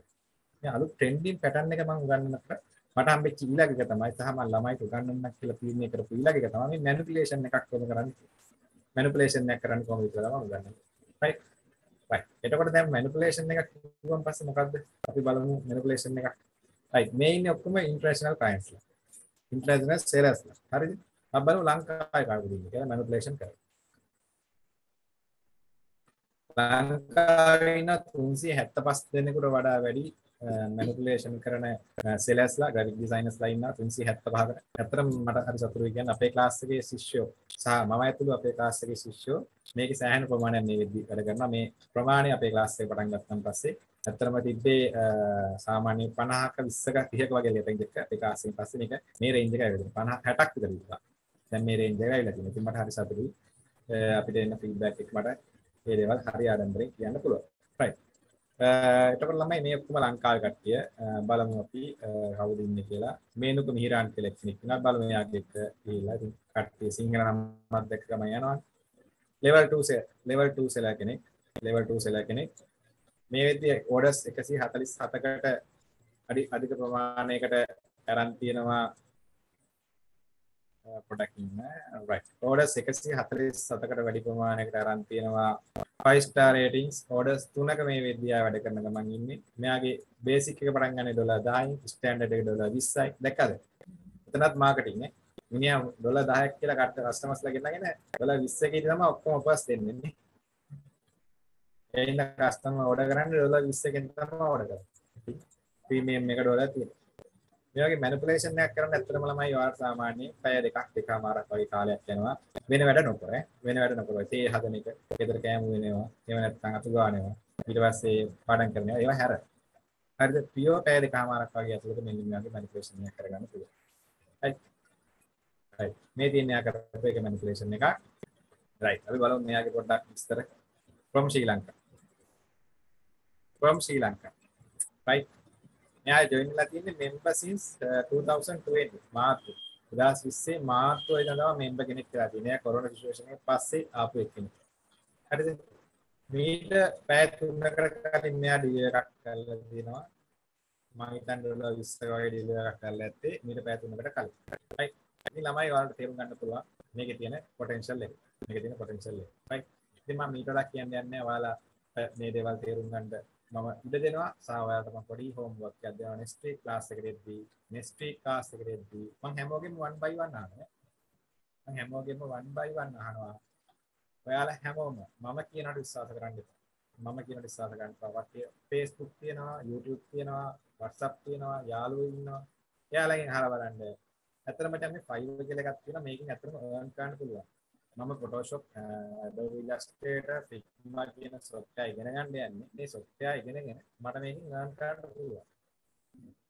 Speaker 2: මේ අලුත් trending pattern එක මම උගන්වන්නත් මට හම්බෙච්ච ඊළඟ එක තමයි සහ මම ළමයිට උගන්වන්න කියලා තීරණය කරපු ඊළඟ එක තමයි මේ manipulation එකක් කොහොමද කරන්නේ manipulation එකක් කරන්න කොහොමද කියලා මම උගන්වන්නේ right right එතකොට දැන් manipulation එකක් කිව්වන් පස්සේ මොකද්ද අපි බලමු manipulation එකක් right මේ ඉන්නේ ඔක්කොම international clients ලා ඉන්ටර්නැෂනල් සේලර්ස් හරිද අපි බලමු ලංකාවේ කාටද ඉන්නේ කියලා මැනිපියුලේෂන් කරලා ලංකාවේ ඉන්න 375 දෙනෙකුට වඩා වැඩි මැනිපියුලේෂන් කරන සෙලස්ලා ග්‍රැෆික් ඩිසයිනර්ස්ලා ඉන්නා 375කට. ඇත්තටම මට හරි සතුටුයි කියන්නේ අපේ ක්ලාස් එකේ ශිෂ්‍යෝ සහ මම ඇතුළු අපේ ක්ලාස් එකේ ශිෂ්‍යෝ මේකේ සෑහෙන ප්‍රමාණයක් මේ වෙද්දි වැඩ කරනවා. මේ ප්‍රමාණය අපේ ක්ලාස් එකේ පටන් ගත්තන් පස්සේ ඇත්තරම තිබ්බේ සාමාන්‍ය 50ක 20ක 30ක වගේ ලෙටරින් එක එක ආසින් පස්සේ මේක මේ රේන්ජ් එක ඇවිල්ලා 50 60ක් විතර ඉන්නවා. දැන් මේ රේන්ජ් එක ඇවිල්ලා තියෙනවා. ඉතින් මට හරි සතුටුයි. අපිට එන්න ෆීඩ්බැක් එක මට මේ දේවල් හරි ආදම්බරෙන් කියන්න පුළුවන්. right. එතකොට ළමයි මේ ඔක්කොම ලංකාවේ කට්ටිය බලමු අපි කවුද ඉන්නේ කියලා. මේනුක මිහිරාන් කියලා කෙනෙක් ඉන්නවා. බලමු එයාගේ එක ගිහිල්ලා ඉතින් කට්ටිය සිංහල නමක් දැක්කම යනවා. level 2 level 2 සෙලා කෙනෙක් level 2 සෙලා කෙනෙක් මේ විදිය ඕඩස් 147කට අඩි අධික ප්‍රමාණයකට අරන් තියෙනවා පොඩක් ඉන්න right orders 147කට වැඩි ප්‍රමාණයකට අරන් තියෙනවා 5 star ratings orders 3ක මේ විද්‍යාව වැඩ කරන ගමන් ඉන්නේ මෙයාගේ basic එක පටන් ගන්නේ ඩොලර් 10යි standard එක ඩොලර් 20යි දැක්කද එතනත් මාකටින් නේ මිනිහා ඩොලර් 10ක් කියලා කට්ට කස්ටමර්ස්ලා ගෙන්නගෙන ඩොලර් 20 කේ තමයි ඔක්කොම උපස් දෙන්නේ එයින්ද කස්ටමර් ඕඩර් කරන්නේ ඩොලර් 20කින් තමයි ඕඩර් කරන්නේ. ප්‍රීමියම් එක ඩොලර් තියෙනවා. මේ වගේ මැනිපියුලේෂන් එකක් කරන්න ඇත්තටම ළමයි ඔයාලා සාමාන්‍යයෙන් පැය දෙකක් දෙකමාරක් වගේ කාලයක් යනවා වෙන වැඩ නොකර වෙන වැඩ නොකර තේ හදන එක ගෙදර කෑම වෙනවා එහෙම නැත්නම් අතු ගානවා ඊට පස්සේ පාඩම් කරනවා ඒවා හැර හරිද පියෝ පැය දෙකමාරක් වගේ ඇතුළත මෙන්න මේ වගේ මැනිපියුලේෂන් එකක් කරගන්න පුළුවන් හරි හරි මේ තියෙන යා කරපු එක මැනිපියුලේෂන් එක රයිට් අපි බලමු මෙයාගේ පොඩ්ඩක් විස්තර from Sri Lanka from Sri Lanka. Right. මෙයා join වෙලා තියෙන්නේ member since uh, 2020 මාර්තු 2020 මාර්තු වෙනදා member කෙනෙක් කියලා තියෙනවා. කොරෝනා situation එක පස්සේ ආපු එකෙක්. හරිද? මීට පැය 3කට කලින් මෙයා ඩිල් එකක් කරලා දෙනවා. මම හිතන්නේ ඩොලර් 20ක වගේ ඩිල් එකක් කරලා ඇත්තේ මීට පැය 3කට කලින්. right. ඉතින් ළමයි ඔයාලට තේරුම් ගන්න පුළුවන් මේකේ තියෙන potential එක. මේකේ තියෙන potential එක. right. ඉතින් මම මීට වඩා කියන්න යන්නේ ඔයාලා මේ දේවල් තේරුම් ගන්න මම ඉඩ දෙනවා සහ ඔයාලට මම පොඩි හෝම්වර්ක් එකක් දෙනවා next week class එකකදී next week class එකකදී මම හැමෝගෙම 1 by 1 අහනවා මම හැමෝගෙම 1 by 1 අහනවා ඔයාලා හැමෝම මම කියනට විශ්වාස කරන්න එපා මම කියන විශ්වාස ගන්න පවක් Facebook තියෙනවා YouTube තියෙනවා WhatsApp තියෙනවා යාළුවෝ ඉන්නවා එයාලගෙන් අහලා බලන්න ඇත්තටම දැන් මේ 5 කියලා එකක් තියෙනවා මේකෙන් ඇත්තටම earn කරන්න පුළුවන් මම Photoshop Adobe Illustrator Figma කියන software ඉගෙන ගන්න යන්නේ. මේ software ඉගෙනගෙන මට මේකෙන් learn කරන්න පුළුවන්.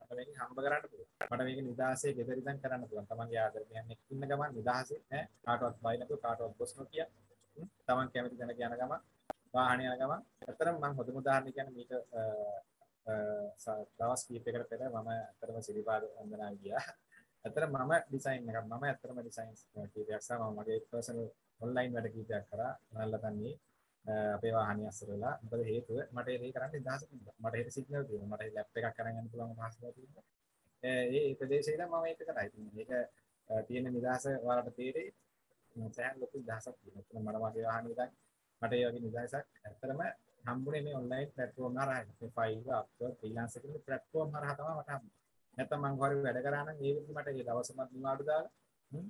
Speaker 2: මට මේකෙන් හම්බ කරන්න පුළුවන්. මට මේක නිදහසේ ගෙදර ඉඳන් කරන්න පුළුවන්. තමන්ගේ ආදරණීයන් එක්ක ඉන්න ගමන් නිදහසේ නෑ කාටවත් බය නැතුව කාටවත් බොස් නොකිය. තමන් කැමති තැනට යන ගමන් වාහනේ යන ගමන්. අතරම මම හොඳම උදාහරණයක් කියන්නේ මේක දවස් කීපයකට පෙර මම අතරම සිරිපාද වන්දනා ගියා. ඇතර මම ඩිසයින් එකක් මම ඇත්තරම ඩිසයින් කීපයක් සහ මම මගේ පර්සනල් ඔන්ලයින් වැඩ කීපයක් කරා නල්ලා තන්නේ අපේ වාහනේ අස්සර වෙලා මොකද හේතුව මට ඒක කරන්න ඉදහස මට ඒක සිග්නල් තියෙනවා මට ලැප් එකක් කරන් යන්න පුළුවන් මහසුවක් තියෙනවා ඒ ඒ ප්‍රදේශේ ඉඳන් මම ඒක කරා ඉතින් මේක තියෙන නිදහස ඔයාලට තේරෙයි සෑහෙන ලොකු නිදහසක් තියෙනවා මම මගේ වාහනේ ඉඳන් මට ඒ වගේ නිදහසක් ඇත්තරම හම්බුනේ මේ ඔන්ලයින් ප්ලැට්ෆෝම් හරහා මේ ෆයිල් අප්ලෝඩ් ෆ්‍රීලාන්සර් කියන ප්ලැට්ෆෝම් හරහා තමයි මට හම්බුනේ නැත්නම් මං හොරි වැඩ කරා නම් ඒ විදිහට මට ඒ දවසමත් නිවාඩු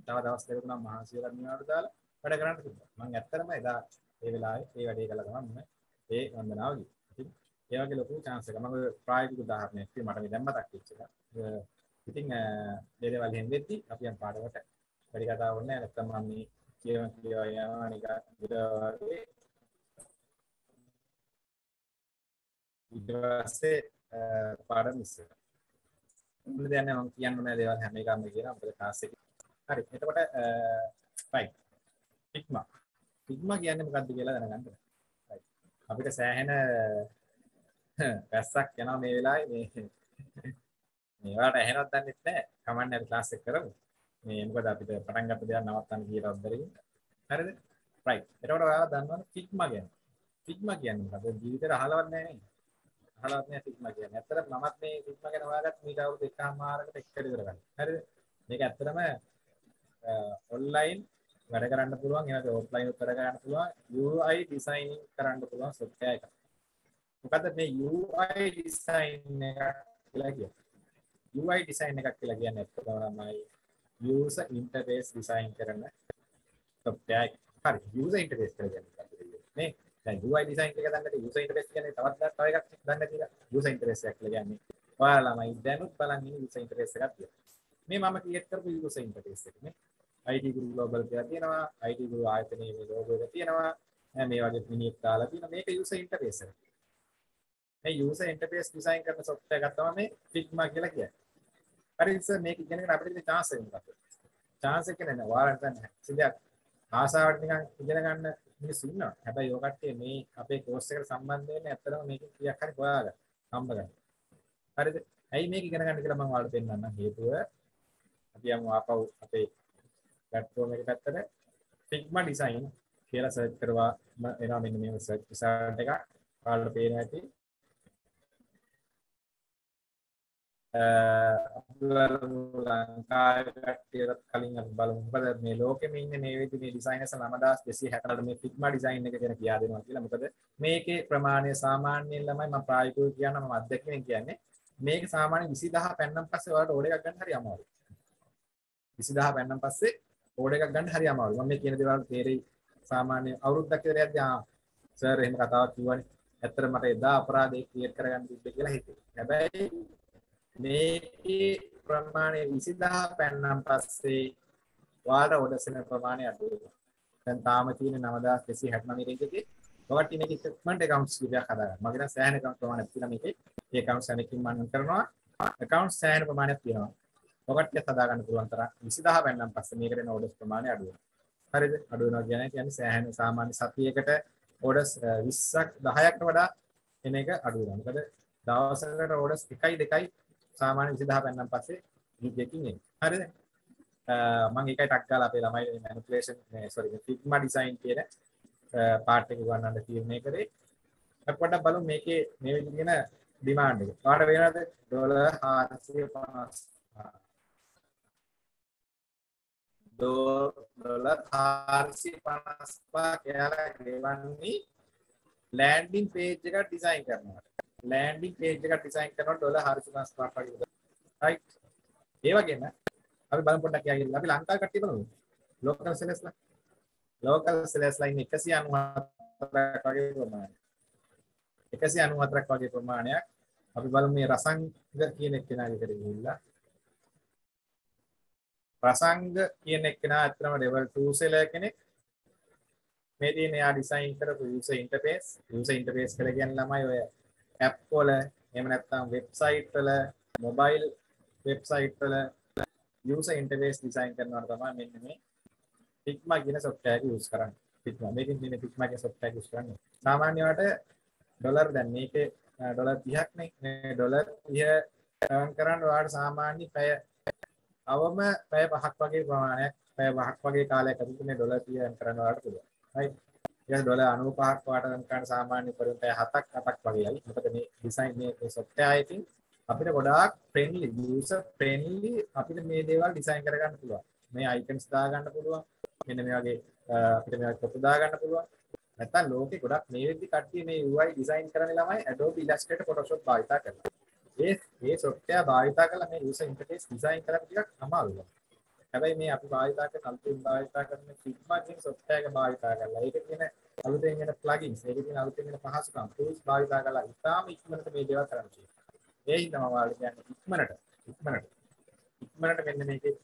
Speaker 2: දාලා තව දවස් දෙක තුනක් මහන්සියලා නිවාඩු දාලා වැඩ කරන්න තිබ්බා. මං ඇත්තටම එදා ඒ වෙලාවේ ඒ වැඩේ කළා තමයි මම ඒ වන්දනාව ගියේ. ඉතින් ඒ වගේ ලොකු chance එකක් මම ප්‍රායෝගික උදාහරණයක් කිව්වා මට මේ දැන් මතක් වෙච්ච එක. ඉතින් දේවල් එහෙම වෙද්දි අපි යම් පාඩමට වැඩි කතා වුණේ නැත්නම් මම මේ කියවන කියවා යනවා නිකන් විතරේ ඊට පස්සේ පාඩම ඉස්සර දන්න ම කියන්න දේවල් හැම එකම කියන කාස හරි එතකොට පයි ඉක්ම ඉක්ම කියන්න මකක්ද කියලා දැනගන්න අපිට සෑහෙන පැස්සක් යනවා මේ වෙලායි මේ මේවාට ඇහෙනත් දන්නෙත් නෑ කමන්න ඇ ලාස්සෙ කරමු මේ මොකද අපිට පටන් ගත්ත දෙයක් නවත්තන්න කියලා අද්දරින් හරිද රයිට් එතකොට ඔයාලා දන්නවනේ ෆිග්මා කියන්නේ ෆිග්මා කියන්නේ මොකද ජීවිතේ අහලවත් නෑ නේ අහලවත් නෑ සිග්මා කියන්නේ. ඇත්තටම මමත් මේ සිග්මා ගැන හොයාගත්ත මීට අවුරුදු එකමාරකට එක්කට ඉවර ගන්න. හරිද? මේක ඇත්තටම ඔන්ලයින් වැඩ කරන්න පුළුවන් එහෙනම් ඔෆ්ලයින් උත්තර කරන්න පුළුවන් UI ඩිසයිනින් කරන්න පුළුවන් සොෆ්ට්වෙයාර් එකක්. මොකද මේ UI ඩිසයින් එක කියලා කියන්නේ UI ඩිසයින් එකක් කියලා කියන්නේ ඇත්තටම තමයි user interface design කරන සොෆ්ට්වෙයාර් එක. හරි user interface කියලා කියන්නේ. නේ දැන් UI design එක දන්නට user interface කියන්නේ තවත් තව එකක් දන්න කියලා user interface එක කියලා කියන්නේ. ඔයාලමයි දැනුත් බලන් ඉන්නේ user interface එකක් කියලා. මේ මම create කරපු user interface එක නේ. IT Guru Global කියලා තියෙනවා. IT Guru ආයතනයේ මේ logo එක තියෙනවා. මේ වගේ මිනිහෙක් දාලා තියෙන මේක user interface එක. මේ user interface design කරන software එකක් තමයි මේ Figma කියලා කියන්නේ. හරිද සර් මේක ඉගෙනගෙන අපිට ඉතින් chance එකක්. chance එක නේ ඔයාලට දැන් සිදයක් ආසාවට නිකන් ඉගෙන ගන්න මිනිස්සු ඉන්නවා. හැබැයි ඔය කට්ටිය මේ අපේ කෝස් එකට සම්බන්ධ වෙන්නේ ඇත්තටම මේක කීයක් හරි හොයාගන්න. හම්බ ගන්න. හරිද? ඇයි මේක ඉගෙන ගන්න කියලා මම ඔයාලට දෙන්නම් හේතුව අපි යමු ආපහු අපේ platform එක පැත්තට Figma design කියලා search කරවා එනවා මෙන්න මේ search result එක. ඔයාලට පේනවා ඇති. ලංකාටත් කලින් බලමු මොකද මේ ලෝකෙම ඉන්න මේ විදි මේ ඩිසයිනර්ස් 9260කට මේ ෆිග්මා ඩිසයින් එක ගැන කියා දෙනවා කියලා මොකද මේකේ ප්‍රමාණය සාමාන්‍යයෙන් ළමයි මම ප්‍රායෝගිකව කියන මම අත්දැකීමෙන් කියන්නේ මේක සාමාන්‍ය 20000 පැන්නම් පස්සේ ඔයාලට ඕඩර් එකක් ගන්න හරි අමාරුයි 20000 පැන්නම් පස්සේ ඕඩර් එකක් ගන්න හරි අමාරුයි මම මේ කියන දේවල් තේරෙයි සාමාන්‍ය අවුරුද්දක් විතර යද්දී ආ සර් එහෙම කතාවක් කිව්වනේ ඇත්තට මට එදා අපරාධයක් ක්‍රියේට් කරගන්න තිබ්බේ කියලා හිතුවා හැබැයි මේකේ ප්‍රමාණය 20000 පෑන්නම් පස්සේ වාට ඔඩසන ප්‍රමාණය අඩු වෙනවා. දැන් තාම තියෙන 9269 රේන්ජ් එකේ ඔකට මේක ඉක්මනට account කීයක් හදාගන්න. මගේ නම් සෑහෙන account ප්‍රමාණයක් තියෙනවා මේකේ. ඒ account සැලකින් මම කරනවා. account සෑහෙන ප්‍රමාණයක් තියෙනවා. ඔකට හදාගන්න පුළුවන් තරම් 20000 පෑන්නම් පස්සේ මේකට එන orders ප්‍රමාණය අඩු වෙනවා. හරිද? අඩු වෙනවා කියන්නේ කියන්නේ සෑහෙන සාමාන්‍ය සතියකට orders 20ක් 10කට වඩා එන එක අඩු වෙනවා. මොකද දවසකට orders 1යි 2යි සාමාන්‍ය 20000 පෙන්නන් පස්සේ හිතකින් එන්නේ. හරිද? මම ඒකයි ටක් ගාලා අපේ ළමයි මැනිපියුලේෂන් sorry ෆිග්මා ඩිසයින් කියන පාට් එක ගන්නන්න තීරණය කරේ. අපි පොඩ්ඩක් බලමු මේකේ මේ විදිහට ඩිමාන්ඩ් එක. කාට වෙනවද? ඩොලර් 450. ඩොලර් 455 කියලා ගෙවන්නේ ලෑන්ඩින් පේජ් එකක් ඩිසයින් කරනකොට. ලෑන්ඩින් පේජ් එකක් ඩිසයින් කරනවා ඩොලර් 450ක් වගේ. right. ඒ වගේම අපි බලමු පොඩ්ඩක් යාගෙන අපි ලංකාවේ කට්ටිය බලමු. local sellers ලා. local sellers ලා ඉන්නේ 194ක් වගේ ප්‍රමාණයක්. 194ක් වගේ ප්‍රමාණයක්. අපි බලමු මේ රසංග කියන එක්කෙනාගේ කර ගිහිල්ලා. රසංග කියන එක්කෙනා ඇත්තම level 2 seller කෙනෙක්. මේ තියෙන එයා ඩිසයින් කරපු user interface. user interface කියලා කියන්නේ ළමයි ඔය ඇප් වල එහෙම නැත්නම් වෙබ්සයිට් වල මොබයිල් වෙබ්සයිට් වල user interface design කරනවට තමයි මෙන්න මේ Figma කියන software එක use කරන්නේ. Figma මේකෙන් කියන්නේ Figma කියන software use කරන්නේ. සාමාන්‍ය වට ඩොලර් දැන් මේකේ ඩොලර් 30ක් නේ ඩොලර් 30 earn කරන්න ඔයාලට සාමාන්‍ය පැය අවම පැය 5ක් වගේ ප්‍රමාණයක් පැය 5ක් වගේ කාලයක් ඇතුළත මේ ඩොලර් 30 earn කරන්න ඔයාලට පුළුවන්. right ඊට ඩොලර් 95ක් වාටම් ගන්න සාමාන්‍ය පරිපය 7ක් 8ක් වගේ යයි. මොකද මේ ඩිසයින් මේ මේ software එකකින් අපිට ගොඩාක් friendly user friendly අපිට මේ දේවල් ඩිසයින් කරගන්න පුළුවන්. මේ icons දාගන්න පුළුවන්. මෙන්න මේ වගේ අපිට මේවා පොත දාගන්න පුළුවන්. නැත්තම් ලෝකේ ගොඩක් මේ වෙද්දි කට්ටිය මේ UI ඩිසයින් කරන්නේ ළමයි Adobe Illustrator Photoshop භාවිතා කරනවා. ඒ ඒ software භාවිතා කරලා මේ user interface ඩිසයින් කරලා ටිකක් අමාරුයි. හැබැයි මේ අපි භාවිතා කරන අලුතින් භාවිතා කරන Figma-ගේ software එක භාවිතා කරලා ඒක කියන අලුතෙන් එන plugins ඒක කියන අලුතෙන් එන පහසුකම් tools භාවිතා කරලා ඉතාම ඉක්මනට මේ දේවල් කරන්න තියෙනවා. ඒ හින්දා මම ඔයාලට කියන්නේ ඉක්මනට ඉක්මනට ඉක්මනට මෙන්න මේකේ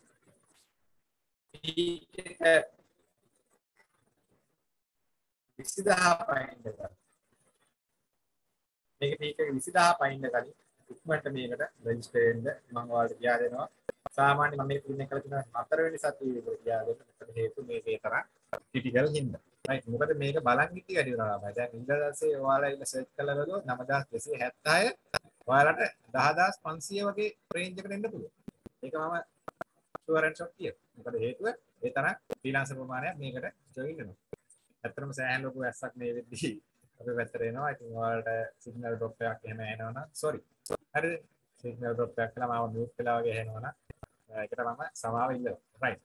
Speaker 2: විසිදා පයින්ඩ කර මේක පීක විසිදා පයින්ඩ කලින් ඉක්මනට මේකට රෙජිස්ටර් වෙන්න මම ඔයාලට කියා දෙනවා සාමාන්‍ය මම මේ පින්න කරලා තියෙනවා හතරවෙනි සතියේ කියලා දෙන්න. ඒකට හේතුව මේකේ තරම් ක්‍රිටිකල් හින්දා. right මොකද මේක බලන් ඉති වැඩි වෙනවා තමයි. දැන් ඉඳලා දැසේ ඔයාලා ඉන්න සර්ච් කළා බලුවොත් 9276 ඔයාලට 10500 වගේ රේන්ජ් එකට එන්න පුළුවන්. ඒක මම ෂුවර් ඇන්ඩ් ෂොට් කියනවා. මොකද හේතුව ඒ තරම් ෆ්‍රීලාන්සර් ප්‍රමාණයක් මේකට ජොයින් වෙනවා. ඇත්තටම සෑහෙන ලොකු ඇස්සක් මේ වෙද්දී අපේ පැත්තට එනවා. ඉතින් ඔයාලට සිග්නල් ඩ්‍රොප් එකක් එහෙම එනවනම් sorry. හරිද? සිග්නල් ඩ්‍රොප් එකක් කළා මම මියුට් කළා වගේ එනවනම් Eh, ඒකට මම සමාව ඉල්ලනවා රයිට්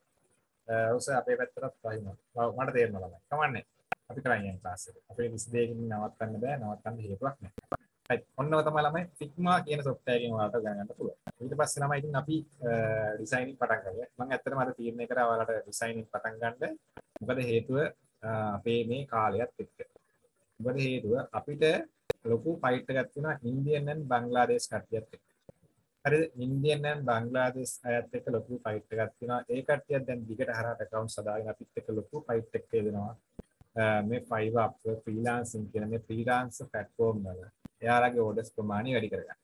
Speaker 2: eh, ඔවස අපේ පැත්තටත් වහිනවා මට තේරෙනවා ළමයි කමන්නේ අපි කරන් යන ක්ලාස් එක අපේ 22කින් නවත්තන්න බෑ නවත්තන්න හේතුවක් නැහැ රයිට් ඔන්නව තමයි ළමයි ෆිග්මා කියන software එකෙන් ඔයාලට ගන්න පුළුවන් ඊට පස්සේ ළමයි ඉතින් අපි ඩිසයිනින් eh, පටන් ගමු මම ඇත්තටම අර තීරණය කරා ඔයාලට ඩිසයිනින් පටන් ගන්න මොකද හේතුව අපේ මේ කාලයත් එක්ක මොකද හේතුව අපිට ලොකු ෆයිට් එකක් තියෙනවා ඉන්දියන් ඇන් බංග්ලාදේශ් කට්ටියත් එක්ක හරි ඉන්දියන් ඇන් බංග්ලාදේශ් අයත් එක්ක ලොකු ෆයිට් එකක් තියෙනවා. ඒ කට්ටියක් දැන් දිගට හරහට account සදාගෙන අපිත් එක්ක ලොකු ෆයිට් එකක් දෙනවා. මේ 5 up freelancing කියන මේ freelance platform වල එයාලගේ orders ප්‍රමාණය වැඩි කරගන්න.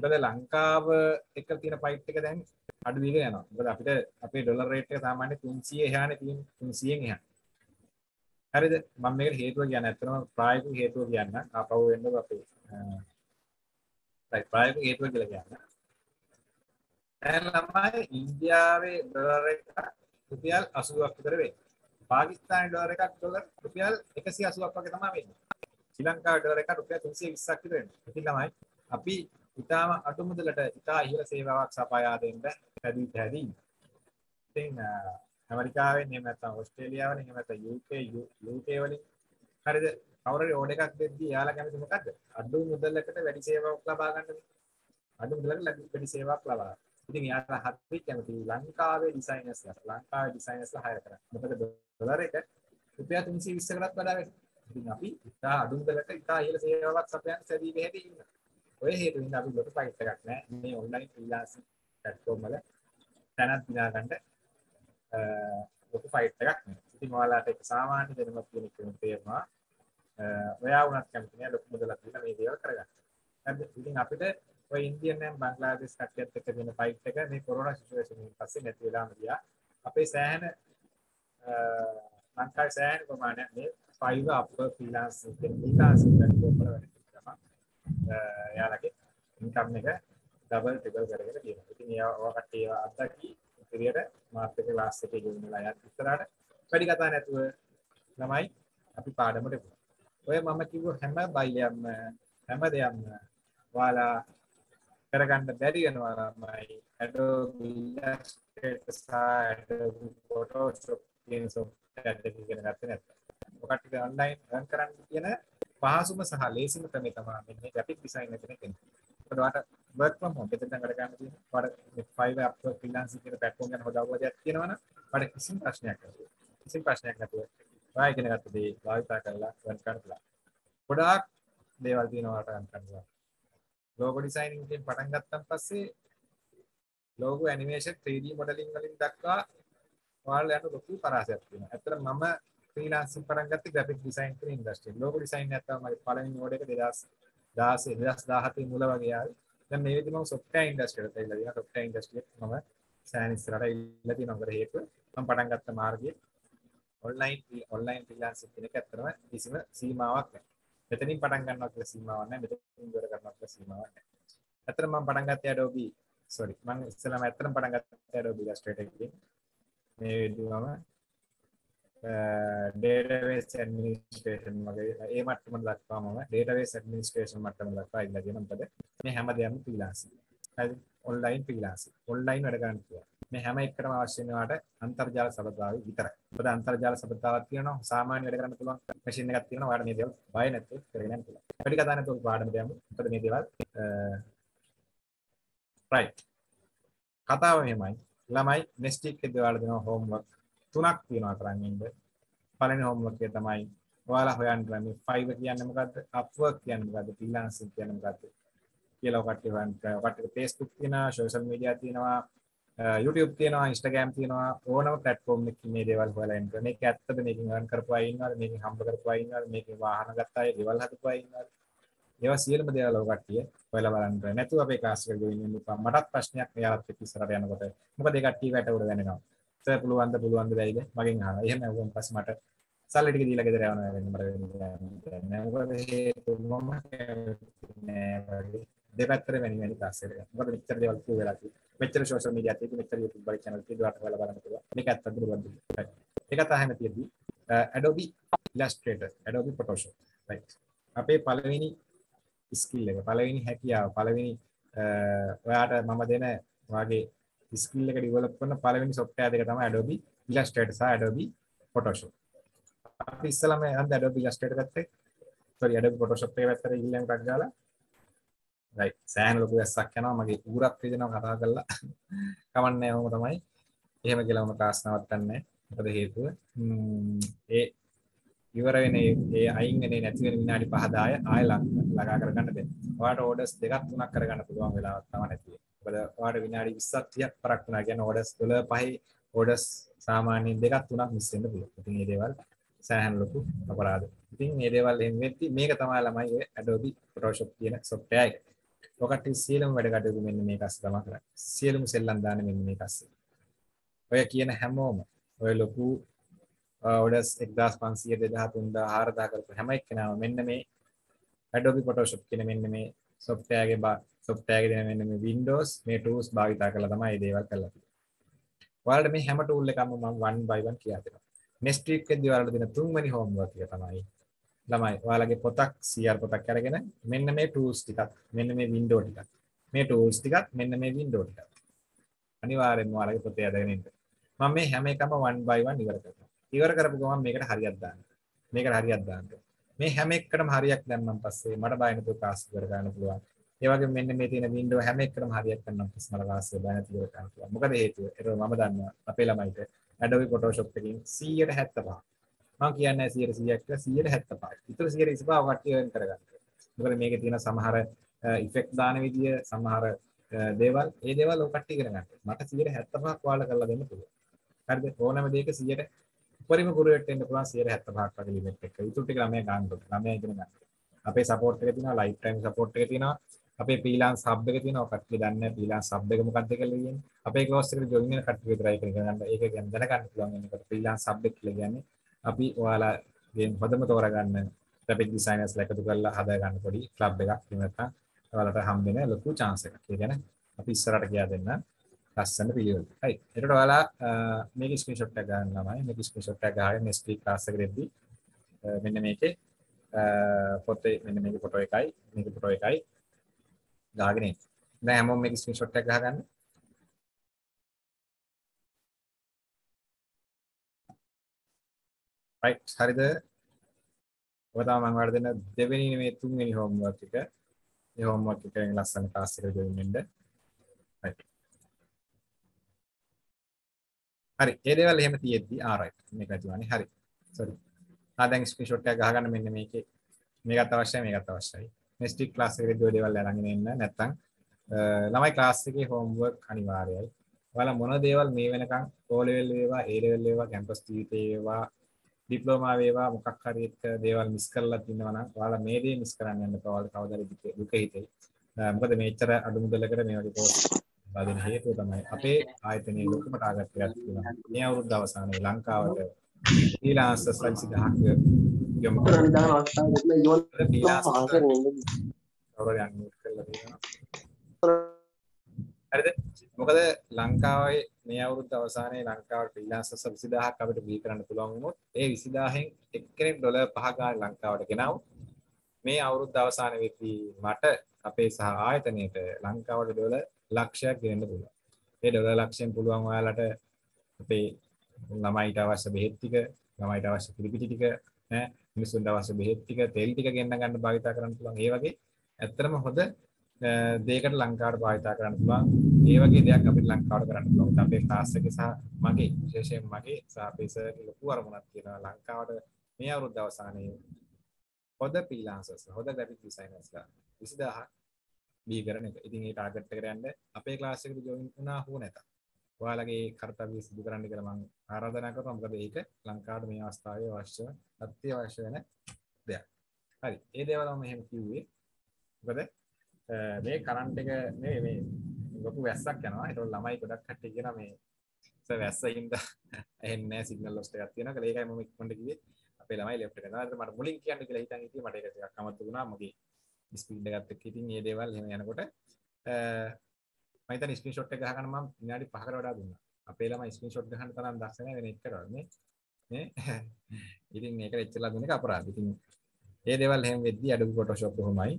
Speaker 2: මොකද ලංකාව එක්ක තියෙන ෆයිට් එක දැන් අඩු වීගෙන යනවා. මොකද අපිට අපේ ඩොලර් රේට් එක සාමාන්‍ය 300 එහානේ තියෙන 300න් එහා. හරිද? මම මේකට හේතුව කියන්නේ අත්‍තරම ප්‍රායෝගික හේතුව කියන්න. ආපහු එන්න අපේ ප්‍රායෝගික හේතුව කියලා කියන්න. දැන් ළමයි ඉන්දියාවේ ඩොලර් එක රුපියල් 80ක් විතර වෙයි. පාකිස්තානයේ ඩොලර් එකක් ඩොලර් රුපියල් 180ක් වගේ තමයි වෙන්නේ. ශ්‍රී ලංකාවේ ඩොලර් එක රුපියල් 320ක් විතර වෙනවා. ඉතින් ළමයි අපි ඉතාම අඩු මුදලට ඉතා ඉහළ සේවාවක් සපයා දෙන්න පැදී පැදී. ඉතින් ඇමරිකාවෙන් එහෙම නැත්නම් ඕස්ට්‍රේලියාවෙන් එහෙම නැත්නම් UK UK වලින් හරිද කවුරු හරි ඕඩර් එකක් දෙද්දී යාලා කැමති මොකද්ද? අඩු මුදලකට වැඩි සේවාවක් ලබා ගන්න. අඩු මුදලකට වැඩි සේවාවක් ලබා ගන්න. ඉතින් එයාට හරි කැමති ලංකාවේ ඩිසයිනර්ස් ලංකාවේ ඩිසයිනර්ස් හයර කරා. මොකද ඩොලර් එක රුපියල් 320 කටත් වඩා වැඩි. ඉතින් අපි ඉතා අඩු දෙලට ඉතා ඉහළ සේවාවක් සපයන සැදී මෙහෙදී ඉන්නවා. ඔය හේතුවෙන් අපි ලොකු ෆයිට් එකක් නැහැ. මේ ඔන්ලයින් ෆ්‍රීලාන්සින් ප්ලැට්ෆෝම් වල තැනක් දිනාගන්න ලොකු ෆයිට් එකක් නේ. ඉතින් ඔයාලට ඒක සාමාන්‍ය දැනුමක් කියන එක තේරෙනවා. ඔයා වුණත් කැමති නෑ ලොකු මුදලක් දීලා මේ දේවල් කරගන්න. හරිද? ඉතින් අපිට ඔය ඉන්දියන් ඇන් බංග්ලාදේශ් කට්ටියත් එක්ක වෙන ෆයිට් එක මේ කොරෝනා සිටුේෂන් එකෙන් පස්සේ නැති වෙලාම ගියා. අපේ සෑහෙන ලංකාවේ සෑහෙන ප්‍රමාණයක් මේ Fiverr up freelance freelance intern කෝපර වෙන තමයි. එයාලගේ ඉන්කම් එක ඩබල් ට්‍රිපල් කරගෙන තියෙනවා. ඉතින් ඒවා කට්ටිය ඒවා අත්දැකි ඉතිරියට මාත් එක ක්ලාස් එකේ ජොයින් වෙලා යත් ඉස්සරහට වැඩි කතා නැතුව ළමයි අපි පාඩමට ඔය මම කිව්ව හැම බයියක්ම හැම දෙයක්ම ඔයාලා කරගන්න බැරි වෙනවා තමයි Adobe Illustrator සහ Adobe Photoshop කියන software දෙක ඉගෙන ගත්තේ නැත්නම් ඔකට online run කරන්න කියන පහසුම සහ ලේසිම ක්‍රමය තමයි මෙන්න graphic design එකෙන් කියන්නේ. ඔකට ඔයාට work from home එකෙන් කරගන්න තියෙන ඔයාට Fiverr Upwork freelancing කියන platform ගැන හොඳ අවබෝධයක් තියෙනවනම් ඔයාට කිසිම ප්‍රශ්නයක් නැහැ. කිසිම ප්‍රශ්නයක් නැතුව ඔයා ඉගෙන ගත්ත දේ භාවිතා කරලා run කරලා ගොඩාක් දේවල් තියෙනවා රන් කරනවා ලෝගෝ ඩිසයින් එකෙන් පටන් ගත්තන් පස්සේ ලෝගෝ ඇනිමේෂන් 3D මොඩලින් වලින් දක්වා ඔයාලා යන ලොකු පරාසයක් තියෙනවා. ඇත්තට මම ෆ්‍රීලාන්සින් පටන් ගත්තේ ග්‍රැෆික් ඩිසයින් කරන ඉන්ඩස්ට්‍රි. ලෝගෝ ඩිසයින් නැත්තම් මගේ පළවෙනි නෝඩ් එක 2016 2017 මුල වගේ ආවේ. දැන් මේ විදිහට මම සොෆ්ට්වෙයාර් ඉන්ඩස්ට්‍රියට ඇවිල්ලා තියෙනවා. සොෆ්ට්වෙයාර් ඉන්ඩස්ට්‍රියට මම සෑහෙන ඉස්සරහට ඇවිල්ලා තියෙනවා. මොකද හේතුව මම පටන් ගත්ත මාර්ගය ඔන්ලයින් ඔන්ලයින් ෆ්‍රීලාන්සින් කියන එක ඇත්තම කිසිම සීමාවක් නැහැ. මෙතනින් පටන් ගන්නවා කියලා සීමාවක් නැහැ. මෙතනින් ඉවර කරනවා කියලා සීමාවක් නැහැ. ඇත්තටම මම පටන් ගත්තේ Adobe sorry මම ඉස්සෙල්ලාම ඇත්තටම පටන් ගත්තේ Adobe Illustrator එකකින්. මේ විදිහම database administration වගේ ඒ මට්ටම දක්වා මම database administration මට්ටම දක්වා ඉඳලා තියෙනවා. මොකද මේ හැම දෙයක්ම freelance. හරි online freelance. online වැඩ කරන්න කියලා. මේ හැම එකකටම අවශ්‍ය වෙනවාට අන්තර්ජාල සබඳතාවය විතරයි. මොකද අන්තර්ජාල සබඳතාවක් තියෙනවා සාමාන්‍ය වැඩ කරන්න පුළුවන් මැෂින් එකක් තියෙනවා. ඔයාලා මේ දේවල් බය නැතුව කරගෙන යන්න පුළුවන්. වැඩි කතා නැතුව පාඩම දෙමු. මොකද මේ දේවල් right. කතාව මෙහෙමයි. ළමයි next week එකේ ඔයාලා දෙනවා homework තුනක් තියෙනවා කරන් ඉන්න. පළවෙනි homework එක තමයි ඔයාලා හොයන්න මේ 5 කියන්නේ මොකද්ද? upwork කියන්නේ මොකද්ද? freelancing කියන්නේ මොකද්ද? කියලා ඔකට හොයන්න. ඔකට Facebook තියෙනවා, social media තියෙනවා, Uh, YouTube තියෙනවා Instagram තියෙනවා ඕනම platform එකකින් මේ දේවල් හොයලා ඉන්න. මේක ඇත්තද මේකෙන් earn කරපුවා ඉන්නවද? මේකෙන් හම්බ කරපුවා ඉන්නවද? මේකේ වාහන ගත්තා අය දේවල් හදපුවා ඉන්නවද? ඒවා සියලුම දේවල් ඔය කට්ටිය හොයලා බලන්න. නැතුව අපේ class එකට join වෙන්න එපා. මටත් ප්‍රශ්නයක් මෙයාලත් එක්ක ඉස්සරහට යනකොට. මොකද ඒ කට්ටිය වැටවුර දැනෙනවා. සර් පුළුවන්ද පුළුවන්ද බැයිද? මගෙන් අහනවා. එහෙම ඇහුවම පස්සේ මට සල්ලි ටික දීලා ගෙදර යනවා වෙන්නේ මට වෙන්නේ නැහැ. මොකද හේතුව මම නෑ වගේ. දෙපැත්තට වැනි වැනි තාස්සෙට ගන්න. මොකද මෙච්චර දේවල් කියව වෙලා තියෙන්නේ. මෙච්චර social media තියෙන්නේ, මෙච්චර YouTube වල channel තියෙන්නේ, ඒවට ඔයාලා බලන්න පුළුවන්. මේක ඇත්තටම බලන්න. right. ඒක තමයි තියෙන්නේ. Adobe Illustrator, Adobe Photoshop. right. අපේ පළවෙනි skill එක, පළවෙනි හැකියාව, පළවෙනි ඔයාට මම දෙන ඔයාගේ skill එක develop කරන පළවෙනි software දෙක තමයි Adobe Illustrator සහ Adobe Photoshop. අපි ඉස්සලම හන්ද Adobe Illustrator ගත්තේ. sorry Adobe Photoshop එක පැත්තට ගිහින් එකක් ගාලා රයිට් සෑහෙන ලොකු ඇස්සක් යනවා මගේ ඌරක් රිදෙනවා කතා කරලා කමන්නේ ඔහොම තමයි එහෙම කියලා මම ක්ලාස් නවත්තන්නේ මොකද හේතුව ඒ ඉවර වෙන ඒ අයින් වෙන නැති වෙන විනාඩි 5 10 ආය ලඟා කරගන්න දෙන්න. ඔයාලට ඕඩර්ස් දෙකක් තුනක් කරගන්න පුළුවන් වෙලාවක් තමයි නැති. මොකද ඔයාලට විනාඩි 20ක් 30ක් පරක් වෙනවා. කියන්නේ ඕඩර්ස් 12 5 ඕඩර්ස් සාමාන්‍යයෙන් දෙකක් තුනක් මිස් වෙන්න පුළුවන්. ඉතින් මේ දේවල් සෑහන ලොකු අපරාධ. ඉතින් මේ දේවල් එන්නේ මේක තමයි ළමයි ඔය Adobe Photoshop කියන software එක. ඔකට සියලුම වැඩ කටයුතු මෙන්න මේක අස්ස තමයි කරන්නේ. සියලුම සෙල්ලම් දාන්නේ මෙන්න මේක අස්ස. ඔය කියන හැමෝම ඔය ලොකු ඔඩස් 1500 2000 3000 කරපු හැම එක්කෙනාම මෙන්න මේ Adobe Photoshop කියන මෙන්න මේ software එකේ software එකේ දෙන මෙන්න මේ Windows මේ tools භාවිත කරලා තමයි මේ දේවල් කරලා තියෙන්නේ. ඔයාලට මේ හැම tool එකක්ම මම one by one කියලා දෙනවා. next week එකදී ඔයාලට දෙන තුන්වෙනි homework එක තමයි ළමයි ඔයාලගේ පොතක් CR පොතක් අරගෙන මෙන්න මේ tools ටිකක් මෙන්න මේ window ටිකක් මේ tools ටිකක් මෙන්න මේ window ටිකක් අනිවාර්යෙන්ම ඔයාලගේ පොතේ අදගෙන ඉන්න මම මේ හැම එකම 1 by 1 ඉවර කරනවා ඉවර කරපු ගමන් මේකට හරියක් දාන්න මේකට හරියක් දාන්න මේ හැම එකටම හරියක් දැම්මන් පස්සේ මට බය නැතුව පාස් කර ගන්න පුළුවන් ඒ වගේ මෙන්න මේ තියෙන window හැම එකටම හරියක් ගන්නම් පස්සේ මට පාස් කර බය නැතුව කර ගන්න පුළුවන් මොකද හේතුව ඒක මම දන්නවා අපේ ළමයිට Adobe Photoshop එකකින් 175 මම කියන්නේ 100 100ක් කියලා 175. ඊතර 125 කට්ටිය වෙන් කරගන්න. මොකද මේකේ තියෙන සමහර ඉෆෙක්ට් දාන විදිය සමහර දේවල් ඒ දේවල් ඔය කට්ටිය ඉගෙන ගන්න. මට 175ක් ඔයාලා කරලා දෙන්න පුළුවන්. හරිද? ඕනම දෙයක 100 උපරිම ගුරුවෙක්ට එන්න පුළුවන් 175ක් වගේ ලිමිට් එක. ඊටු ටික ළමයා ගන්න ඕනේ. ළමයා ඉගෙන ගන්න. අපේ සපෝට් එක තියෙනවා, ලයිෆ් ටයිම් සපෝට් එක තියෙනවා. අපේ පීලාන්ස් හබ් එක තියෙනවා. කට්ටිය දන්නේ පීලාන්ස් හබ් එක මොකක්ද කියලා කියන්නේ. අපේ ක්ලෝස් එකට ජොයින් වෙන කට්ටිය විතරයි ඉගෙන ගන්න. ඒක ගැන දැනගන්න පුළුවන්. එනකොට පීලාන්ස් හබ් එක කියලා කියන්නේ අපි ඔයාලාගෙන් හොදම තෝරගන්න ටැපික් ඩිසයිනර්ස් ලා එකතු කරලා හදාගන්න පොඩි ක්ලබ් එකක් එහෙම නැත්නම් ඔයාලට හම්බෙන ලොකු chance එකක්. ඒ කියන්නේ අපි ඉස්සරහට ගියා දෙන්න ලස්සන පිළිවෙල. හරි. එතකොට ඔයාලා මේක ස්ක්‍රීන්ෂොට් එක ගන්න ළමයි මේක ස්ක්‍රීන්ෂොට් එක ගහගෙන next week class එකට එද්දී මෙන්න මේකේ පොතේ මෙන්න මේක ෆොටෝ එකයි මේක ෆොටෝ එකයි ගහගෙන ඉන්න. දැන් හැමෝම මේක ස්ක්‍රීන්ෂොට් එක ගහගන්න. රයිට් හරිද ඔබ තමයි මම ඔයාලට දෙන දෙවෙනි නෙමෙයි තුන්වෙනි හෝම්වර්ක් එක ඒ හෝම්වර්ක් එක කරගෙන ලස්සන ක්ලාස් එකට ජොයින් වෙන්න රයිට් හරි ඒ දේවල් එහෙම තියෙද්දි ආ රයිට් මේක ඇතුළේ හරි සෝරි ආ දැන් ස්ක්‍රීන්ෂොට් එකක් ගහගන්න මෙන්න මේකේ මේකත් අවශ්‍යයි මේකත් අවශ්‍යයි next week class එකේදී ඔය දේවල් අරගෙන එන්න නැත්නම් ළමයි class එකේ homework අනිවාර්යයි ඔයාලා මොන දේවල් මේ වෙනකන් ඕ ලෙවල් වේවා ඒ ලෙවල් වේවා කැම්පස් ජීවිතේ වේවා ඩිප්ලෝමා වේවා මොකක් හරි එක දේවල් මිස් කරලා තිනවා නම් ඔයාලා මේ දේ මිස් කරන්න යන්න එපා. ඔයාලා කවදාද දුක හිතෙයි. මොකද මෙච්චර අඩු මුදලකට මේ වගේ පොත් බාදෙන හේතුව තමයි අපේ ආයතනයේ ලොකුම ටාගට් එකක් තියෙනවා. මේ අවුරුද්ද අවසානයේ ලංකාවට ඊලාස් සංසිද්ධාක යොමු කරන දාන අවස්ථාවේ යොල් ඊලාස් කවුරු යන්නේ කියලා තියෙනවා. හරිද මොකද ලංකාවේ මේ අවුරුද්ද අවසානයේ ලංකාවට ෆ්‍රීලැන්සර්ස් 20000ක් අපිට බිහි කරන්න පුළුවන් වුණොත් ඒ 20000න් එක්කෙනෙක් ඩොලර් 5 ගාන ලංකාවට ගෙනාවු මේ අවුරුද්ද අවසානයේ වෙද්දී මට අපේ සහ ආයතනයට ලංකාවට ඩොලර් ලක්ෂයක් ගෙන්න පුළුවන් ඒ ඩොලර් ලක්ෂයෙන් පුළුවන් ඔයාලට අපේ ළමයිට අවශ්‍ය බෙහෙත් ටික ළමයිට අවශ්‍ය පිළිපිටි ටික ඈ මිනිස්සුන්ට අවශ්‍ය බෙහෙත් ටික තෙල් ටික ගෙන්න ගන්න භාවිතා කරන්න පුළුවන් ඒ වගේ ඇත්තටම හොඳ දේකට ලංකාවට භාවිතා කරන්න පුළුවන් ඒ වගේ දෙයක් අපිට ලංකාවට කරන්න පුළුවන් අපේ ක්ලාස් එකේ සහ මගේ විශේෂයෙන් මගේ සහ අපේ සර් ලොකු අරමුණක් තියෙනවා ලංකාවට මේ අවුරුද්ද අවසානයේ හොඳ ෆ්‍රීලාන්සර්ස් හොඳ ග්‍රැෆික් ඩිසයිනර්ස්ලා 20000ක් බී කරන එක. ඉතින් ඒ ටාගට් එකට යන්න අපේ ක්ලාස් එකට ජොයින් වුණා හෝ නැත. ඔයාලගේ කර්තව්‍ය සිදු කරන්න කියලා මම ආරාධනා කරනවා. මොකද ඒක ලංකාවට මේ අවස්ථාවේ අවශ්‍ය අත්‍යවශ්‍ය වෙන දෙයක්. හරි. ඒ දේවල් මම එහෙම කිව්වේ. මොකද මේ කරන්ට් එක නෙවෙයි මේ ලොකු වැස්සක් යනවා. ඒතකොට ළමයි ගොඩක් කට්ටිය කියන මේ සර් වැස්සින්ද එන්නේ නැහැ සිග්නල් ලොස් එකක් තියෙනවා කියලා. ඒකයි මම ඉක්මනට කිව්වේ. අපේ ළමයි ලෙෆ්ට් එක තමයි. මට මුලින් කියන්න කියලා හිතන් හිටියේ මට ඒක ටිකක් අමතක වුණා. මගේ ස්පීඩ් එකත් එක්ක ඉතින් මේ දේවල් එහෙම යනකොට මම හිතන ස්ක්‍රීන්ෂොට් එක ගහගන්න මම විනාඩි 5කට වඩා දුන්නා. අපේ ළමයි ස්ක්‍රීන්ෂොට් ගහන්න තරම් දක්ෂ නැහැ වෙන එකකටවත් නේ. නේ? ඉතින් මේක එච්චරලා දෙන එක අපරාධ. ඉතින් මේ දේවල් එහෙම වෙද්දී Adobe Photoshop කොහොමයි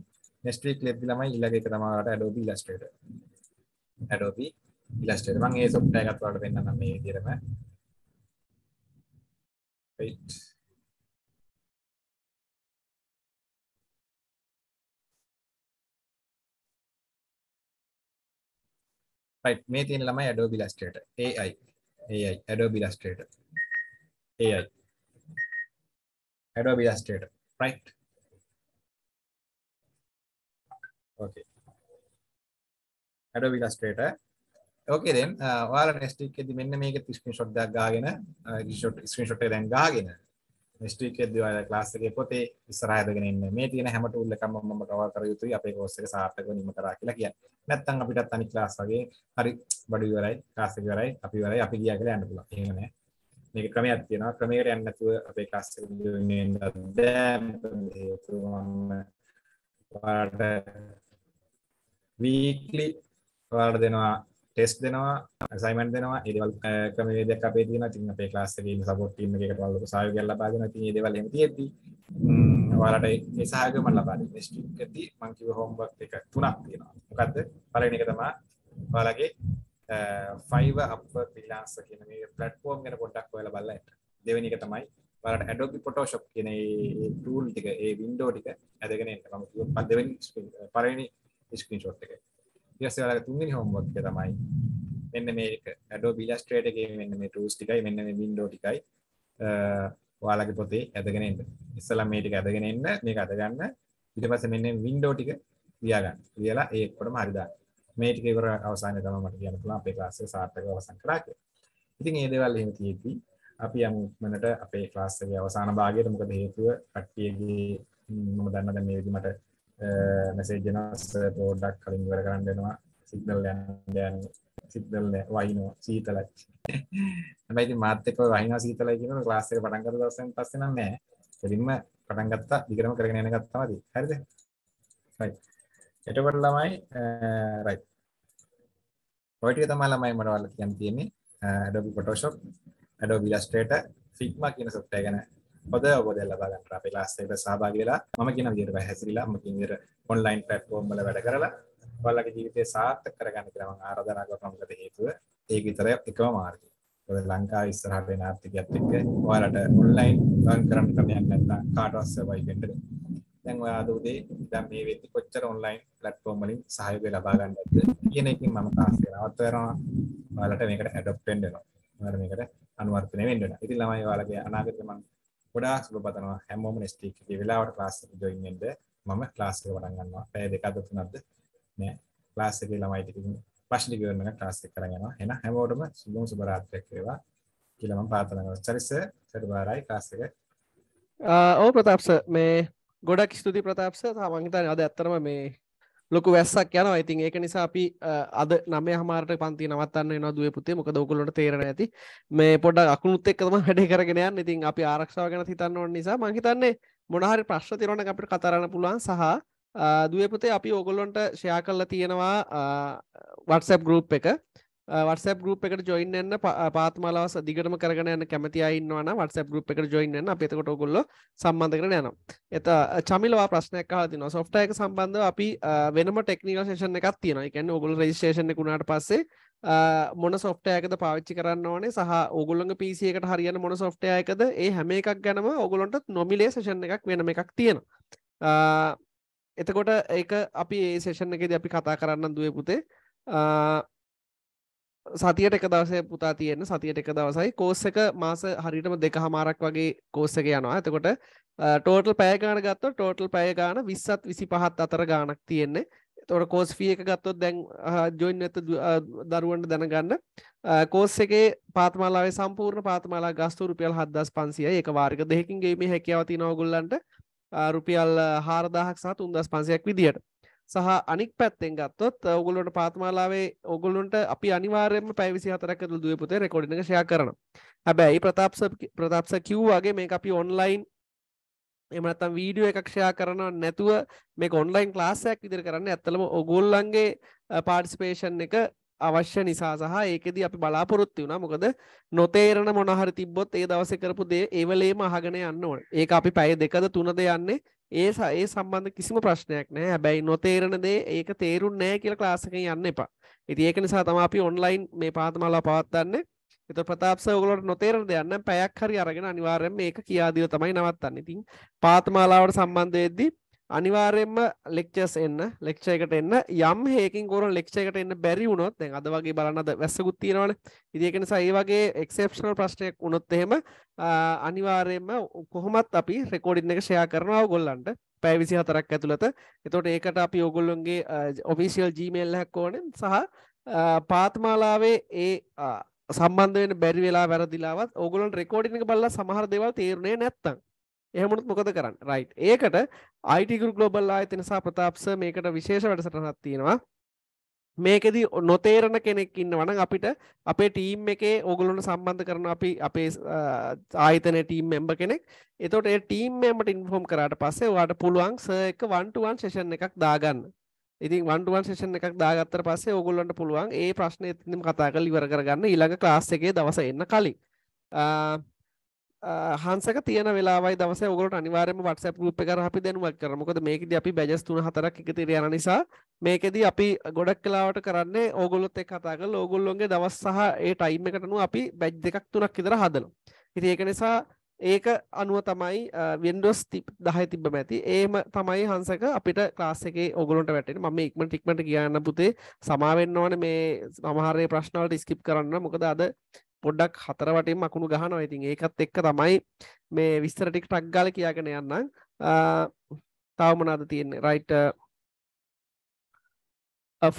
Speaker 2: next week lab ළමයි ඊළඟ එක තමයි ඔයාලට Adobe Illustrator Adobe Illustrator මම මේ e software එකත් ඔයාලට දෙන්නම් මේ විදිහටම wait right මේ තියෙන ළමයි Adobe Illustrator AI AI Adobe Illustrator AI Adobe Illustrator right Okay. Adobe Illustrator. ඕකේ දැන් uh, ඔයාලා next week එකේදී මෙන්න මේක screenshot එකක් ගාගෙන uh, screenshot screenshot එක දැන් ගාගෙන next week එකේදී ඔයාලා class එකේ පොතේ ඉස්සරහ හදගෙන ඉන්න මේ තියෙන හැම tool එකක්ම මම cover කර යුතුයි අපේ course එක සාර්ථකව නිම කරා කියලා කියන්නේ. නැත්තම් අපිටත් අනිත් class වගේ හරි බඩු ඉවරයි class එක ඉවරයි අපි ඉවරයි අපි ගියා කියලා යන්න පුළුවන්. එහෙම නැහැ. මේක ක්‍රමයක් තියෙනවා. ක්‍රමයකට යන්න නැතුව අපේ class එක දිවෙන්නේ නැද්ද? ඒක මම ඔයාලට වීක්ලි ඔයාලට දෙනවා ටෙස්ට් දෙනවා අසයින්මන්ට් දෙනවා ඒ දේවල් ක්‍රමවේදයක් අපේ තියෙනවා ඉතින් අපේ ක්ලාස් එකේ ඉන්න සපෝට් ටීම් එකකට ඔයාලා ලොකු සහයෝගයක් ලබා දෙනවා ඉතින් මේ දේවල් එහෙම තියෙද්දි ඔයාලට ඒ සහයෝගය මම ලබා දෙන්නේ ස්ට්‍රික් එකදී මම කිව්ව හෝම්වර්ක් එක තුනක් තියෙනවා මොකද්ද පළවෙනි එක තමයි ඔයාලගේ ෆයිව අප්වර් ෆ්‍රීලාන්සර් කියන මේ ප්ලැට්ෆෝම් ගැන පොඩ්ඩක් ඔයාලා බලලා හිටන්න දෙවෙනි එක තමයි ඔයාලට Adobe Photoshop කියන ඒ ටූල් ටික ඒ වින්ඩෝ ටික ඇදගෙන එන්න මම කිව්ව පළවෙනි පළවෙනි ස්ක්‍රීන්ෂොට් එක. ඊට පස්සේ ඔයාලගේ තුන්වෙනි homework එක තමයි මෙන්න මේක Adobe Illustrator එකේ මෙන්න මේ tools ටිකයි මෙන්න මේ window ටිකයි ඔයාලගේ පොතේ ඇදගෙන එන්න. ඉස්සලා මේ ටික ඇදගෙන එන්න මේක අද ගන්න. ඊට පස්සේ මෙන්න window ටික ලියා ගන්න. ලියලා ඒ එක්කම හරි දාන්න. මේ ටික ඉවර අවසානයේ තමයි මට කියන්න පුළුවන් අපේ ක්ලාස් එක සාර්ථකව අවසන් කළා කියලා. ඉතින් මේ දේවල් එහෙම තියෙද්දි අපි යමු ඉක්මනට අපේ ක්ලාස් එකේ අවසාන භාගයට මොකද හේතුව කට්ටියගේ මම දන්නවා දැන් මේ විදිහට මැසේජනස් eh, පෝඩ්ඩක් කලින් වර කරන්න දෙෙනවා සික්දල් යන් සික්දල් වයිනෝ සීතලයි හැබයිති මාතක වයින සීතල කියන ලාස්සක පටන් කර දසෙන් පස්සන නෑ කෙලින්ම පටන්ගත්තා ඉගරම කරගෙන යන ගත්තාමද හරිද එටකට ළමයි රයි පොටිය තමා ළමයි මටවල්ල කියන් තියෙන්නේ ඩොබි පොටෝෂොප් ඩෝ විලස්ටේට ෆික්ම කියන සොට්ටය ගැන හොද ඔබදල්ල බලන්න අපේ ලාස්සේට සහභාගී වෙලා මම කියන විදිහට වැහැසිරිලා මම කියන විදිහට ඔන්ලයින් ප්ලැට්ෆෝම් වල වැඩ කරලා ඔයාලගේ ජීවිතය සාර්ථක කරගන්න කියලා මම ආරාධනා කරනවා මොකද හේතුව ඒක විතරයි එකම මාර්ගය. මොකද ලංකාවේ ඉස්සරහට එන ආර්ථිකයත් එක්ක ඔයාලට ඔන්ලයින් ලර්න් කරන්න ක්‍රමයක් නැත්නම් කාටවත් සර්වයිව් වෙන්න බැහැ. දැන් ඔයා අද උදේ දැන් මේ වෙද්දි කොච්චර ඔන්ලයින් ප්ලැට්ෆෝම් වලින් සහයෝගය ලබා ගන්නද කියන එකකින් මම තාස් කරනවත් වෙනවා. ඔයාලට මේකට ඇඩොප්ට් වෙන්න වෙනවා. ඔයාලට මේකට අනුවර්තනය වෙන්න වෙනවා. ඉතින් ළමයි ඔයාලගේ අනාගතේ මම ගොඩාක් සුබ පතනවා හැමෝම next week එකේ වෙලාවට class එකට join වෙන්න මම class එක පටන් ගන්නවා පැය දෙකක්ද තුනක්ද නෑ class එකේ ළමයි ටිකකින් ප්‍රශ්න ටික කරන class එක කරන් යනවා එහෙනම් හැමෝටම සුබම සුබ රාත්‍රියක් වේවා කියලා මම ප්‍රාර්ථනා කරනවා චරිස සරබාරයි class එක
Speaker 1: ආ ඔව් ප්‍රතාප් සර් මේ ගොඩක් ස්තුති ප්‍රතාප්ස තමන්ගේතන අද ඇත්තරම මේ ලොකු වැස්සක් යනවා ඉතින් ඒක නිසා අපි අද නමේ හමාරට පන්ති නවත්තන්න එනවා දුවේ පුතේ මොකද ඔයගොල්ලන්ට තේරෙන ඇති මේ පොඩ්ඩක් අකුණුත් එක්ක තමයි වැඩේ කරගෙන යන්නේ ඉතින් අපි ආරක්ෂාව ගැන හිතන්න ඕන නිසා මම හිතන්නේ මොන හරි ප්‍රශ්න තියෙනවා නම් අපිට කතා කරන්න පුළුවන් සහ දුවේ පුතේ අපි ඕගොල්ලන්ට ෂෙයා කරලා තියෙනවා WhatsApp group එක වටසැප් ගරුප් එකට ජොයින් එන්න පාත්මලාවස් දිගටම කරගෙන යන්න කැමති අයින්නවන වටසැප් ගරුප් එකට ජොයින් එන්න අපතකොට ගොල්ල සම්බන්ධ කරන යනම් එත චමිලවා ප්‍රශ්නයක් හතින සොෆ්ට එක සම්බන්ධ අපි වෙනම ටෙක්නිකල් ශේෂන එකක් තියෙන එකන්න ඔගුල් රජිස්ේෂණ කුණාට පස්සේ මොන සොෆ්ටයකද පාවිච්චි කරන්න ඕනේ සහ ඔගුල්ලඟ පිසිකට හරියන මොන සොෆ්ටයකද ඒ හැම එකක් ගැනම ඔගුලොන්ට නොමිලේ සේෂණ එකක් වෙනම එකක් තියෙන එතකොට ඒ අපි ඒ සේෂණ එකද අපි කතා කරන්න දුව පුතේ සතියට එක දවසය පුතා තියෙන සතියට එක දවසයි කෝස්ස එක මාස හරිටම දෙක හමාරක් වගේ කෝස්සක යනවා ඇතකොට ටෝටල් පෑගාන ගත්ත ටෝටල් පෑගාන විස්සත් විසි පහත් අතර ගානක් තියෙන්නේ තොට කෝස් ෆිය එක ගත්තොත් දැන් ජොයින් ඇත දරුවන්ට දැනගන්න කෝස් එකේ පාත්මාලාවේ සම්පූර්ණ පාත්මාලා ගස්තු රුපියල් හදස් පන්සිය එක වාර්ග දෙහකින්ගේ මේ හැකියාවති නොගොල්ලන්ට රුපියල් හාරදාහක් සහ තුන්දස් පන්සයක් විදිහයට සහ අනික් පැත්තෙන් ගත්තොත් ඔගුලොට පාත්මාලාවේ ඔගුලුන්ට අපි අනිවාරයම පැවිසි හතරක දුව පුතේ රෙකොඩින ශයා කරන හැබැයි ප්‍රතාප්ස ප්‍රතාප්ස කිව්වාගේ මේ අපි ඔන්ලයින් එමනත්තම් වීඩියෝ එකක්ෂයා කරන නැතුව මේ ඔන්ලයින් ලාස්සයක් විදිර කරන්න ඇත්තලම ඔගොල්ලන්ගේ පාඩිස්පේෂන් එක අවශ්‍ය නිසා සහ ඒකෙදී අපි බලාපොරොත්ති වුණා මොකද නොතේරන මොනහරි තිබොත් ඒ දවස කරපු දේ ඒවලේම අහගෙන යන්න ඕන ඒක අපි පැය දෙකද තුනද යන්නේ ඒ සඒ සම්බන්ධ කිසිම ප්‍රශ්නයක් නෑ හැබැයි නොතේරණ දේ ඒක තේරුම් නෑ කියල ලාසක යන්න එපා ඉති ඒක නිසා තම අපි ඔන්ලයින් මේ පාතමල්ලා පවත්වන්න එත ප්‍රතාප්ස ඔගලට නොතේරණ දෙයන්න පැයක් හරි අරගෙන අනිවාර්යම ඒක කියාදීව තමයි නවත්තන්න ඉතින් පාතමාලාවට සම්බන්ධයද්දී අනිවාර්යෙන්ම ලෙක්චර්ස් එන්න ලෙක්ෂ එකට එන්න යම් හේකින් ගෝර ලෙක්ෂ එකට එන්න බැරි වුණොත් දැන් අද වගේ බලන්නද වැස්සකුත් තියෙනවනේ ඉතින් ඒක නිසා ඒ වගේ එක්සෙප්ෂනල් ප්‍රශ්නයක් වුණොත් එහෙම අනිවාර්යෙන්ම කොහොමත් අපි රෙකෝඩින් එක ෂෙයා කරනවා ඔයගොල්ලන්ට පැය 24ක් ඇතුළත එතකොට ඒකට අපි ඔයගොල්ලොන්ගේ ඔෆිෂියල් Gmail එකක් ඕනේ සහ පාත්මාලාවේ ඒ සම්බන්ධ වෙන බැරි වෙලා වැරදිලාවත් ඕගොල්ලන් රෙකෝඩින් එක බලලා සමහර දේවල් තේරුනේ නැත්තම් එහමුණුත් මොකද කරන්න රයිට් ඒකට අයිටිගුල් ගලෝබල් ආයතන සා ප්‍රතාප්ස මේකට විශේෂ වැඩසටහනක් තියෙනවා මේකෙදී නොතේරණ කෙනෙක් ඉන්නවන අපිට අපේ ටීම් එකේ ඔගුලොන සම්බන්ධ කරන අපි අපේ ආයතන ටීම් මෙම්බ කෙනෙක් එතොට ටීම් මෙමට ඉන්ෆෝම් කරට පස්සේ වාට පුළුවන් ස එක වන්ටුවන් ශේෂන් එකක් දාගන්න ඉතින් වන්ටුවන් සේෂන් එකක් දාගත්තර පස්සේ ඔගොල්ලන්ට පුළුවන් ඒ ප්‍රශ්නය එතිම කතා කළ ඉවර කරගන්න ඊළඟ ක්ලාස් එකේ දවස එන්න කලින් හන්සක තියන වෙලාවයි දවස ඔගලට අනිවාරම වටස ගුප් එක අපි දැනුවක් කරමකොද මේකද අපි බැජස් තුන හතරක් එක තිරයන නිසා මේකෙදී අපි ගොඩක් කලාවට කරන්නේ ඕගොලොත් එක් කතාකල් ඕගොල්ලොන්ගේ දවස් සහ ඒ ටයිම් එකටනු අපි බැජ් දෙකක් තුනක් ඉදර හදනු හිති ඒක නිසා ඒක අනුව තමයි වෙන්ඩෝස් තිප් දහය තිබ ඇති ඒම තමයි හන්සක අපිට ලාසක ඔගලට වැට ම ඉක්ම ටික්මට කියන්න පුතේ සමාවෙන්න ඕන මේ සමහරය ප්‍රශ්නාවට ස්කිප් කරන්න මොකද අද පොඩ්ඩක් හතර වටින් අකුණු ගහනවා ඉතින් ඒකත් එක්ක තමයි මේ විස්තර ටික ටක් ගාල කියාගෙන යන්නම් තවමනාද තියෙන්නේ රයිට්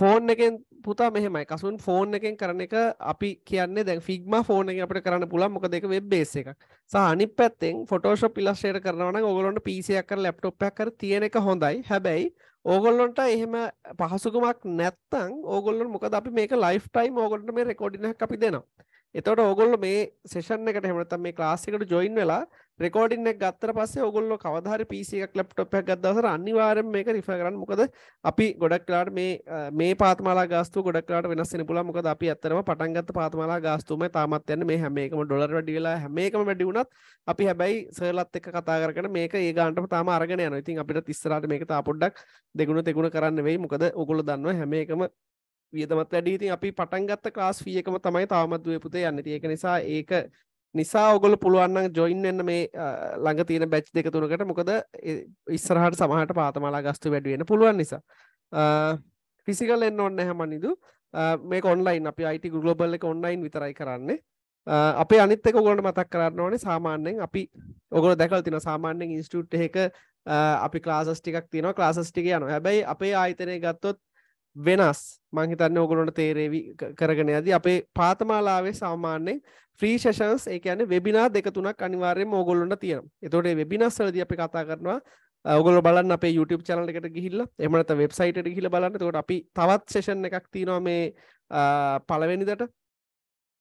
Speaker 1: ෆෝන් එකෙන් පුතා මෙහෙමයි කසුන් ෆෝන් එකෙන් කරන එක අපි කියන්නේ දැන් ෆිග්ම ෆෝන එක අපට කරන්න පුළන් මොක දෙක වෙබ් බේස එක සහනි පැත්තෙන් ෆොටෝෂප් පිලස්ටේට කරනවන ඔගලොන්ට පිසියක් කර ලැප්ටොප්යක් කර තියෙන එක හොඳයි හැබැයි ඕගොල්ලොන්ට එහෙම පහසුකමක් නැත්තං ඕගොල්ලොන් මොකද අපි මේක ලයිෆ් ටයිම් ඕගොල්ට මේ රෙකෝඩිනක් අපි දෙනවා එතකොට ඕගොල්ලෝ මේ සෙෂන් එකට එහෙම නැත්නම් මේ ක්ලාස් එකට ජොයින් වෙලා රෙකෝඩින් එක ගත්තට පස්සේ ඕගොල්ලෝ කවදා හරි PC එකක් ලැප්ටොප් එකක් ගත්ත දවසට අනිවාර්යයෙන් මේක රිෆර් කරන්න මොකද අපි ගොඩක් වෙලාට මේ මේ පාතමාලා ගාස්තුව ගොඩක් වෙලාට වෙනස් වෙන්න පුළුවන් මොකද අපි ඇත්තටම පටන් ගත්ත පාතමාලා ගාස්තුවමයි තාමත් යන්නේ මේ හැම එකම ඩොලර් වැඩි වෙලා හැම එකම වැඩි වුණත් අපි හැබැයි සර්ලත් එක්ක කතා කරගෙන මේක ඒ ගානටම තාම අරගෙන යනවා. ඉතින් අපිට ඉස්සරහට මේක තා පොඩ්ඩක් දෙගුණ තෙගුණ කරන්න වෙයි මොකද ඕගොල්ලෝ දන්නවා හැම එකම වියදමත් වැඩි ඉතින් අපි පටන් ගත්ත ක්ලාස් ෆී එකම තමයි තවමත් දුවේ පුතේ යන්නේ. ඒක නිසා ඒක නිසා ඔයගොල්ලෝ පුළුවන් නම් ජොයින් වෙන්න මේ ළඟ තියෙන බැච් දෙක තුනකට මොකද ඉස්සරහට සමහරට පාතමාලා ගස්තු වැඩි වෙන්න පුළුවන් නිසා. ෆිසිකල් එන්න ඕනේ නැහැ මනිදු. මේක ඔන්ලයින් අපි IT ග්ලෝබල් එක ඔන්ලයින් විතරයි කරන්නේ. අපේ අනිත් එක ඔයගොල්ලන්ට මතක් කරන්න ඕනේ සාමාන්‍යයෙන් අපි ඔයගොල්ලෝ දැකලා තියෙනවා සාමාන්‍යයෙන් ඉන්ස්ටිටියුට් එකක අපි ක්ලාසස් ටිකක් තියෙනවා ක්ලාසස් ටික යනවා. හැබැයි අපේ ආයතනය ගත්තොත් වෙනස් මංහිතන්න ඕගොලොට තේරේවි කරගෙන ඇද අපේ පාතමාලාවේ සාමාන්‍යෙන් ්‍රී ෂන්ස් එකන වෙබිනා දෙක තුනක් අනිවාර්ය මෝගොල්ලොට තියෙන එතොට වෙබිනස්සලද අපි කතා කරනවා ඔගොල බලන්න අප YouTube චනල එකට ගිහිල්ල එමනත වෙබ්සයිට ගිහිල බලන්න තොට අපි තවත් සේෂන් එකක් තිනවා මේ පලවෙනිදට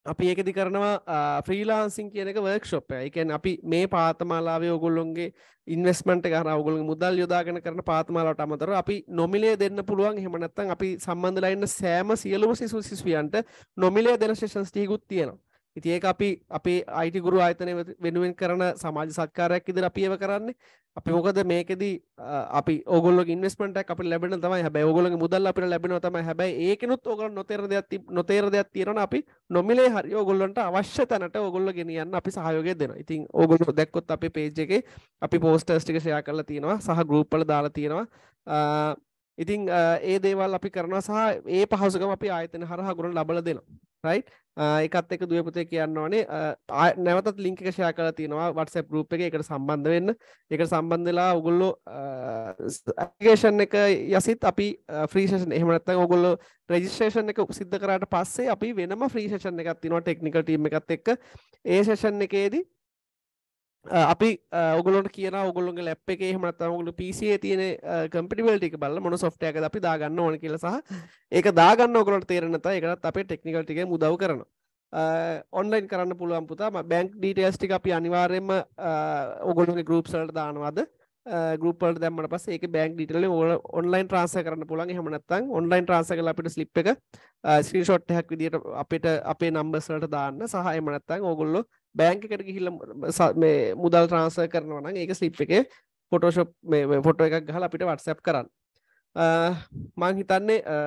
Speaker 1: අපි ඒකදි කරනවා ෆ්‍රීලාන්සින් කියනක වර්ක්ෂොප් එකන් අපි මේ පාතමාලාවේ ඔගොල්ලොන්ගේ ඉන්වස්මට ගරවගල මුදල් යොදාගෙන කරන පාතමාලාට අමතර අපි නොමිලේ දෙන්න පුළුවන් හෙමනත්තන් අපි සම්බන්ධලයින්න සෑම සියලුම සිසු සිස්වියන්ට නොමිලේ දෙන ශේෂන්ස්ටීකුත් තියෙනවා ඉතින් ඒක අපි අපේ IT ගුරු ආයතනය වෙනුවෙන් කරන සමාජ සත්කාරයක් ඉදිරියට අපි ඒව කරන්නේ. අපි මොකද මේකෙදි අපි ඕගොල්ලෝගේ ඉන්වෙස්ට්මන්ට් එකක් අපිට ලැබෙන තමයි. හැබැයි ඕගොල්ලෝගේ මුදල් අපිට ලැබෙනවා තමයි. හැබැයි ඒකෙනුත් ඕගොල්ලෝ නොතේරෙන දෙයක් නොතේරෙන දෙයක් තියෙනවා අපි නොමිලේ හරි ඕගොල්ලන්ට අවශ්‍ය තැනට ඕගොල්ලෝ ගෙනියන්න අපි සහයෝගය දෙනවා. ඉතින් ඕගොල්ලෝ දැක්කොත් අපේ page එකේ අපි posters ටික share කරලා තියෙනවා. සහ group වල දාලා තියෙනවා. ඉතින් ඒ දේවල් අපි කරනවා සහ ඒ පහසුකම අපි ආයතන හරහා ගුණ ලබල දෙනවා රයිට් එකත් එක දුවපතේ කියන්න ඕනේ නැවතත් ලිංක ෂයා කලා තියෙනවා වටස රූප් එක එකට සම්බන්ධ වෙන්න එක සම්බන්ධලා ඔගොල්ලෝ ඇගේෂන් එක යසිත් අපි ෆ්‍රීෂන් එහමනත්ත ඔගොල්ලෝ රජිස්ට්‍රේෂන් එක සිද්ධ කරට පස්සේ අපි වෙනම ෆ්‍රීෂන් එකත් තිනවා ටෙක්නිකල් ටීම එකත් එක්ක ඒ ෂෂන් එකේදී අපි ඔගලොට කියන ඔගොලොන්ගේ ලැප් එක හමනත් ඔගුලු පිසිේ තියෙන කම්පිටිවල්ටික බල මොන සොෆ්ටයක අපි දාගන්න ඕන කියලසාහ ඒක දාගන්න ඔගලොට තේරනත එකත් අපේ ටෙක්නිකල්ටික මුදව කරන ඔන්ලයින් කරන්න පුළුවන් පුතා බැංක් ඩටස්ටි අපි අනිවාර්යම ඔගොලුගේ ගරුප් සල්ට දානවාද ගරුපල් දැමට පස් ඒක බැක් ඩිටල ඕල ඔන්ලයින් ට්‍රන්ස කරන්න පුළන් හමනත්තන් ඔන්ලයින් ට්‍රන්ස කල අපිට ස්ලිප් එක ස්ක්‍රී ෂොට්හක් විදිට අපිට අපේ නම්බස්ලට දාන්න සහ එමනත්තන් ඔගොල්ලෝ බෑංක එකට ගිහිල්ල මේ මුදල් ට්‍රාන්ස කරනවන ඒක ස්ලිප් එක පොටෝෂප් මේ පොටෝ එකක් ගහල අපිට වටසැප් කරන්න මං හිතන්නේ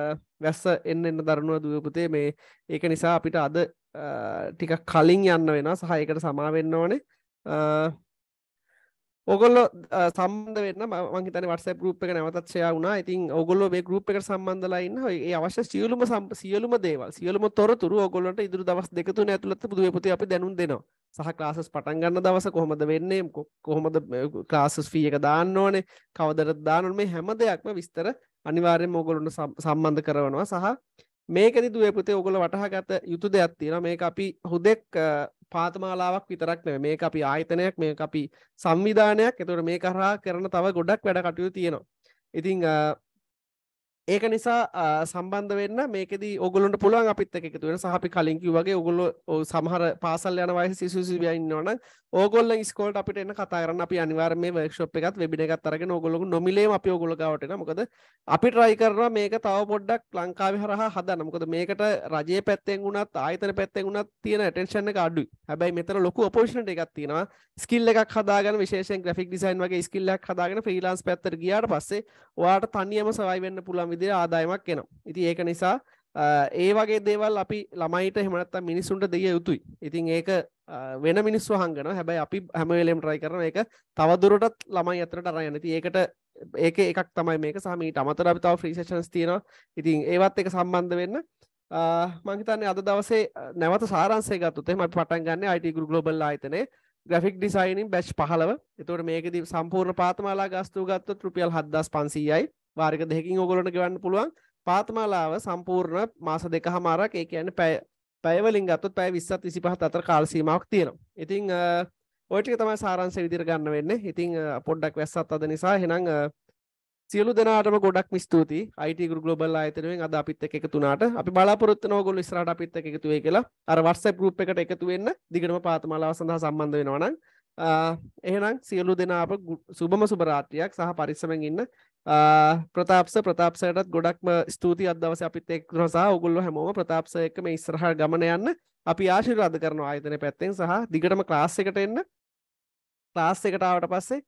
Speaker 1: වැස්ස එන්න එන්න දරුණුව දුවපුතේ මේ ඒක නිසා අපිට අද ටික කලින් යන්න වෙන සහයකට සමාවෙන්න ඕනේ ඔගොල්ල සම්බන්ධ වෙන්න මංහිතන වටස ගරුප් එක නැවතත් සයා වුණා ඉතින් ඔගොල්ලෝ මේ ගරුප් එක සම්බන්ධලයින්න ඒ අවශ්‍ය සියලුම සම්ප සියලුම දේවල් සියලුම තොරතුරු ඔගොල්ලන්ට ඉදිරි දවස් දෙක තුන ඇතුළත පුදු පුති අපි දැනුම් දෙනවා සහ ක්ලාසස් පටන් ගන්න දවස කොහොමද වෙන්නේ කොහොමද ක්ලාසස් ෆී එක දාන්න ඕනේ කවදරත් දානුන් මේ හැම දෙයක්ම විස්තර අනිවාර්යෙන් ඔගොලොන්ට සම්බන්ධ කරවනවා සහ මේකදි දුවපුතේ ඔගොල වටහගත යුතු දෙයක් තියෙන මේක අපි හුදෙක් පාතමාලාවක් විතරක් නෙවෙයි මේක අපි ආයතනයක් මේක අපි සංවිධානයක් එතකොට මේ කරා කරන තව ගොඩක් වැඩ කටයුතු තියෙනවා ඉතින් ඒක නිසා සම්බන්ධ වෙන්න මේකෙද ඔගලන්ට පුළුවන් අපිත් එක එකතු වෙන සහපි කලින්කි වගේ ඔගොල්ලො සමහර පාසල් යන වයි සිසුසිබයන්නවන ඕගොල්ල ස්කෝල්ට අපිට එන්න කතාරන්න අපි අනිවාර මේ වක්ෂප් එකත් වෙබින එකත් අරග ඔගොලු නොමිලේ අපි ඔගොලගවටන මොකද අපි ට්‍රයි කරන මේක තව පොඩ්ඩක් ලංකාව හරහා හදන්න මොකද මේකට රජය පැත්තෙන් වුණත් ආයතන පැත්තෙන් වුණත් තියෙන ටෙන්ෂන එක අඩු හැබැයි මෙතර ලොකු ඔපෝෂණට එකක් තියෙනවා ස්කිල් එකක් හදාගෙන විශේෂෙන් ග්‍රෆික් ඩිසයින් වගේ ස්කිල්ලක් හදාගෙන ්‍රීලාන්ස් පැත්තර ගියාට පස්සේ වාට තනියම සවයි වෙන්න පුළන් විදිහේ ආදායමක් එනවා. ඉතින් ඒක නිසා ඒ වගේ දේවල් අපි ළමයිට එහෙම නැත්නම් මිනිසුන්ට දෙය යුතුයි. ඉතින් ඒක වෙන මිනිස්සු හංගනවා. හැබැයි අපි හැම වෙලෙම try කරනවා ඒක තවදුරටත් ළමයි අතරට අරන් යන්න. ඉතින් ඒකට ඒක එකක් තමයි මේක සහ මීට අමතර අපි තව ෆ්‍රී සෙෂන්ස් තියෙනවා. ඉතින් ඒවත් එක සම්බන්ධ වෙන්න මං හිතන්නේ අද දවසේ නැවත සාරාංශය ගත්තොත් එහෙම අපි පටන් ගන්න IT Guru Global ආයතනයේ ග්‍රෆික් ඩිසයිනින් බැච් පහලව එතවට මේකද සම්පූර්ණ පාතමාලා ගස්තුූ ගත්තොත් රුපියල් හදස් පන්සීයයි වාරික දෙකින් ඔගොලට ගවන්න පුළුවන් පාත්මාලාව සම්පූර්ණ මාස දෙක හමාරක් ඒ කියන්නේ පැය පැයවලින් ගත්තොත් පැය 20ත් 25ත් අතර කාල සීමාවක් තියෙනවා. ඉතින් ඔය ටික තමයි සාරාංශය විදිහට ගන්න වෙන්නේ. ඉතින් පොඩ්ඩක් වැස්සත් අද නිසා එහෙනම් සියලු දෙනාටම ගොඩක් ස්තුතියි. IT Guru Global ආයතනයෙන් අද අපිත් එක්ක එකතු වුණාට අපි බලාපොරොත්තු වෙන ඕගොල්ලෝ ඉස්සරහට අපිත් එක්ක එකතු වෙයි කියලා. අර WhatsApp group එකට එකතු වෙන්න දිගටම පාත්මාලාව සඳහා සම්බන්ධ වෙනවා නම් එහෙනම් සියලු දෙනා අප සුබම සුබරාත්‍රියක් සහ පරිස්සමෙන් ඉන්න ප්‍රතාප්ස ප්‍රතාප්සයටත් ගොඩක්ම ස්තුති අදවස අපිත් එක් රසා ඔගුල්ල හැමෝම ප්‍රතාප්ස එක මේ ඉස්රහ ගමන යන්න අපි ආශිර්වාද කරන ආයතන පැත්තෙන් සහ දිගටම ක්ලාස් එකට එන්න ක්ලාස් එකටාවට පස්සේ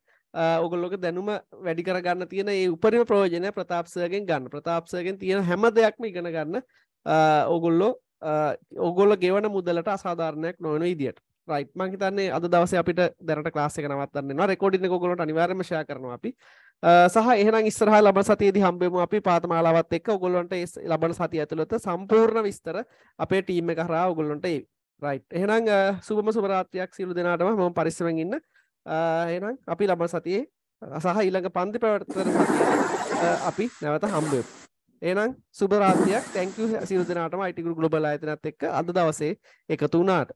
Speaker 1: ඔගොල්ලොක දැනුම වැඩි කරගන්න තියෙන ඒ උපරිම ප්‍රෝජනය ප්‍රතාප්සයගෙන් ගන්න ප්‍රතාප්සයගෙන් තියෙන හැම දෙයක්ම ඉගෙන ගන්න ඕගොල්ලෝ ඔගොල්ල ගෙවන මුදලට අසාධාරණයක් නොවන ඉදිට රයි් මංහිතන්නේ අද දවස අපිට දැනට ලාසක නවත්තන්න රෙකෝඩින්න ගොලට අනිවාර්මශය කරන අපි සහ එහන ඉස්සරහ ලබ සතියදි හම්බෙම අපි පාතමාලාවත් එක් ඔගොල්ලොන්ට ලබන සති ඇතුළොත සම්පූර්ණ විස්තර අපේ ටීම කරා ඔගොල්ලොන්ට ඒ රයි් එහෙනම් සුබම සුපරාත්තියක් සිලු දෙනාටම ම පරිස්සමෙන් ඉන්න එනම් අපි ලබ සතියේ සහ ඊළඟ පන්ති පැවැත්තර අපි නැවත හම්බෙප ඒනම් සුබරාතියක් තැංකු සිරු දෙනාටම අයිටිකුරු ගලබල ඇතනත් එක් අද දවසේ එකතු වනාට